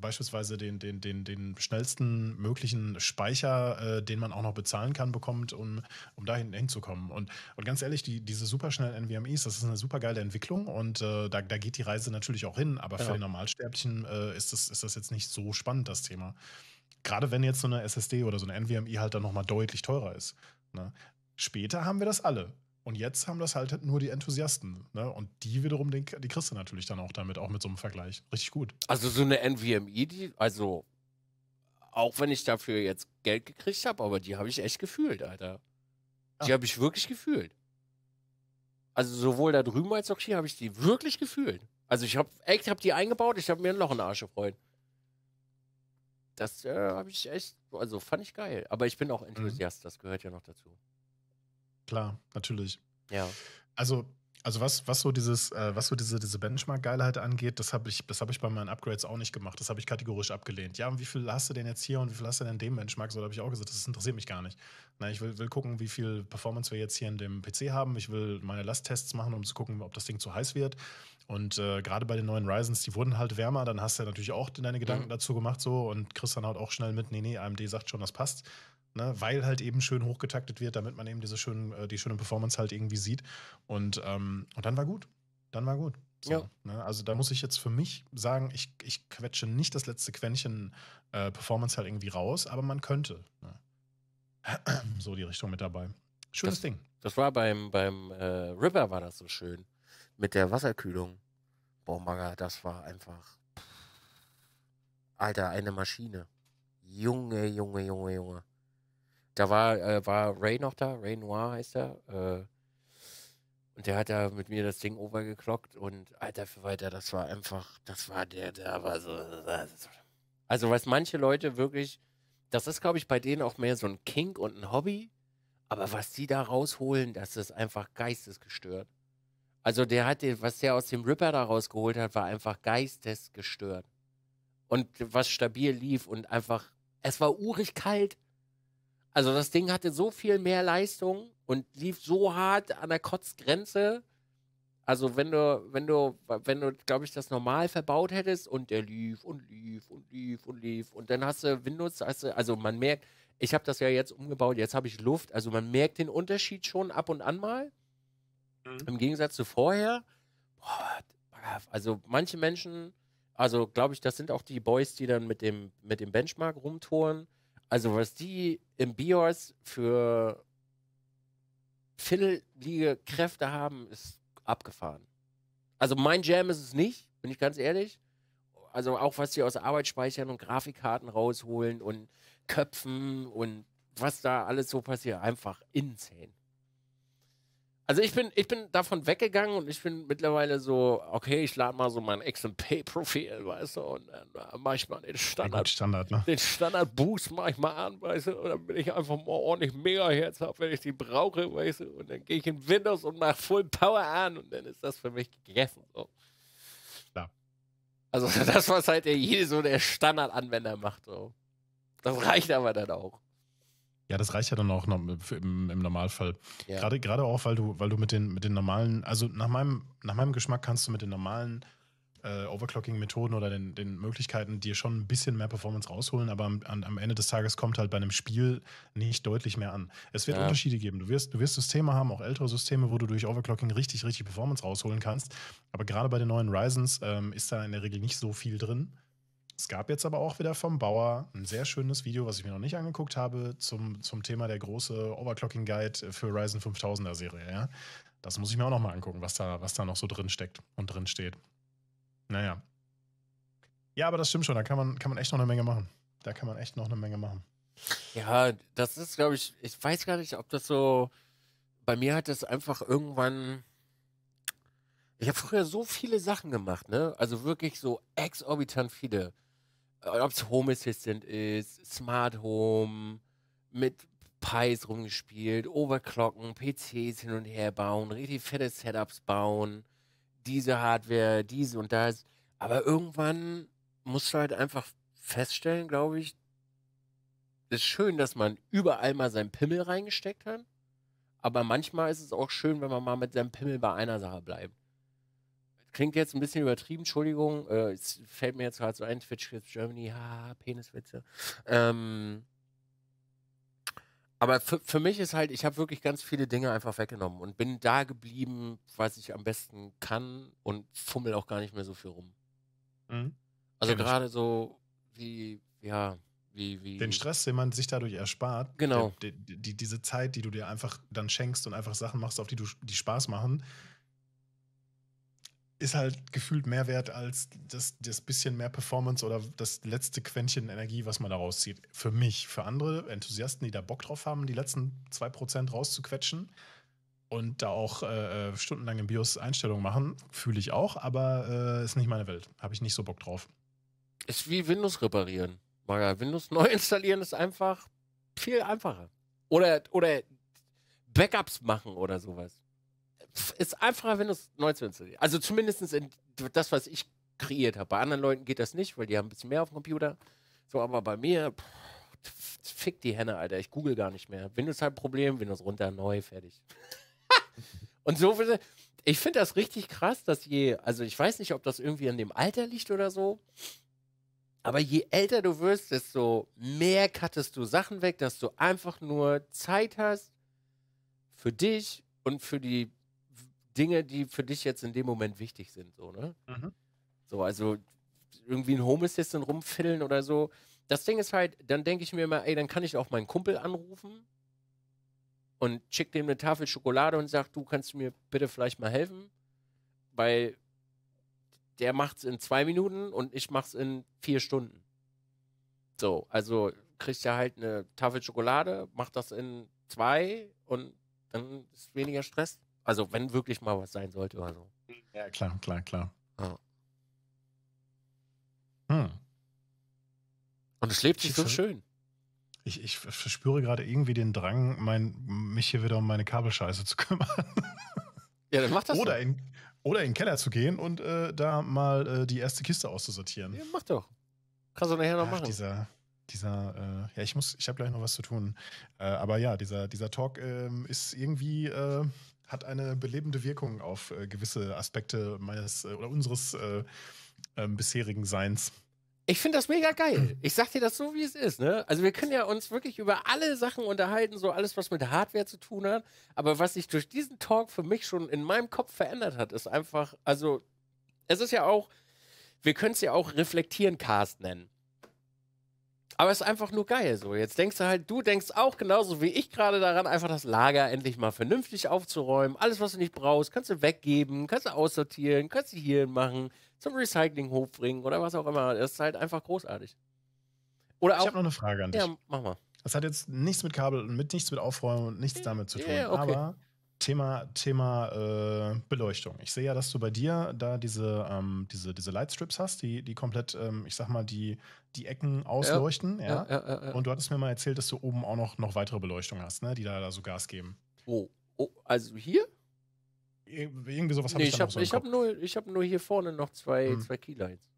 beispielsweise den, den, den, den schnellsten möglichen Speicher, äh, den man auch noch bezahlen kann, bekommt, um, um dahin hinzukommen. Und, und ganz ehrlich, die, diese superschnellen NVMEs, das ist eine super geile Entwicklung und äh, da, da geht die Reise natürlich auch hin, aber genau. für den Normalsterblichen äh, ist, das, ist das jetzt nicht so spannend, das Thema. Gerade wenn jetzt so eine SSD oder so eine NVMe halt dann nochmal deutlich teurer ist. Ne? Später haben wir das alle. Und jetzt haben das halt nur die Enthusiasten. Ne? Und die wiederum, den, die kriegst du natürlich dann auch damit, auch mit so einem Vergleich. Richtig gut. Also so eine NVMe, die, also auch wenn ich dafür jetzt Geld gekriegt habe, aber die habe ich echt gefühlt, Alter. Die ja. habe ich wirklich gefühlt. Also sowohl da drüben als auch hier habe ich die wirklich gefühlt. Also ich habe echt, habe die eingebaut, ich habe mir ein Loch in den Arsch gefreut. Das äh, habe ich echt, also fand ich geil. Aber ich bin auch mhm. Enthusiast, mhm. das gehört ja noch dazu. Klar, natürlich. Ja. Also, also was, was so dieses, äh, was so diese, diese Benchmark-Geilheit angeht, das habe ich, das habe ich bei meinen Upgrades auch nicht gemacht. Das habe ich kategorisch abgelehnt. Ja, und wie viel hast du denn jetzt hier und wie viel hast du denn in dem Benchmark? So da habe ich auch gesagt, das interessiert mich gar nicht. Na, ich will, will gucken, wie viel Performance wir jetzt hier in dem PC haben. Ich will meine Lasttests machen, um zu gucken, ob das Ding zu heiß wird. Und äh, gerade bei den neuen Ryzens, die wurden halt wärmer, dann hast du ja natürlich auch deine Gedanken mhm. dazu gemacht so und Christian haut auch schnell mit, nee, nee, AMD sagt schon, das passt. Ne, weil halt eben schön hochgetaktet wird, damit man eben diese schönen, äh, die schöne Performance halt irgendwie sieht. Und, ähm, und dann war gut. Dann war gut. So, ja. ne, also da muss ich jetzt für mich sagen, ich, ich quetsche nicht das letzte Quäntchen äh, Performance halt irgendwie raus, aber man könnte. Ne. so die Richtung mit dabei. Schönes das, Ding. Das war beim, beim äh, River war das so schön. Mit der Wasserkühlung. Boah, Manga, das war einfach. Alter, eine Maschine. Junge, Junge, Junge, Junge. Da war, äh, war Ray noch da, Ray Noir heißt er. Äh, und der hat da mit mir das Ding overgeklockt und alter für weiter, das war einfach, das war der, der war so. Also, was manche Leute wirklich, das ist, glaube ich, bei denen auch mehr so ein Kink und ein Hobby, aber was die da rausholen, das ist einfach geistesgestört. Also, der hat den, was der aus dem Ripper da rausgeholt hat, war einfach geistesgestört. Und was stabil lief und einfach, es war urig kalt, also das Ding hatte so viel mehr Leistung und lief so hart an der Kotzgrenze. Also wenn du, wenn du, wenn du, glaube ich, das normal verbaut hättest und der lief und lief und lief und lief und dann hast du Windows, hast du, also man merkt, ich habe das ja jetzt umgebaut, jetzt habe ich Luft, also man merkt den Unterschied schon ab und an mal. Mhm. Im Gegensatz zu vorher. Boah, also manche Menschen, also glaube ich, das sind auch die Boys, die dann mit dem, mit dem Benchmark rumtouren also was die im BIOS für fiddelige Kräfte haben, ist abgefahren. Also mein Jam ist es nicht, bin ich ganz ehrlich. Also auch was sie aus Arbeitsspeichern und Grafikkarten rausholen und Köpfen und was da alles so passiert, einfach insane. Also ich bin, ich bin davon weggegangen und ich bin mittlerweile so, okay, ich lade mal so mein XMP-Profil, weißt du, und dann äh, mache ich mal den Standard, Standard ne? den Standard-Boost mache ich mal an, weißt du, und dann bin ich einfach mal ordentlich mega herzhaft, wenn ich die brauche, weißt du, und dann gehe ich in Windows und mache Full Power an und dann ist das für mich gegessen, so. Klar. Also das, was halt der, jede so der Standard-Anwender macht, so. Das reicht aber dann auch. Ja, das reicht ja dann auch im, Normalfall. Ja. Gerade, gerade auch, weil du, weil du mit den, mit den normalen, also nach meinem, nach meinem Geschmack kannst du mit den normalen äh, Overclocking-Methoden oder den, den Möglichkeiten dir schon ein bisschen mehr Performance rausholen, aber am, am Ende des Tages kommt halt bei einem Spiel nicht deutlich mehr an. Es wird ja. Unterschiede geben. Du wirst, du wirst Systeme haben, auch ältere Systeme, wo du durch Overclocking richtig, richtig Performance rausholen kannst. Aber gerade bei den neuen Ryzens ähm, ist da in der Regel nicht so viel drin. Es gab jetzt aber auch wieder vom Bauer ein sehr schönes Video, was ich mir noch nicht angeguckt habe, zum, zum Thema der große Overclocking Guide für Ryzen 5000er Serie. Ja? Das muss ich mir auch nochmal angucken, was da, was da noch so drin steckt und drin steht. Naja. Ja, aber das stimmt schon. Da kann man, kann man echt noch eine Menge machen. Da kann man echt noch eine Menge machen. Ja, das ist, glaube ich, ich weiß gar nicht, ob das so. Bei mir hat das einfach irgendwann. Ich habe früher so viele Sachen gemacht, ne? Also wirklich so exorbitant viele ob es Home Assistant ist, Smart Home, mit Pies rumgespielt, Overclocken, PCs hin und her bauen, richtig fette Setups bauen, diese Hardware, diese und das. Aber irgendwann musst du halt einfach feststellen, glaube ich, es ist schön, dass man überall mal seinen Pimmel reingesteckt hat. Aber manchmal ist es auch schön, wenn man mal mit seinem Pimmel bei einer Sache bleibt. Klingt jetzt ein bisschen übertrieben, Entschuldigung. Äh, es fällt mir jetzt gerade so ein, Twitch Kids Germany, haha, Peniswitze. Ähm, aber für, für mich ist halt, ich habe wirklich ganz viele Dinge einfach weggenommen und bin da geblieben, was ich am besten kann und fummel auch gar nicht mehr so viel rum. Mhm. Also gerade so wie, ja, wie, wie. Den Stress, den man sich dadurch erspart. Genau. Die, die, die, diese Zeit, die du dir einfach dann schenkst und einfach Sachen machst, auf die du die Spaß machen ist halt gefühlt mehr wert als das, das bisschen mehr Performance oder das letzte Quäntchen Energie, was man da rauszieht. Für mich, für andere Enthusiasten, die da Bock drauf haben, die letzten 2% rauszuquetschen und da auch äh, äh stundenlang im BIOS Einstellungen machen, fühle ich auch, aber äh, ist nicht meine Welt. Habe ich nicht so Bock drauf. Ist wie Windows reparieren. Maja, Windows neu installieren ist einfach viel einfacher. Oder, oder Backups machen oder sowas ist einfacher, wenn du es 19 CD. Also zumindest in das, was ich kreiert habe. Bei anderen Leuten geht das nicht, weil die haben ein bisschen mehr auf dem Computer. So, aber bei mir, pff, fick die Henne, Alter. Ich google gar nicht mehr. Windows hat ein Problem, Windows runter, neu, fertig. Und so, ich finde das richtig krass, dass je, also ich weiß nicht, ob das irgendwie an dem Alter liegt oder so, aber je älter du wirst, desto mehr kattest du Sachen weg, dass du einfach nur Zeit hast für dich und für die Dinge, die für dich jetzt in dem Moment wichtig sind, so, ne? Mhm. So, also irgendwie ein Home Assistant rumfiddeln oder so. Das Ding ist halt, dann denke ich mir immer, ey, dann kann ich auch meinen Kumpel anrufen und schick dem eine Tafel Schokolade und sag, du kannst du mir bitte vielleicht mal helfen, weil der macht's in zwei Minuten und ich mach's in vier Stunden. So, also kriegst er halt eine Tafel Schokolade, mach das in zwei und dann ist weniger Stress. Also wenn wirklich mal was sein sollte oder so. Ja, klar, klar, klar. Ja. Hm. Und es lebt sich so schön. Ich, ich verspüre gerade irgendwie den Drang, mein, mich hier wieder um meine Kabelscheiße zu kümmern. Ja, dann mach das. Oder, doch. in, oder in den Keller zu gehen und äh, da mal äh, die erste Kiste auszusortieren. Ja, mach doch. Kannst du nachher noch Ach, machen. Dieser, dieser, äh, ja, ich muss, ich habe gleich noch was zu tun. Äh, aber ja, dieser, dieser Talk ähm, ist irgendwie äh, hat eine belebende Wirkung auf äh, gewisse Aspekte meines äh, oder unseres äh, ähm, bisherigen Seins. Ich finde das mega geil. Ich sag dir das so, wie es ist. Ne? Also wir können ja uns wirklich über alle Sachen unterhalten, so alles, was mit Hardware zu tun hat. Aber was sich durch diesen Talk für mich schon in meinem Kopf verändert hat, ist einfach, also es ist ja auch, wir können es ja auch reflektieren Cast nennen. Aber es ist einfach nur geil so. Jetzt denkst du halt, du denkst auch genauso wie ich gerade daran, einfach das Lager endlich mal vernünftig aufzuräumen. Alles, was du nicht brauchst, kannst du weggeben, kannst du aussortieren, kannst du hier machen, zum Recyclinghof bringen oder was auch immer. Das ist halt einfach großartig. Oder auch, ich habe noch eine Frage an dich. Ja, mach mal. Das hat jetzt nichts mit Kabel und mit nichts mit Aufräumen und nichts damit zu tun. Yeah, okay. Aber Thema, Thema äh, Beleuchtung. Ich sehe ja, dass du bei dir da diese, ähm, diese, diese Lightstrips hast, die, die komplett, ähm, ich sag mal, die, die Ecken ausleuchten. Ja, ja. Ja, ja, Und du hattest mir mal erzählt, dass du oben auch noch, noch weitere Beleuchtung hast, ne? die da, da so Gas geben. Oh, oh also hier? Ir irgendwie sowas habe nee, ich, ich hab, so ich habe nur, ich hab nur hier vorne noch zwei, hm. zwei Keylights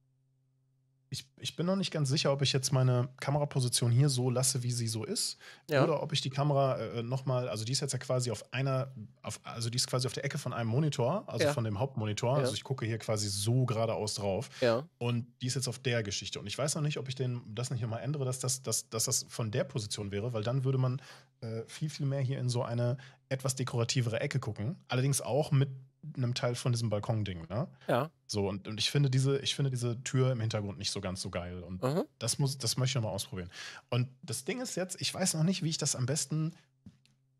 ich, ich bin noch nicht ganz sicher, ob ich jetzt meine Kameraposition hier so lasse, wie sie so ist, ja. oder ob ich die Kamera äh, nochmal, also die ist jetzt ja quasi auf einer, auf, also die ist quasi auf der Ecke von einem Monitor, also ja. von dem Hauptmonitor. Also ja. Also ich gucke hier quasi so geradeaus drauf. Und die ist jetzt auf der Geschichte. Und ich weiß noch nicht, ob ich den, das nicht nochmal ändere, dass das, dass, dass das von der Position wäre, weil dann würde man äh, viel, viel mehr hier in so eine etwas dekorativere Ecke gucken. Allerdings auch mit einem Teil von diesem Balkonding, ne? Ja. So, und, und ich finde diese, ich finde diese Tür im Hintergrund nicht so ganz so geil. Und mhm. das muss, das möchte ich nochmal ausprobieren. Und das Ding ist jetzt, ich weiß noch nicht, wie ich das am besten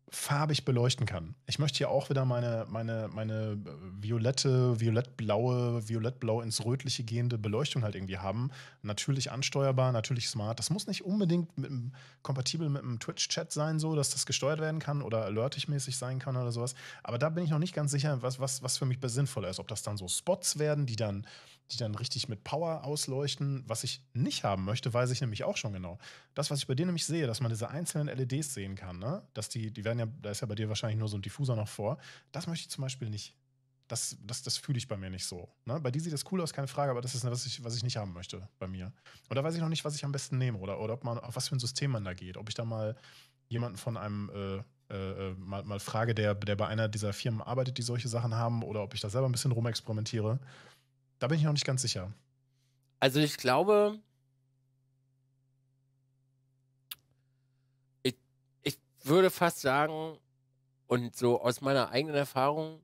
farbig beleuchten kann. Ich möchte hier auch wieder meine, meine, meine äh, violette, violettblaue, violettblau ins rötliche gehende Beleuchtung halt irgendwie haben. Natürlich ansteuerbar, natürlich smart. Das muss nicht unbedingt mit kompatibel mit einem Twitch-Chat sein, so dass das gesteuert werden kann oder alertig-mäßig sein kann oder sowas. Aber da bin ich noch nicht ganz sicher, was, was, was für mich sinnvoller ist. Ob das dann so Spots werden, die dann die dann richtig mit Power ausleuchten, was ich nicht haben möchte, weiß ich nämlich auch schon genau. Das, was ich bei dir nämlich sehe, dass man diese einzelnen LEDs sehen kann, ne? dass die, die werden ja, da ist ja bei dir wahrscheinlich nur so ein Diffuser noch vor, das möchte ich zum Beispiel nicht. Das, das, das fühle ich bei mir nicht so. Ne? Bei dir sieht das cool aus, keine Frage, aber das ist was ich, was ich nicht haben möchte bei mir. Und da weiß ich noch nicht, was ich am besten nehme oder, oder ob man, auf was für ein System man da geht. Ob ich da mal jemanden von einem äh, äh, äh mal, mal frage, der, der bei einer dieser Firmen arbeitet, die solche Sachen haben, oder ob ich da selber ein bisschen rumexperimentiere. Da bin ich noch nicht ganz sicher. Also ich glaube, ich, ich würde fast sagen, und so aus meiner eigenen Erfahrung,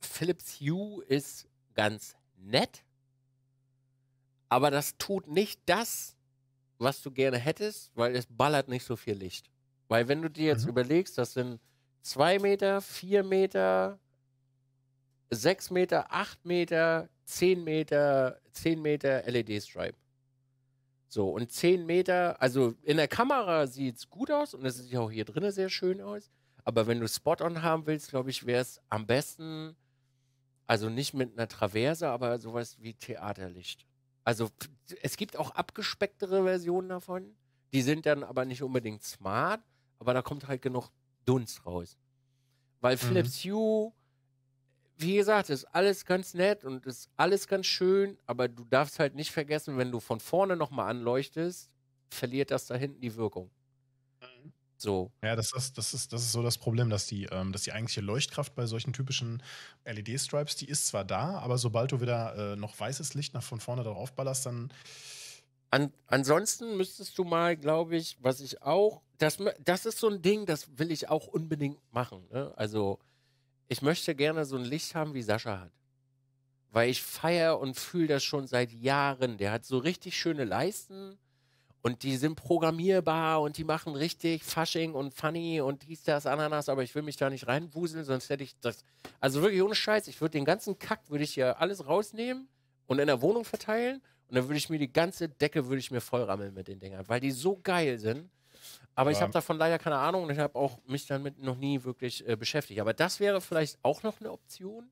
Philips Hue ist ganz nett, aber das tut nicht das, was du gerne hättest, weil es ballert nicht so viel Licht. Weil wenn du dir jetzt mhm. überlegst, das sind zwei Meter, vier Meter, 6 Meter, 8 Meter, 10 Meter, 10 Meter LED-Stripe. So, und 10 Meter, also in der Kamera sieht es gut aus und es sieht auch hier drinnen sehr schön aus. Aber wenn du Spot-on haben willst, glaube ich, wäre es am besten, also nicht mit einer Traverse, aber sowas wie Theaterlicht. Also es gibt auch abgespecktere Versionen davon. Die sind dann aber nicht unbedingt smart, aber da kommt halt genug Dunst raus. Weil mhm. Philips mhm. Hue wie gesagt, ist alles ganz nett und ist alles ganz schön, aber du darfst halt nicht vergessen, wenn du von vorne nochmal anleuchtest, verliert das da hinten die Wirkung. Mhm. So. Ja, das ist, das ist, das ist so das Problem, dass die, ähm, dass die eigentliche Leuchtkraft bei solchen typischen LED-Stripes, die ist zwar da, aber sobald du wieder äh, noch weißes Licht nach von vorne darauf ballerst, dann. An, ansonsten müsstest du mal, glaube ich, was ich auch, das, das ist so ein Ding, das will ich auch unbedingt machen. Ne? Also ich möchte gerne so ein Licht haben, wie Sascha hat. Weil ich feiere und fühle das schon seit Jahren. Der hat so richtig schöne Leisten und die sind programmierbar und die machen richtig Fasching und funny und dies, das, Ananas, aber ich will mich da nicht reinwuseln, sonst hätte ich das. Also wirklich ohne Scheiß, ich würde den ganzen Kack, würde ich hier alles rausnehmen und in der Wohnung verteilen und dann würde ich mir die ganze Decke, würde ich mir vollrammeln mit den Dingern, weil die so geil sind. Aber ich habe davon leider keine Ahnung und ich habe auch mich damit noch nie wirklich äh, beschäftigt. Aber das wäre vielleicht auch noch eine Option.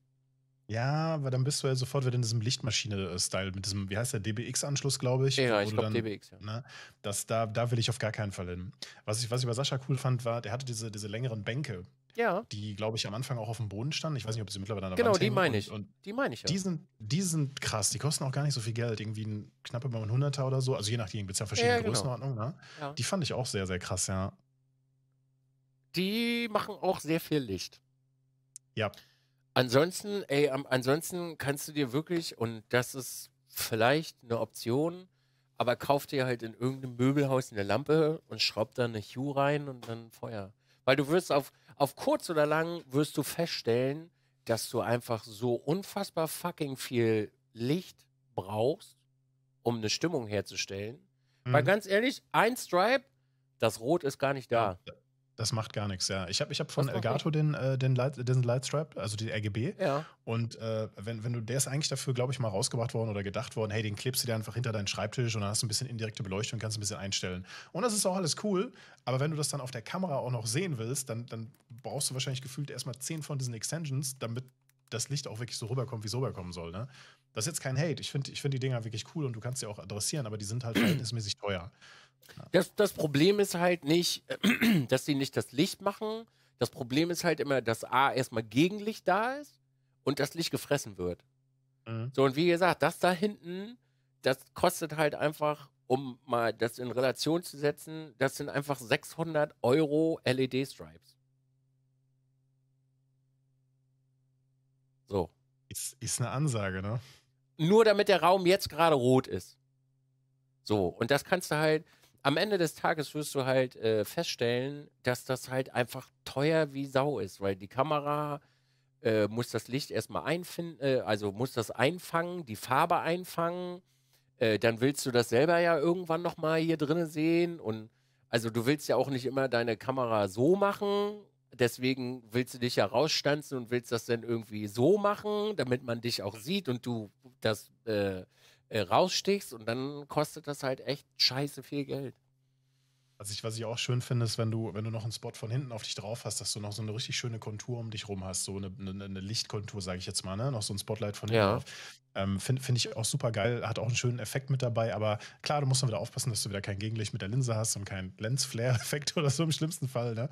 Ja, aber dann bist du ja sofort wieder in diesem Lichtmaschine-Style, mit diesem, wie heißt der, DBX-Anschluss, glaube ich. Ja, ich glaube DBX, ja. Ne, das, da, da will ich auf gar keinen Fall hin. Was ich, was ich bei Sascha cool fand, war, der hatte diese, diese längeren Bänke, ja. die, glaube ich, am Anfang auch auf dem Boden standen. Ich weiß nicht, ob sie mittlerweile an der genau, Wand Genau, die meine ich. Und, und die meine ich ja. Die sind, die sind krass. Die kosten auch gar nicht so viel Geld. Irgendwie ein, knapp über 100 Hunderter oder so. Also je nachdem, gibt es ja verschiedene ja, genau. Größenordnungen. Ne? Ja. Die fand ich auch sehr, sehr krass, ja. Die machen auch sehr viel Licht. Ja. Ansonsten, ey, ansonsten kannst du dir wirklich, und das ist vielleicht eine Option, aber kauf dir halt in irgendeinem Möbelhaus eine Lampe und schraub da eine Hue rein und dann Feuer. Weil du wirst auf, auf kurz oder lang wirst du feststellen, dass du einfach so unfassbar fucking viel Licht brauchst, um eine Stimmung herzustellen. Mhm. Weil ganz ehrlich, ein Stripe, das Rot ist gar nicht da. Das macht gar nichts, ja. Ich habe ich hab von Elgato den, äh, den, Light, den Lightstrap, also die RGB. Ja. Und äh, wenn, wenn du, der ist eigentlich dafür, glaube ich, mal rausgebracht worden oder gedacht worden, hey, den klebst du dir einfach hinter deinen Schreibtisch und dann hast du ein bisschen indirekte Beleuchtung, und kannst ein bisschen einstellen. Und das ist auch alles cool, aber wenn du das dann auf der Kamera auch noch sehen willst, dann, dann brauchst du wahrscheinlich gefühlt erstmal zehn von diesen Extensions, damit das Licht auch wirklich so rüberkommt, wie es rüberkommen soll. Ne? Das ist jetzt kein Hate. Ich finde ich find die Dinger wirklich cool und du kannst sie auch adressieren, aber die sind halt verhältnismäßig teuer. Das, das Problem ist halt nicht, äh, dass sie nicht das Licht machen. Das Problem ist halt immer, dass A erstmal Gegenlicht da ist und das Licht gefressen wird. Mhm. So, und wie gesagt, das da hinten, das kostet halt einfach, um mal das in Relation zu setzen, das sind einfach 600 Euro LED-Stripes. So. Ist, ist eine Ansage, ne? Nur damit der Raum jetzt gerade rot ist. So, und das kannst du halt, am Ende des Tages wirst du halt äh, feststellen, dass das halt einfach teuer wie Sau ist, weil die Kamera äh, muss das Licht erstmal einfinden, äh, also muss das einfangen, die Farbe einfangen. Äh, dann willst du das selber ja irgendwann nochmal hier drinnen sehen. Und also du willst ja auch nicht immer deine Kamera so machen. Deswegen willst du dich ja rausstanzen und willst das dann irgendwie so machen, damit man dich auch sieht und du das äh, äh, rausstichst und dann kostet das halt echt scheiße viel Geld. Also ich, was ich auch schön finde, ist, wenn du, wenn du noch einen Spot von hinten auf dich drauf hast, dass du noch so eine richtig schöne Kontur um dich rum hast, so eine, eine, eine Lichtkontur, sage ich jetzt mal, ne? Noch so ein Spotlight von hinten ja. drauf. Ähm, finde find ich auch super geil, hat auch einen schönen Effekt mit dabei, aber klar, du musst dann wieder aufpassen, dass du wieder kein Gegenlicht mit der Linse hast und kein Lensflare-Effekt oder so im schlimmsten Fall, ne?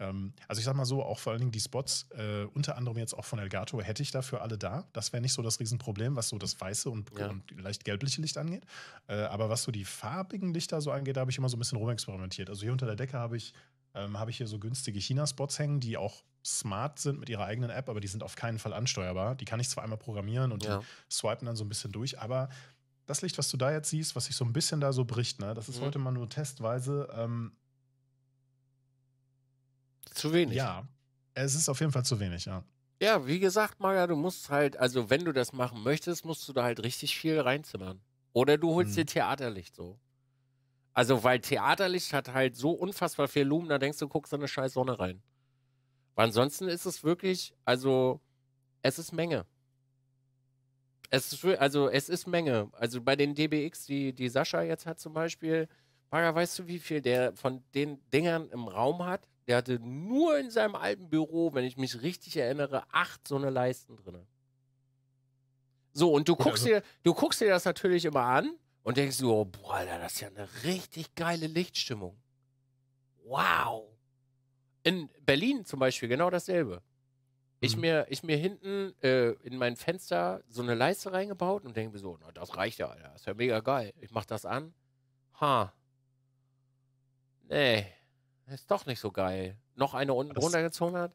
Ähm, also ich sag mal so, auch vor allen Dingen die Spots, äh, unter anderem jetzt auch von Elgato, hätte ich dafür alle da. Das wäre nicht so das Riesenproblem, was so das weiße und, ja. und leicht gelbliche Licht angeht. Äh, aber was so die farbigen Lichter so angeht, da habe ich immer so ein bisschen rumexperimentiert. Also hier unter der Decke habe ich, ähm, hab ich hier so günstige China-Spots hängen, die auch smart sind mit ihrer eigenen App, aber die sind auf keinen Fall ansteuerbar. Die kann ich zwar einmal programmieren und ja. swipen dann so ein bisschen durch, aber das Licht, was du da jetzt siehst, was sich so ein bisschen da so bricht, ne, das ist mhm. heute mal nur testweise. Ähm, zu wenig. Ja, es ist auf jeden Fall zu wenig, ja. Ja, wie gesagt, Maja, du musst halt, also wenn du das machen möchtest, musst du da halt richtig viel reinzimmern. Oder du holst hm. dir Theaterlicht so. Also, weil Theaterlicht hat halt so unfassbar viel Lumen, da denkst du, guckst in eine scheiß Sonne rein. Weil ansonsten ist es wirklich, also, es ist Menge. Es ist, also, es ist Menge. Also, bei den DBX, die, die Sascha jetzt hat zum Beispiel, Mara, weißt du, wie viel der von den Dingern im Raum hat? Der hatte nur in seinem alten Büro, wenn ich mich richtig erinnere, acht so eine Leisten drin. So, und du guckst, ja, also. dir, du guckst dir das natürlich immer an und denkst so, oh, boah, Alter, das ist ja eine richtig geile Lichtstimmung. Wow. In Berlin zum Beispiel genau dasselbe. Ich, mhm. mir, ich mir hinten äh, in mein Fenster so eine Leiste reingebaut und denke mir so, na, das reicht ja, Alter. Das ist ja mega geil. Ich mach das an. Ha. Nee, ist doch nicht so geil. Noch eine unten runtergezogen hat.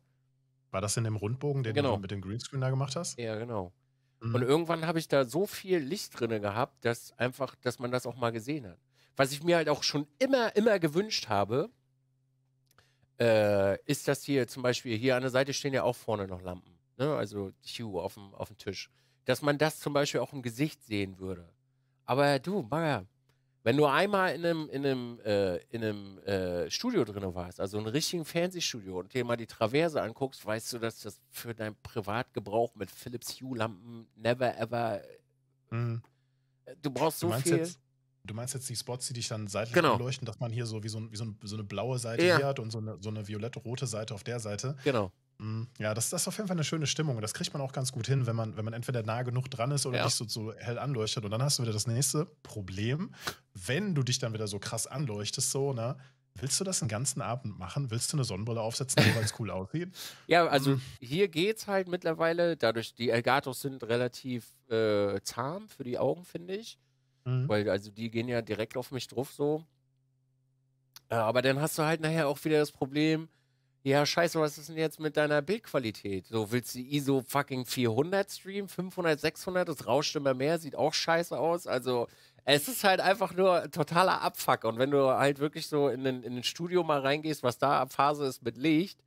War das in dem Rundbogen, den genau. du mit dem Greenscreen da gemacht hast? Ja, genau. Mhm. Und irgendwann habe ich da so viel Licht drin gehabt, dass einfach, dass man das auch mal gesehen hat. Was ich mir halt auch schon immer, immer gewünscht habe, äh, ist dass hier zum Beispiel, hier an der Seite stehen ja auch vorne noch Lampen. Ne? Also Hue auf dem, auf dem Tisch. Dass man das zum Beispiel auch im Gesicht sehen würde. Aber du, Bagger, wenn du einmal in einem, in einem, äh, in einem äh, Studio drin warst, also in einem richtigen Fernsehstudio und dir mal die Traverse anguckst, weißt du, dass das für deinen Privatgebrauch mit Philips Hue-Lampen never ever. Mhm. Äh, du brauchst so du viel. Jetzt, du meinst jetzt die Spots, die dich dann seitlich genau. beleuchten, dass man hier so wie so, ein, wie so, ein, so eine blaue Seite ja. hier hat und so eine, so eine violette-rote Seite auf der Seite. Genau. Mhm. Ja, das, das, ist auf jeden Fall eine schöne Stimmung. Das kriegt man auch ganz gut hin, wenn man, wenn man entweder nah genug dran ist oder ja. nicht so, so hell anleuchtet. Und dann hast du wieder das nächste Problem, wenn du dich dann wieder so krass anleuchtest, so, ne? Willst du das den ganzen Abend machen? Willst du eine Sonnenbrille aufsetzen, weil es cool aussieht? Ja, also mhm. hier geht's halt mittlerweile, dadurch, die Elgatos sind relativ äh, zahm für die Augen, finde ich. Mhm. Weil, also die gehen ja direkt auf mich drauf so. Äh, aber dann hast du halt nachher auch wieder das Problem, ja, scheiße, was ist denn jetzt mit deiner Bildqualität? So, willst du ISO fucking 400 streamen, 500, 600, das rauscht immer mehr, sieht auch scheiße aus. Also, es ist halt einfach nur totaler Abfuck. Und wenn du halt wirklich so in ein in den Studio mal reingehst, was da ab Phase ist mit Licht,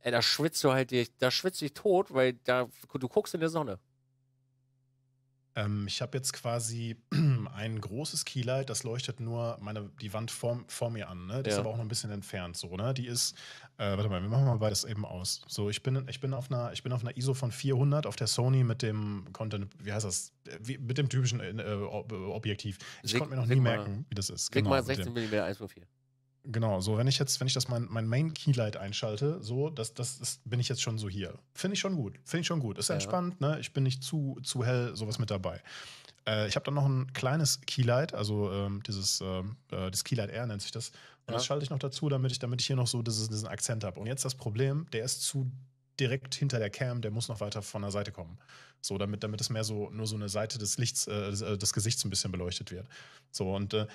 ey, da schwitzt du halt dich, da schwitzt dich tot, weil da, du guckst in der Sonne. Ähm, ich habe jetzt quasi ein großes Keylight, das leuchtet nur meine, die Wand vor, vor mir an. Ne? Die ja. ist aber auch noch ein bisschen entfernt. So, ne? Die ist, äh, warte mal, wir machen mal beides eben aus. So, ich bin, ich, bin auf einer, ich bin auf einer ISO von 400 auf der Sony mit dem Content, wie heißt das? Wie, mit dem typischen äh, Objektiv. Ich Sig konnte mir noch Sigma, nie merken, wie das ist. Sigma genau, 16 mm 1.4. Genau, so wenn ich jetzt, wenn ich das mein, mein Main Keylight einschalte, so, das, das ist, bin ich jetzt schon so hier. Finde ich schon gut. Finde ich schon gut. Ist ja. entspannt, ne? Ich bin nicht zu, zu hell, sowas mit dabei. Äh, ich habe dann noch ein kleines Keylight, also ähm, dieses, ähm, äh, das Keylight R nennt sich das. Und ja. das schalte ich noch dazu, damit ich, damit ich hier noch so dieses, diesen Akzent habe. Und jetzt das Problem, der ist zu direkt hinter der Cam, der muss noch weiter von der Seite kommen. So, damit, damit es mehr so nur so eine Seite des Lichts, äh, des, äh, Gesichts ein bisschen beleuchtet wird. So, und äh,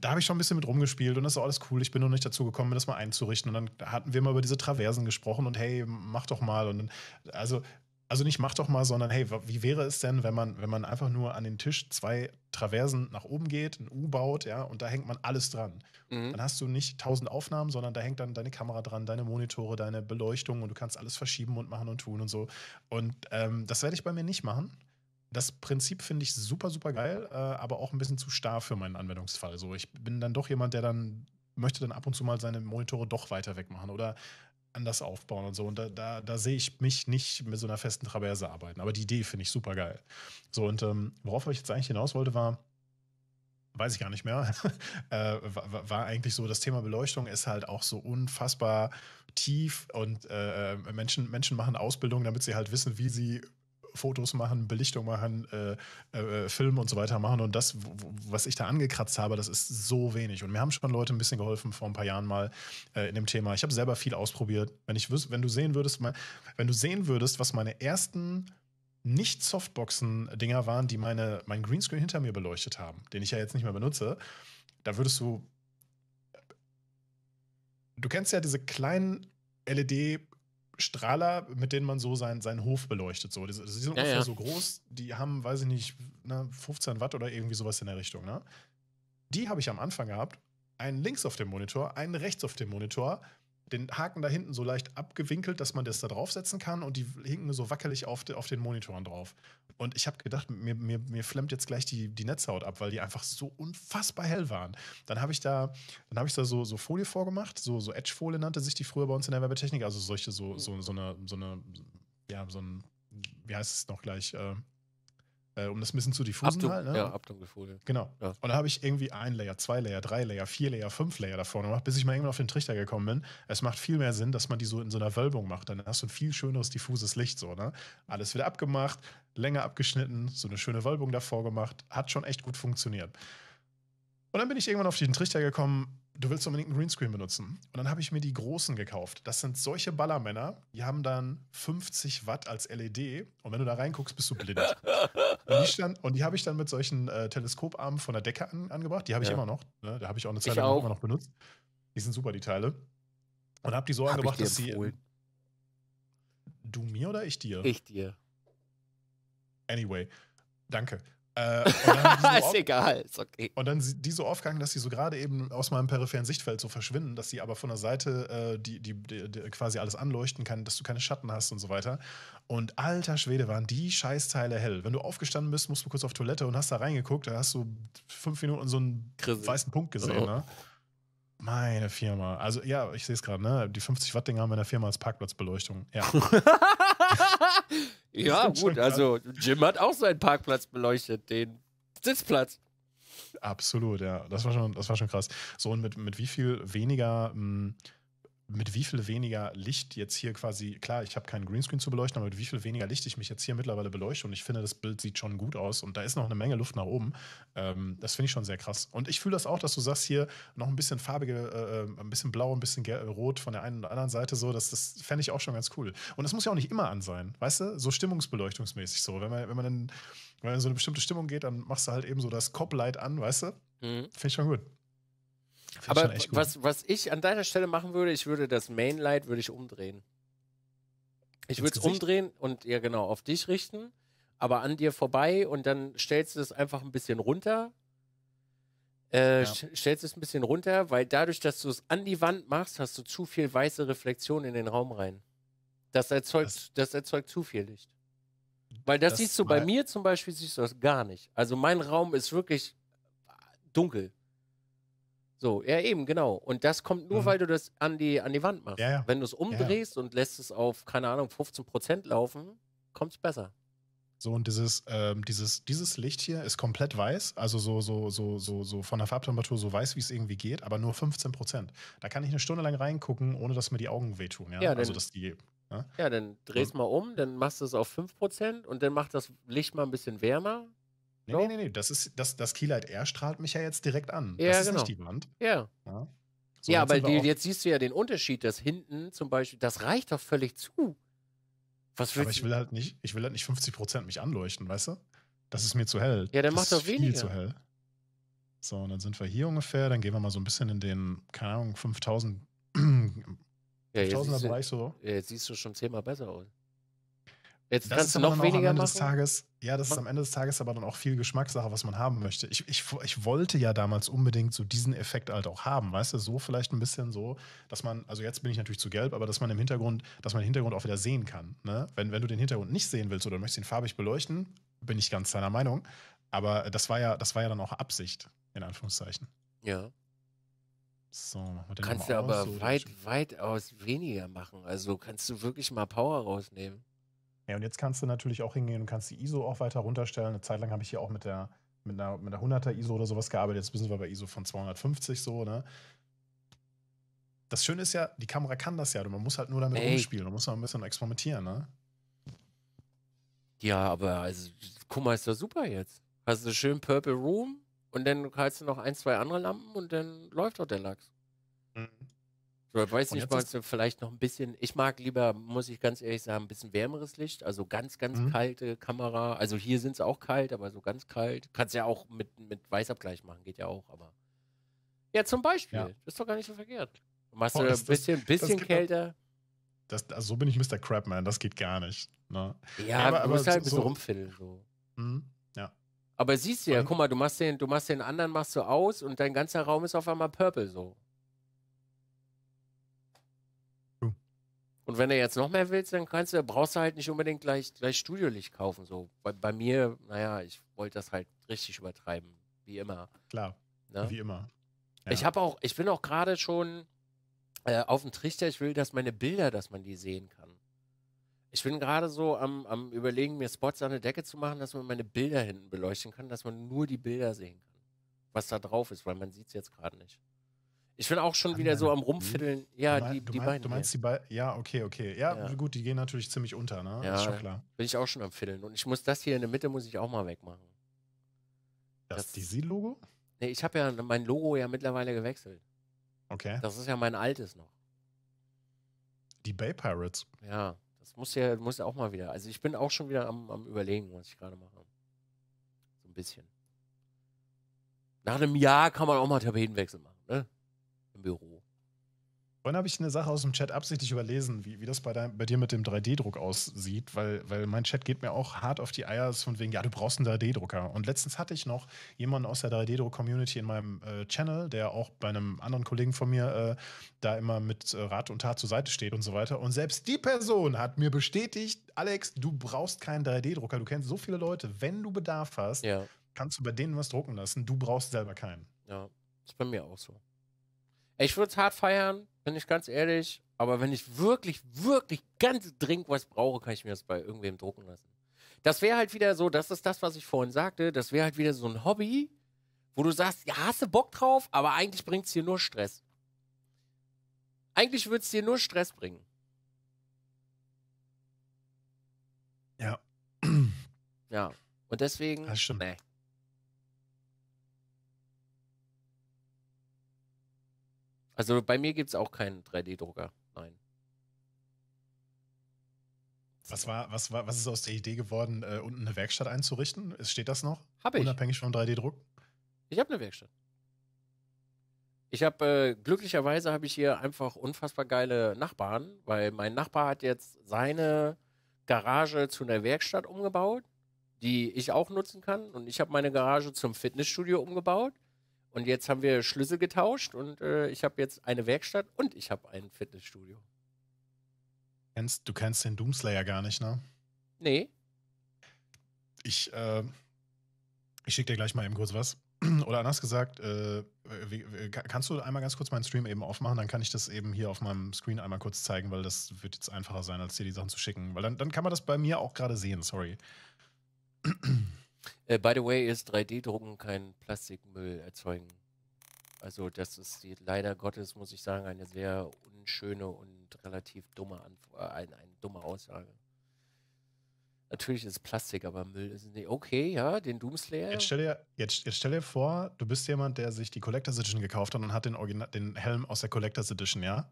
da habe ich schon ein bisschen mit rumgespielt und das ist alles cool. Ich bin noch nicht dazu gekommen, das mal einzurichten. Und dann hatten wir mal über diese Traversen gesprochen und hey, mach doch mal. Und dann, also, also nicht mach doch mal, sondern hey, wie wäre es denn, wenn man, wenn man einfach nur an den Tisch zwei Traversen nach oben geht, ein U baut, ja, und da hängt man alles dran. Mhm. Dann hast du nicht tausend Aufnahmen, sondern da hängt dann deine Kamera dran, deine Monitore, deine Beleuchtung und du kannst alles verschieben und machen und tun und so. Und ähm, das werde ich bei mir nicht machen das Prinzip finde ich super, super geil, äh, aber auch ein bisschen zu starr für meinen Anwendungsfall. So, ich bin dann doch jemand, der dann möchte dann ab und zu mal seine Monitore doch weiter wegmachen oder anders aufbauen und so. Und da, da, da sehe ich mich nicht mit so einer festen Traverse arbeiten. Aber die Idee finde ich super geil. So, und ähm, worauf ich jetzt eigentlich hinaus wollte, war, weiß ich gar nicht mehr, äh, war, war, eigentlich so, das Thema Beleuchtung ist halt auch so unfassbar tief und äh, äh Menschen, Menschen machen Ausbildung, damit sie halt wissen, wie sie Fotos machen, Belichtung machen, äh, äh, Film und so weiter machen. Und das, was ich da angekratzt habe, das ist so wenig. Und mir haben schon Leute ein bisschen geholfen vor ein paar Jahren mal äh, in dem Thema. Ich habe selber viel ausprobiert. Wenn, ich wüs wenn du sehen würdest, wenn du sehen würdest, was meine ersten nicht Softboxen-Dinger waren, die meine, mein Greenscreen hinter mir beleuchtet haben, den ich ja jetzt nicht mehr benutze, da würdest du. Du kennst ja diese kleinen LED- Strahler, mit denen man so seinen, seinen Hof beleuchtet. So. Die, die sind ja, ungefähr ja. so groß, die haben, weiß ich nicht, ne, 15 Watt oder irgendwie sowas in der Richtung. Ne? Die habe ich am Anfang gehabt. Einen links auf dem Monitor, einen rechts auf dem Monitor den Haken da hinten so leicht abgewinkelt, dass man das da draufsetzen kann und die hinken so wackelig auf, de, auf den Monitoren drauf. Und ich habe gedacht, mir, mir, mir flemmt jetzt gleich die, die Netzhaut ab, weil die einfach so unfassbar hell waren. Dann habe ich da, dann habe ich da so, so Folie vorgemacht, so, so Edge-Folie nannte sich die früher bei uns in der Werbetechnik, also solche, so, so, so eine, so eine, ja, so ein, wie heißt es noch gleich, äh, äh, um das ein bisschen zu diffusen Abdun halt. Ne? Ja, Abdunkelfolie. Genau. Ja. Und da habe ich irgendwie ein Layer, zwei Layer, drei Layer, vier Layer, fünf Layer davor gemacht, bis ich mal irgendwann auf den Trichter gekommen bin. Es macht viel mehr Sinn, dass man die so in so einer Wölbung macht. Dann hast du ein viel schöneres diffuses Licht so, ne? Alles wieder abgemacht, länger abgeschnitten, so eine schöne Wölbung davor gemacht. Hat schon echt gut funktioniert. Und dann bin ich irgendwann auf den Trichter gekommen, du willst unbedingt einen Greenscreen benutzen. Und dann habe ich mir die großen gekauft. Das sind solche Ballermänner, die haben dann 50 Watt als LED. Und wenn du da reinguckst, bist du blind. und die, die habe ich dann mit solchen äh, Teleskoparmen von der Decke an, angebracht. Die habe ich ja. immer noch. Ne? Da habe ich auch eine Zeit lang immer noch benutzt. Die sind super, die Teile. Und habe die so hab angebracht, dass empfohlen. sie. Du mir oder ich dir? Ich dir. Anyway, danke. Äh, so ist egal, ist okay. Und dann die so aufgegangen, dass sie so gerade eben aus meinem peripheren Sichtfeld so verschwinden, dass sie aber von der Seite äh, die, die, die, die, quasi alles anleuchten kann, dass du keine Schatten hast und so weiter. Und alter Schwede, waren die Scheißteile hell. Wenn du aufgestanden bist, musst du kurz auf Toilette und hast da reingeguckt, da hast du fünf Minuten so einen Krissel. weißen Punkt gesehen. Oh. Ne? Meine Firma. Also ja, ich sehe es gerade, ne? Die 50 Watt-Dinger haben wir in der Firma als Parkplatzbeleuchtung. Ja. ja, gut, also Jim hat auch seinen Parkplatz beleuchtet, den Sitzplatz. Absolut, ja. Das war schon, das war schon krass. So, und mit, mit wie viel weniger. Mh, hm, mit wie viel weniger Licht jetzt hier quasi, klar, ich habe keinen Greenscreen zu beleuchten, aber mit wie viel weniger Licht ich mich jetzt hier mittlerweile beleuchte und ich finde, das Bild sieht schon gut aus und da ist noch eine Menge Luft nach oben. Ähm, das finde ich schon sehr krass. Und ich fühle das auch, dass du sagst, hier noch ein bisschen farbige, äh, äh ein bisschen blau, ein bisschen rot von der einen oder anderen Seite so, das, das fände ich auch schon ganz cool. Und das muss ja auch nicht immer an sein, weißt du, so stimmungsbeleuchtungsmäßig so. Wenn man, wenn man dann, wenn man in so eine bestimmte Stimmung geht, dann machst du halt eben so das Cop-Light an, weißt du? Mhm. Finde ich schon gut. Find Aber was, was ich an deiner Stelle machen würde, ich würde das Mainlight würde ich umdrehen. Ich würde es umdrehen und ja genau auf dich richten, aber an dir vorbei und dann stellst du es einfach ein bisschen runter. Äh, ja. Stellst es ein bisschen runter, weil dadurch, dass du es an die Wand machst, hast du zu viel weiße Reflexion in den Raum rein. Das erzeugt, das, das erzeugt zu viel Licht. Weil das, das siehst du bei mir zum Beispiel siehst du das gar nicht. Also mein Raum ist wirklich dunkel. So, ja, eben, genau. Und das kommt nur, mhm. weil du das an die, an die Wand machst. Ja, ja. Wenn du es umdrehst ja, und lässt es auf, keine Ahnung, 15 Prozent laufen, kommt es besser. So, und dieses, ähm, dieses, dieses Licht hier ist komplett weiß, also so, so, so, so, so von der Farbtemperatur so weiß, wie es irgendwie geht, aber nur 15 Prozent. Da kann ich eine Stunde lang reingucken, ohne dass mir die Augen wehtun. Ja, ja also, dass die. Ja, ne? ja dann drehst mal um, dann machst du es auf 5 Prozent und dann macht das Licht mal ein bisschen wärmer Nee, no? nee, nee, nee. Das, ist, das, das Keylight halt, R strahlt mich ja jetzt direkt an. Ja, das ist genau. nicht die Wand. Ja. Ja, so, ja aber die, jetzt siehst du ja den Unterschied, dass hinten zum Beispiel, das reicht doch völlig zu. Was aber ich will halt nicht, ich will halt nicht 50% mich anleuchten, weißt du? Das ist mir zu hell. Ja, dann das macht doch weniger. Viel zu hell. So, und dann sind wir hier ungefähr. Dann gehen wir mal so ein bisschen in den, keine Ahnung, 5000 ja, 5000er Bereich so. Ja, jetzt siehst du schon zehnmal besser aus. Jetzt das kannst du noch weniger machen. Tages, ja, das ist am Ende des Tages aber dann auch viel Geschmackssache, was man haben möchte. Ich, ich, ich wollte ja damals unbedingt so diesen Effekt halt auch haben, weißt du, so vielleicht ein bisschen so, dass man, also jetzt bin ich natürlich zu gelb, aber dass man im Hintergrund, dass man den Hintergrund auch wieder sehen kann. Ne? Wenn, wenn du den Hintergrund nicht sehen willst oder möchtest ihn farbig beleuchten, bin ich ganz deiner Meinung. Aber das war ja, das war ja dann auch Absicht, in Anführungszeichen. Ja. So, den kannst du aber aus, so weit, weit aus weniger machen. Also kannst du wirklich mal Power rausnehmen. Ja, und jetzt kannst du natürlich auch hingehen und kannst die ISO auch weiter runterstellen. Eine Zeit lang habe ich hier auch mit der, mit einer, mit einer 100er ISO oder sowas gearbeitet. Jetzt sind wir bei ISO von 250 so, ne? Das Schöne ist ja, die Kamera kann das ja. Man muss halt nur damit Ey. rumspielen. Man muss noch ein bisschen experimentieren, ne? Ja, aber also, guck mal, ist doch super jetzt. Hast du schön Purple Room und dann kannst du noch ein, zwei andere Lampen und dann läuft doch der Lachs. Mhm. Ich weiß nicht, magst du vielleicht noch ein bisschen, ich mag lieber, muss ich ganz ehrlich sagen, ein bisschen wärmeres Licht, also ganz, ganz mhm. kalte Kamera. Also hier sind es auch kalt, aber so ganz kalt. Kannst ja auch mit, mit Weißabgleich machen, geht ja auch, aber. Ja, zum Beispiel. Ja. ist doch gar nicht so verkehrt. Du machst oh, ein bisschen, das, bisschen das kälter. Das, also so bin ich Mr. Crabman, das geht gar nicht. Ne? Ja, aber, du musst aber halt ein bisschen so, rumfiddeln. So. Mhm, ja. Aber siehst du ja, guck mal, du machst den, du machst den anderen machst du aus und dein ganzer Raum ist auf einmal purple so. Und wenn du jetzt noch mehr willst, dann kannst du, brauchst du halt nicht unbedingt gleich, gleich Studiolicht kaufen. So. Bei, bei mir, naja, ich wollte das halt richtig übertreiben. Wie immer. Klar. Ne? Wie immer. Ja. Ich habe auch, ich bin auch gerade schon äh, auf dem Trichter, ich will, dass meine Bilder, dass man die sehen kann. Ich bin gerade so am, am überlegen, mir Spots an der Decke zu machen, dass man meine Bilder hinten beleuchten kann, dass man nur die Bilder sehen kann. Was da drauf ist, weil man sieht es jetzt gerade nicht. Ich bin auch schon wieder so am ne? Rumfiddeln. Ja, mein, die, die meinst, beiden. Du meinst die beiden? Ja, okay, okay. Ja, ja, gut, die gehen natürlich ziemlich unter, ne? Ja, ist schon klar. Bin ich auch schon am Fiddeln. Und ich muss das hier in der Mitte muss ich auch mal wegmachen. Das, das Dizzy-Logo? Nee, ich habe ja mein Logo ja mittlerweile gewechselt. Okay. Das ist ja mein altes noch. Die Bay Pirates. Ja, das muss ja, muss auch mal wieder. Also ich bin auch schon wieder am, am überlegen, was ich gerade mache. So ein bisschen. Nach einem Jahr kann man auch mal Tapetenwechsel machen im Büro. Vorhin habe ich eine Sache aus dem Chat absichtlich überlesen, wie, wie das bei, dein, bei dir mit dem 3D-Druck aussieht, weil, weil mein Chat geht mir auch hart auf die Eier, ist von wegen, ja, du brauchst einen 3D-Drucker. Und letztens hatte ich noch jemanden aus der 3D-Druck-Community in meinem äh, Channel, der auch bei einem anderen Kollegen von mir äh, da immer mit äh, Rat und Tat zur Seite steht und so weiter. Und selbst die Person hat mir bestätigt, Alex, du brauchst keinen 3D-Drucker. Du kennst so viele Leute. Wenn du Bedarf hast, ja. kannst du bei denen was drucken lassen. Du brauchst selber keinen. Ja, ist bei mir auch so. Ich würde es hart feiern, bin ich ganz ehrlich. Aber wenn ich wirklich, wirklich ganz dringend was brauche, kann ich mir das bei irgendwem drucken lassen. Das wäre halt wieder so, das ist das, was ich vorhin sagte, das wäre halt wieder so ein Hobby, wo du sagst, ja, hast du Bock drauf, aber eigentlich bringt es dir nur Stress. Eigentlich würde es dir nur Stress bringen. Ja. Ja. Und deswegen. Das stimmt. Nee. Also bei mir gibt es auch keinen 3D-Drucker. Nein. Was war, was war, was ist aus der Idee geworden, äh, unten eine Werkstatt einzurichten? Steht das noch? Habe ich. Unabhängig vom 3D-Druck? Ich habe eine Werkstatt. Ich habe äh, glücklicherweise habe ich hier einfach unfassbar geile Nachbarn, weil mein Nachbar hat jetzt seine Garage zu einer Werkstatt umgebaut, die ich auch nutzen kann. Und ich habe meine Garage zum Fitnessstudio umgebaut. Und jetzt haben wir Schlüssel getauscht und äh, ich habe jetzt eine Werkstatt und ich habe ein Fitnessstudio. Kennst, du kennst den Doomslayer gar nicht, ne? Nee. Ich, äh, ich schicke dir gleich mal eben kurz was. Oder anders gesagt, äh, kannst du einmal ganz kurz meinen Stream eben aufmachen? Dann kann ich das eben hier auf meinem Screen einmal kurz zeigen, weil das wird jetzt einfacher sein, als dir die Sachen zu schicken. Weil dann, dann kann man das bei mir auch gerade sehen, sorry. Äh, by the way, ist 3D-Drucken kein Plastikmüll erzeugen. Also das ist die, leider Gottes, muss ich sagen, eine sehr unschöne und relativ dumme, Anf äh, ein, eine dumme Aussage. Natürlich ist es Plastik, aber Müll ist nicht. Okay, ja, den Doomslayer. Jetzt stell, dir, jetzt, jetzt stell dir vor, du bist jemand, der sich die Collectors Edition gekauft hat und hat den, den Helm aus der Collectors Edition, ja?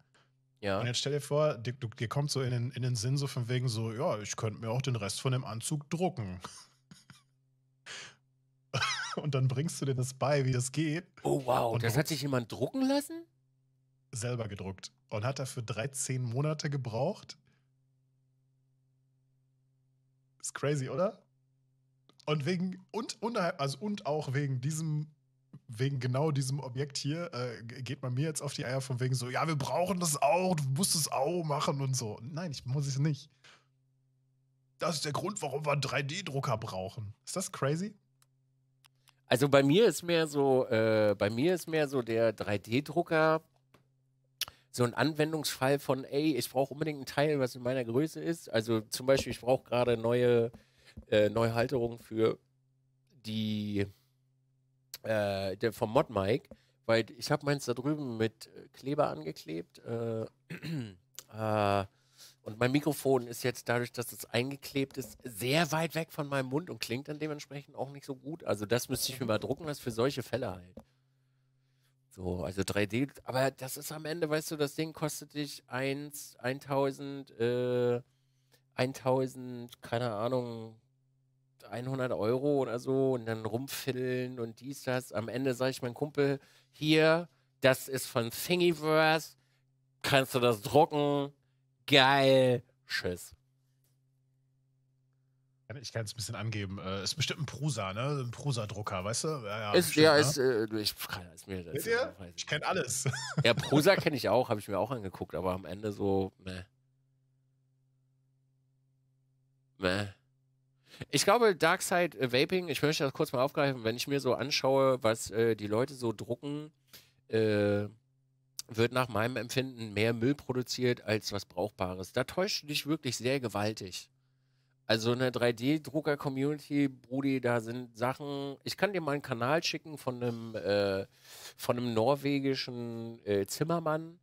Ja. Und jetzt stell dir vor, dir, dir kommt so in den, in den Sinn so von wegen so, ja, ich könnte mir auch den Rest von dem Anzug drucken. und dann bringst du dir das bei, wie das geht. Oh wow, und das hat sich jemand drucken lassen? Selber gedruckt und hat dafür 13 Monate gebraucht. Ist crazy, oder? Und wegen und unterhalb, also und auch wegen diesem wegen genau diesem Objekt hier äh, geht man mir jetzt auf die Eier von wegen so, ja, wir brauchen das auch, du musst es auch machen und so. Nein, ich muss es nicht. Das ist der Grund, warum wir einen 3D-Drucker brauchen. Ist das crazy? Also bei mir ist mehr so, äh, bei mir ist mehr so der 3D-Drucker so ein Anwendungsfall von, ey, ich brauche unbedingt ein Teil, was in meiner Größe ist. Also zum Beispiel, ich brauche gerade neue, äh, neue Halterungen für die äh, der vom Mod Mike, weil ich habe meins da drüben mit Kleber angeklebt. Äh, äh, und mein Mikrofon ist jetzt dadurch, dass es eingeklebt ist, sehr weit weg von meinem Mund und klingt dann dementsprechend auch nicht so gut. Also das müsste ich mir mal drucken, das für solche Fälle halt. So, also 3D, aber das ist am Ende, weißt du, das Ding kostet dich 1, 1000, äh, 1000, keine Ahnung, 100 Euro oder so und dann rumfiddeln und dies, das. Am Ende sage ich meinem Kumpel, hier, das ist von Thingiverse, kannst du das drucken, Geil. Tschüss. Ich kann es ein bisschen angeben. Äh, ist bestimmt ein Prusa, ne? Ein Prusa-Drucker, weißt du? Ja, ja ist, bestimmt, ja, ne? ist, äh, ich, kann, ist mir das. Ihr? Ich, ich kenne alles. Ja, Prusa kenne ich auch, habe ich mir auch angeguckt, aber am Ende so, meh. Meh. Ich glaube, Darkside äh, Vaping, ich möchte das kurz mal aufgreifen, wenn ich mir so anschaue, was äh, die Leute so drucken, äh, wird nach meinem Empfinden mehr Müll produziert als was Brauchbares. Da täuscht du dich wirklich sehr gewaltig. Also in ne, der 3D-Drucker-Community, Brudi, da sind Sachen. Ich kann dir mal einen Kanal schicken von einem, äh, von einem norwegischen äh, Zimmermann.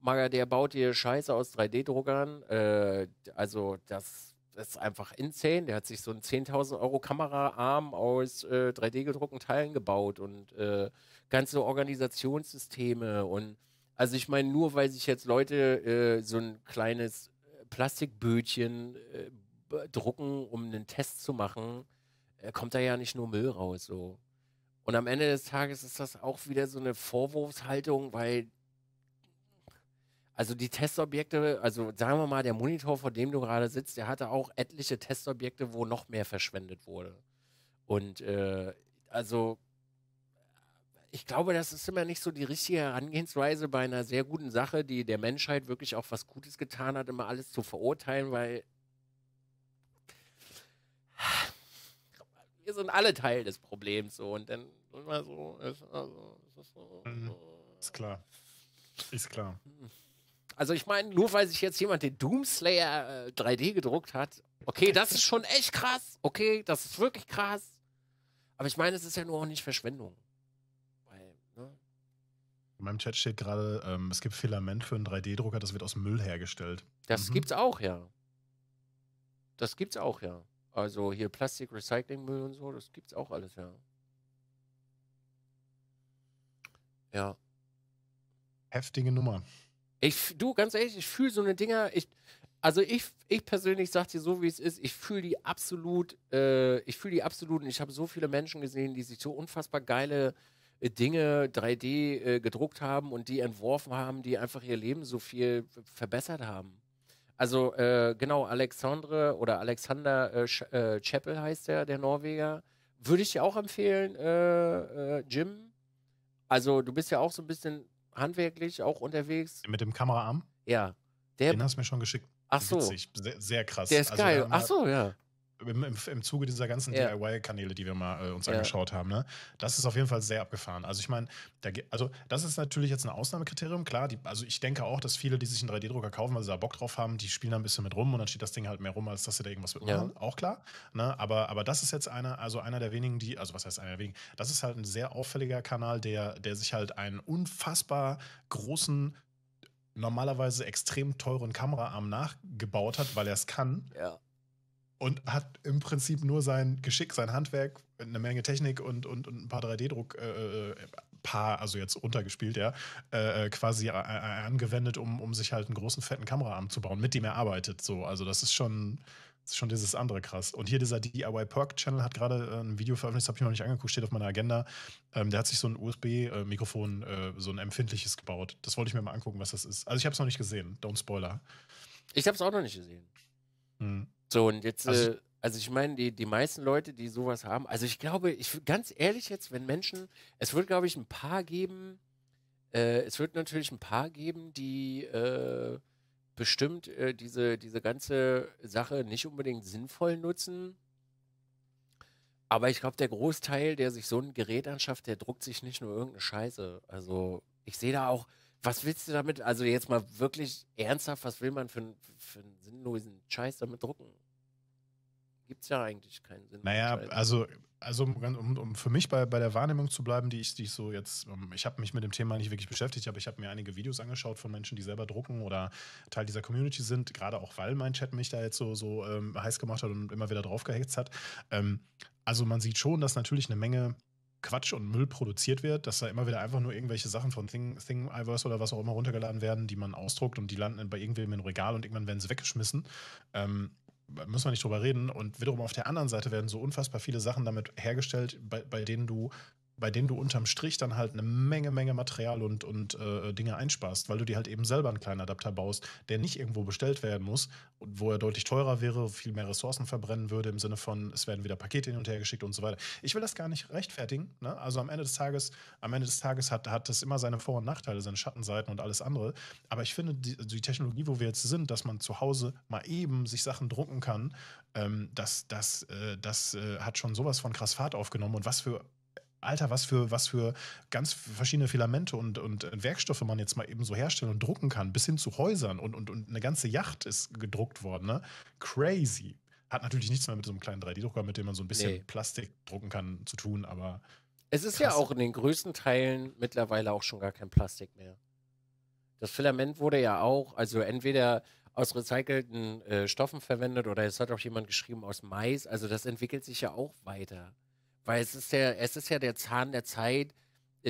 Maga, der baut dir Scheiße aus 3D-Druckern. Äh, also das, das, ist einfach insane. Der hat sich so einen 10.000 Euro Kameraarm aus 3D-gedruckten äh, Teilen gebaut und äh, ganze Organisationssysteme und also ich meine, nur weil sich jetzt Leute äh, so ein kleines äh, Plastikbötchen äh, drucken, um einen Test zu machen, äh, kommt da ja nicht nur Müll raus. So. Und am Ende des Tages ist das auch wieder so eine Vorwurfshaltung, weil also die Testobjekte, also sagen wir mal, der Monitor, vor dem du gerade sitzt, der hatte auch etliche Testobjekte, wo noch mehr verschwendet wurde. Und äh, also ich glaube, das ist immer nicht so die richtige Herangehensweise bei einer sehr guten Sache, die der Menschheit wirklich auch was Gutes getan hat, immer alles zu verurteilen, weil wir sind alle Teil des Problems so und dann immer so, ist, also, ist, so, mhm. ist klar. Ist klar. Also ich meine, nur weil sich jetzt jemand den Doomslayer äh, 3D gedruckt hat, okay, das ist schon echt krass, okay, das ist wirklich krass. Aber ich meine, es ist ja nur auch nicht Verschwendung. In meinem Chat steht gerade, ähm, es gibt Filament für einen 3D-Drucker, das wird aus Müll hergestellt. Das mhm. gibt's auch, ja. Das gibt's auch, ja. Also hier Plastik, Recyclingmüll und so, das gibt's auch alles, ja. Ja. Heftige Nummer. Ich, du, ganz ehrlich, ich fühle so eine Dinger, ich, also ich, ich persönlich sag dir so, wie es ist, ich fühle die absolut, äh, ich fühle die absolut und ich habe so viele Menschen gesehen, die sich so unfassbar geile Dinge 3D äh, gedruckt haben und die entworfen haben, die einfach ihr Leben so viel verbessert haben. Also äh, genau, Alexandre oder Alexander äh, äh Chappell heißt der, der Norweger. Würde ich dir auch empfehlen, äh, äh, Jim. Also du bist ja auch so ein bisschen handwerklich auch unterwegs. Mit dem Kameraarm? Ja. Der Den hast du mir schon geschickt. Ach so. Witzig. Sehr, sehr krass. Der ist also, geil. Ach so, ja im, im, Zuge dieser ganzen ja. DIY-Kanäle, die wir mal äh, uns ja. angeschaut haben, ne? das ist auf jeden Fall sehr abgefahren. Also ich meine, da, also das ist natürlich jetzt ein Ausnahmekriterium, klar. Die, also ich denke auch, dass viele, die sich einen 3D-Drucker kaufen, weil sie da Bock drauf haben, die spielen da ein bisschen mit rum und dann steht das Ding halt mehr rum, als dass sie da irgendwas mitmachen. Ja. Auch klar. Ne? Aber, aber das ist jetzt einer, also einer der wenigen, die, also was heißt einer der wenigen, das ist halt ein sehr auffälliger Kanal, der, der sich halt einen unfassbar großen normalerweise extrem teuren Kameraarm nachgebaut hat, weil er es kann. Ja und hat im Prinzip nur sein Geschick, sein Handwerk, eine Menge Technik und, und, und ein paar 3D-Druck, äh, äh, paar, also jetzt runtergespielt, ja, äh, äh quasi äh, angewendet, um, um sich halt einen großen, fetten Kameraarm zu bauen, mit dem er arbeitet. So, also das ist schon, das ist schon dieses andere krass. Und hier dieser DIY Perk Channel hat gerade ein Video veröffentlicht, das habe ich noch nicht angeguckt, steht auf meiner Agenda. Ähm, der hat sich so ein USB-Mikrofon, äh, so ein empfindliches gebaut. Das wollte ich mir mal angucken, was das ist. Also ich habe es noch nicht gesehen. Don't spoiler. Ich habe es auch noch nicht gesehen. Hm. So, und jetzt, also, äh, also ich meine, die, die meisten Leute, die sowas haben, also ich glaube, ich ganz ehrlich jetzt, wenn Menschen, es wird, glaube ich, ein paar geben, äh, es wird natürlich ein paar geben, die äh, bestimmt äh, diese, diese ganze Sache nicht unbedingt sinnvoll nutzen. Aber ich glaube, der Großteil, der sich so ein Gerät anschafft, der druckt sich nicht nur irgendeine Scheiße. Also ich sehe da auch, was willst du damit? Also jetzt mal wirklich ernsthaft, was will man für, für einen sinnlosen Scheiß damit drucken? gibt es ja eigentlich keinen Sinn. Naja, also, also um, um, für mich bei, bei der Wahrnehmung zu bleiben, die ich, die ich so jetzt, um, ähm, ich habe mich mit dem Thema nicht wirklich beschäftigt, aber ich habe mir einige Videos angeschaut von Menschen, die selber drucken oder Teil dieser Community sind, gerade auch weil mein Chat mich da jetzt so, so ähm, heiß gemacht hat und immer wieder drauf gehetzt hat. Ähm, also man sieht schon, dass natürlich eine Menge Quatsch und Müll produziert wird, dass da immer wieder einfach nur irgendwelche Sachen von Thing, Thingiverse oder was auch immer runtergeladen werden, die man ausdruckt und die landen bei irgendwem im Regal und irgendwann werden sie weggeschmissen. Ähm, müssen wir nicht drüber reden. Und wiederum auf der anderen Seite werden so unfassbar viele Sachen damit hergestellt, bei, bei denen du bei dem du unterm Strich dann halt eine Menge, Menge Material und, und äh, Dinge einsparst, weil du dir halt eben selber einen kleinen Adapter baust, der nicht irgendwo bestellt werden muss, wo er deutlich teurer wäre, viel mehr Ressourcen verbrennen würde, im Sinne von, es werden wieder Pakete hin und her geschickt und so weiter. Ich will das gar nicht rechtfertigen. Ne? Also am Ende des Tages, am Ende des Tages hat, hat das immer seine Vor- und Nachteile, seine Schattenseiten und alles andere. Aber ich finde, die, die Technologie, wo wir jetzt sind, dass man zu Hause mal eben sich Sachen drucken kann, ähm, das, das, äh, das äh, hat schon sowas von krass Fahrt aufgenommen und was für Alter, was für, was für ganz verschiedene Filamente und, und äh, Werkstoffe man jetzt mal eben so herstellen und drucken kann, bis hin zu Häusern und, und, und eine ganze Yacht ist gedruckt worden. Ne? Crazy. Hat natürlich nichts mehr mit so einem kleinen 3D-Drucker, mit dem man so ein bisschen nee. Plastik drucken kann, zu tun, aber. Es ist krass. ja auch in den größten Teilen mittlerweile auch schon gar kein Plastik mehr. Das Filament wurde ja auch, also entweder aus recycelten äh, Stoffen verwendet oder es hat auch jemand geschrieben aus Mais. Also das entwickelt sich ja auch weiter. Weil es ist ja, es ist ja der Zahn der Zeit,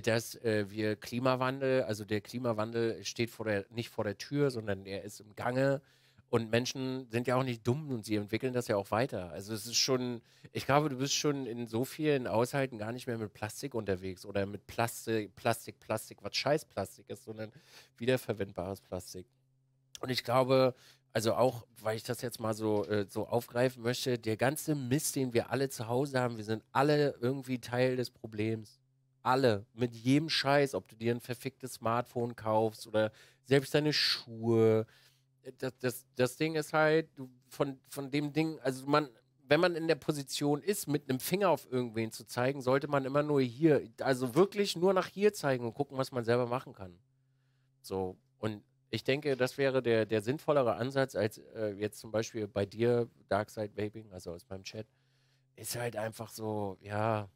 dass äh, wir Klimawandel, also der Klimawandel steht vor der, nicht vor der Tür, sondern er ist im Gange. Und Menschen sind ja auch nicht dumm und sie entwickeln das ja auch weiter. Also es ist schon, ich glaube, du bist schon in so vielen Haushalten gar nicht mehr mit Plastik unterwegs oder mit Plastik, Plastik, Plastik, was Scheißplastik ist, sondern wiederverwendbares Plastik. Und ich glaube, also auch, weil ich das jetzt mal so, äh, so aufgreifen möchte, der ganze Mist, den wir alle zu Hause haben, wir sind alle irgendwie Teil des Problems. Alle. Mit jedem Scheiß, ob du dir ein verficktes Smartphone kaufst oder selbst deine Schuhe. Äh, das, das, das Ding ist halt, du, von, von dem Ding, also man, wenn man in der Position ist, mit einem Finger auf irgendwen zu zeigen, sollte man immer nur hier, also wirklich nur nach hier zeigen und gucken, was man selber machen kann. So, und ich denke, das wäre der, der sinnvollere Ansatz als äh, jetzt zum Beispiel bei dir, Darkside Vaping, also aus meinem Chat. Ist halt einfach so, ja,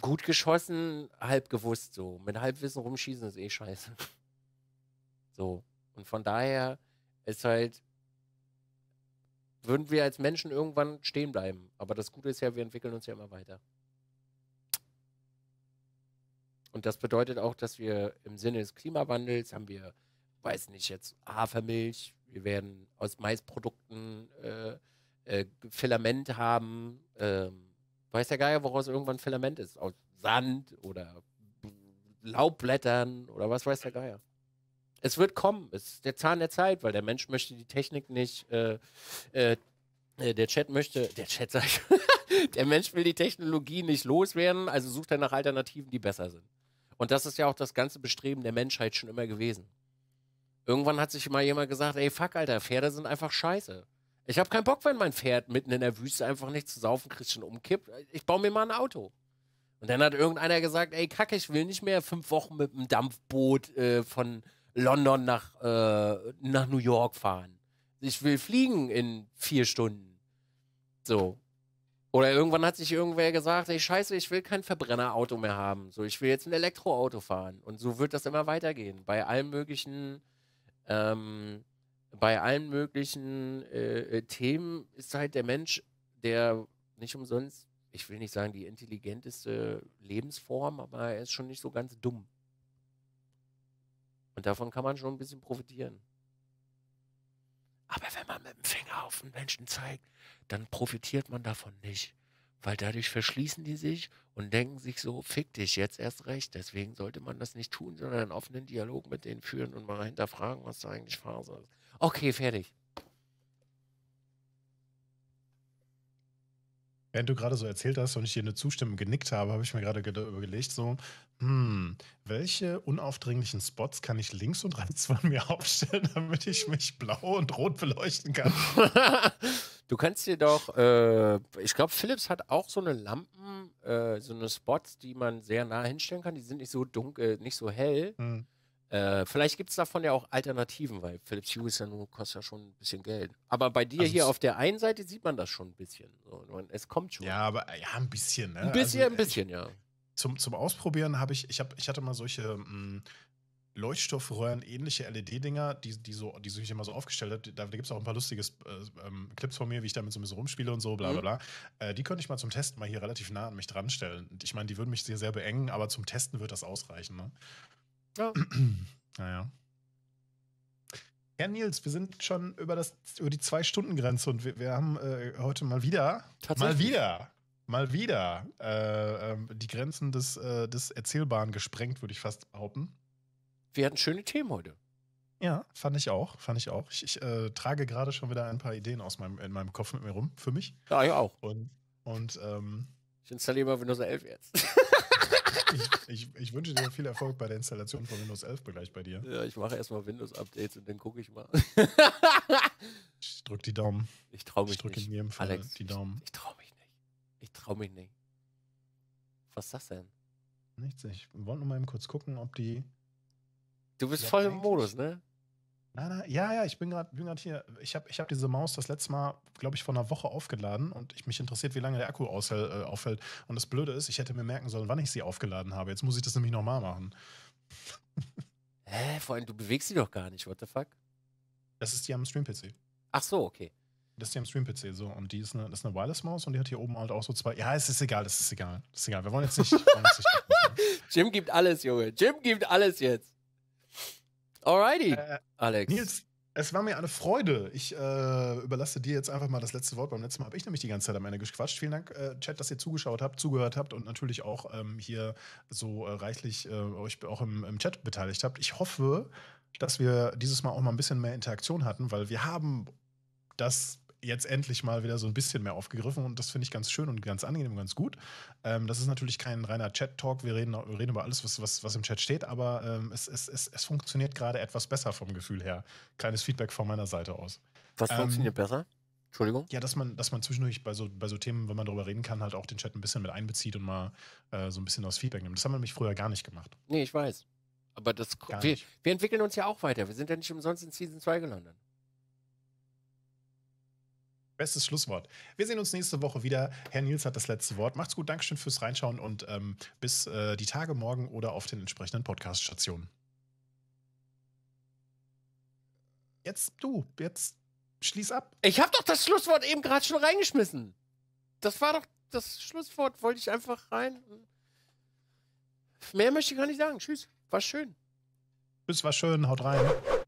gut geschossen, halb gewusst so. Mit Halbwissen rumschießen ist eh scheiße. So. Und von daher ist halt, würden wir als Menschen irgendwann stehen bleiben. Aber das Gute ist ja, wir entwickeln uns ja immer weiter. Und das bedeutet auch, dass wir im Sinne des Klimawandels haben wir, weiß nicht, jetzt Hafermilch, wir werden aus Maisprodukten äh, äh, Filament haben. Ähm, weiß der Geier, woraus irgendwann Filament ist. Aus Sand oder Laubblättern oder was weiß der Geier. Es wird kommen. Es ist der Zahn der Zeit, weil der Mensch möchte die Technik nicht. Äh, äh, äh der Chat möchte. Der Chat sagt. der Mensch will die Technologie nicht loswerden, also sucht er nach Alternativen, die besser sind. Und das ist ja auch das ganze Bestreben der Menschheit schon immer gewesen. Irgendwann hat sich mal jemand gesagt, ey, fuck, Alter, Pferde sind einfach scheiße. Ich habe keinen Bock, wenn mein Pferd mitten in der Wüste einfach nicht zu saufen kriegt und umkippt. Ich baue mir mal ein Auto. Und dann hat irgendeiner gesagt, ey, kacke, ich will nicht mehr fünf Wochen mit einem Dampfboot äh, von London nach, äh, nach New York fahren. Ich will fliegen in vier Stunden. So. Oder irgendwann hat sich irgendwer gesagt, ey Scheiße, ich will kein Verbrennerauto mehr haben. So, ich will jetzt ein Elektroauto fahren. Und so wird das immer weitergehen. Bei allen möglichen, ähm, bei allen möglichen äh, äh, Themen ist halt der Mensch, der nicht umsonst, ich will nicht sagen die intelligenteste Lebensform, aber er ist schon nicht so ganz dumm. Und davon kann man schon ein bisschen profitieren. Aber wenn man mit dem Finger auf einen Menschen zeigt, dann profitiert man davon nicht. Weil dadurch verschließen die sich und denken sich so, fick dich jetzt erst recht. Deswegen sollte man das nicht tun, sondern einen offenen Dialog mit denen führen und mal hinterfragen, was da eigentlich Phase ist. Okay, fertig. Während du gerade so erzählt hast und ich dir eine Zustimmung genickt habe, habe ich mir gerade überlegt, so, hm, welche unaufdringlichen Spots kann ich links und rechts von mir aufstellen, damit ich mich blau und rot beleuchten kann? du kannst dir doch, äh, ich glaube, Philips hat auch so eine Lampen, äh, so eine Spots, die man sehr nah hinstellen kann. Die sind nicht so dunkel, äh, nicht so hell. Hm. Äh, vielleicht gibt es davon ja auch Alternativen, weil Philips Hue ist ja nur, kostet ja schon ein bisschen Geld. Aber bei dir also hier auf der einen Seite sieht man das schon ein bisschen. So, es kommt schon. Ja, aber ja, ein bisschen. Ne? Ein bisschen, also, ein bisschen, ich, ja. Zum, zum Ausprobieren habe ich, ich, hab, ich hatte mal solche mh, hm, Leuchtstoffröhren ähnliche LED-Dinger, die, die, so, die sich immer so aufgestellt hat. Da, da gibt es auch ein paar lustige äh, ähm, Clips von mir, wie ich damit so ein bisschen rumspiele und so, bla mhm. bla bla. Äh, die könnte ich mal zum Testen mal hier relativ nah an mich dran stellen. Ich meine, die würden mich sehr, sehr beengen, aber zum Testen wird das ausreichen. Ne? Ja. naja. Herr Nils, wir sind schon über, das, über die Zwei-Stunden-Grenze und wir, wir haben äh, heute mal wieder, mal wieder, mal wieder äh, äh, die Grenzen des, äh, des Erzählbaren gesprengt, würde ich fast behaupten. Wir hatten schöne Themen heute. Ja, fand ich auch, fand ich auch. Ich, ich äh, trage gerade schon wieder ein paar Ideen aus meinem, in meinem Kopf mit mir rum, für mich. Ja, ich auch. Und, und ähm, ich installiere mal Windows 11 jetzt. ich, ich, ich, wünsche dir viel Erfolg bei der Installation von Windows 11 gleich bei dir. Ja, ich mache erstmal Windows-Updates und dann gucke ich mal. ich drücke die Daumen. Ich traue mich ich drück nicht. In jedem Fall Alex, die Daumen. Ich, ich traue mich nicht. Ich traue mich nicht. Was ist das denn? Nichts. Ich wollte nur mal eben kurz gucken, ob die. Du bist voll im Modus, ne? Nein, nein, ja, ja, ich bin gerade bin hier. Ich habe ich hab diese Maus das letzte Mal, glaube ich, vor einer Woche aufgeladen und ich mich interessiert, wie lange der Akku aushält, äh, auffällt. Und das Blöde ist, ich hätte mir merken sollen, wann ich sie aufgeladen habe. Jetzt muss ich das nämlich nochmal machen. Hä? Vor allem, du bewegst sie doch gar nicht, what the fuck? Das ist die am Stream-PC. Ach so, okay. Das ist die am Stream-PC, so. Und die ist eine, ist eine Wireless-Maus und die hat hier oben halt auch so zwei. Ja, es ist egal, es ist egal. Es ist egal. Wir wollen jetzt nicht. Jim gibt alles, Junge. Jim gibt alles jetzt. Alrighty, äh, Alex. Nils, es war mir eine Freude. Ich äh, überlasse dir jetzt einfach mal das letzte Wort. Beim letzten Mal habe ich nämlich die ganze Zeit am Ende gequatscht. Vielen Dank, äh, Chat, dass ihr zugeschaut habt, zugehört habt und natürlich auch ähm, hier so äh, reichlich äh, euch auch im, im, Chat beteiligt habt. Ich hoffe, dass wir dieses Mal auch mal ein bisschen mehr Interaktion hatten, weil wir haben das jetzt endlich mal wieder so ein bisschen mehr aufgegriffen und das finde ich ganz schön und ganz angenehm und ganz gut. Ähm, das ist natürlich kein reiner Chat-Talk, wir reden, wir reden über alles, was, was, was im Chat steht, aber ähm, es, es, es, es funktioniert gerade etwas besser vom Gefühl her. Kleines Feedback von meiner Seite aus. Was ähm, funktioniert besser? Entschuldigung? Ja, dass man, dass man zwischendurch bei so, bei so Themen, wenn man darüber reden kann, halt auch den Chat ein bisschen mit einbezieht und mal äh, so ein bisschen aus Feedback nimmt. Das haben wir nämlich früher gar nicht gemacht. Nee, ich weiß. Aber das, wir, wir entwickeln uns ja auch weiter. Wir sind ja nicht umsonst in Season 2 gelandet. Bestes Schlusswort. Wir sehen uns nächste Woche wieder. Herr Nils hat das letzte Wort. Macht's gut, Dankeschön fürs Reinschauen und ähm, bis äh, die Tage morgen oder auf den entsprechenden Podcast-Stationen. Jetzt du, jetzt schließ ab. Ich hab doch das Schlusswort eben gerade schon reingeschmissen. Das war doch das Schlusswort, wollte ich einfach rein. Mehr möchte ich gar nicht sagen. Tschüss, war schön. Tschüss, war schön, haut rein.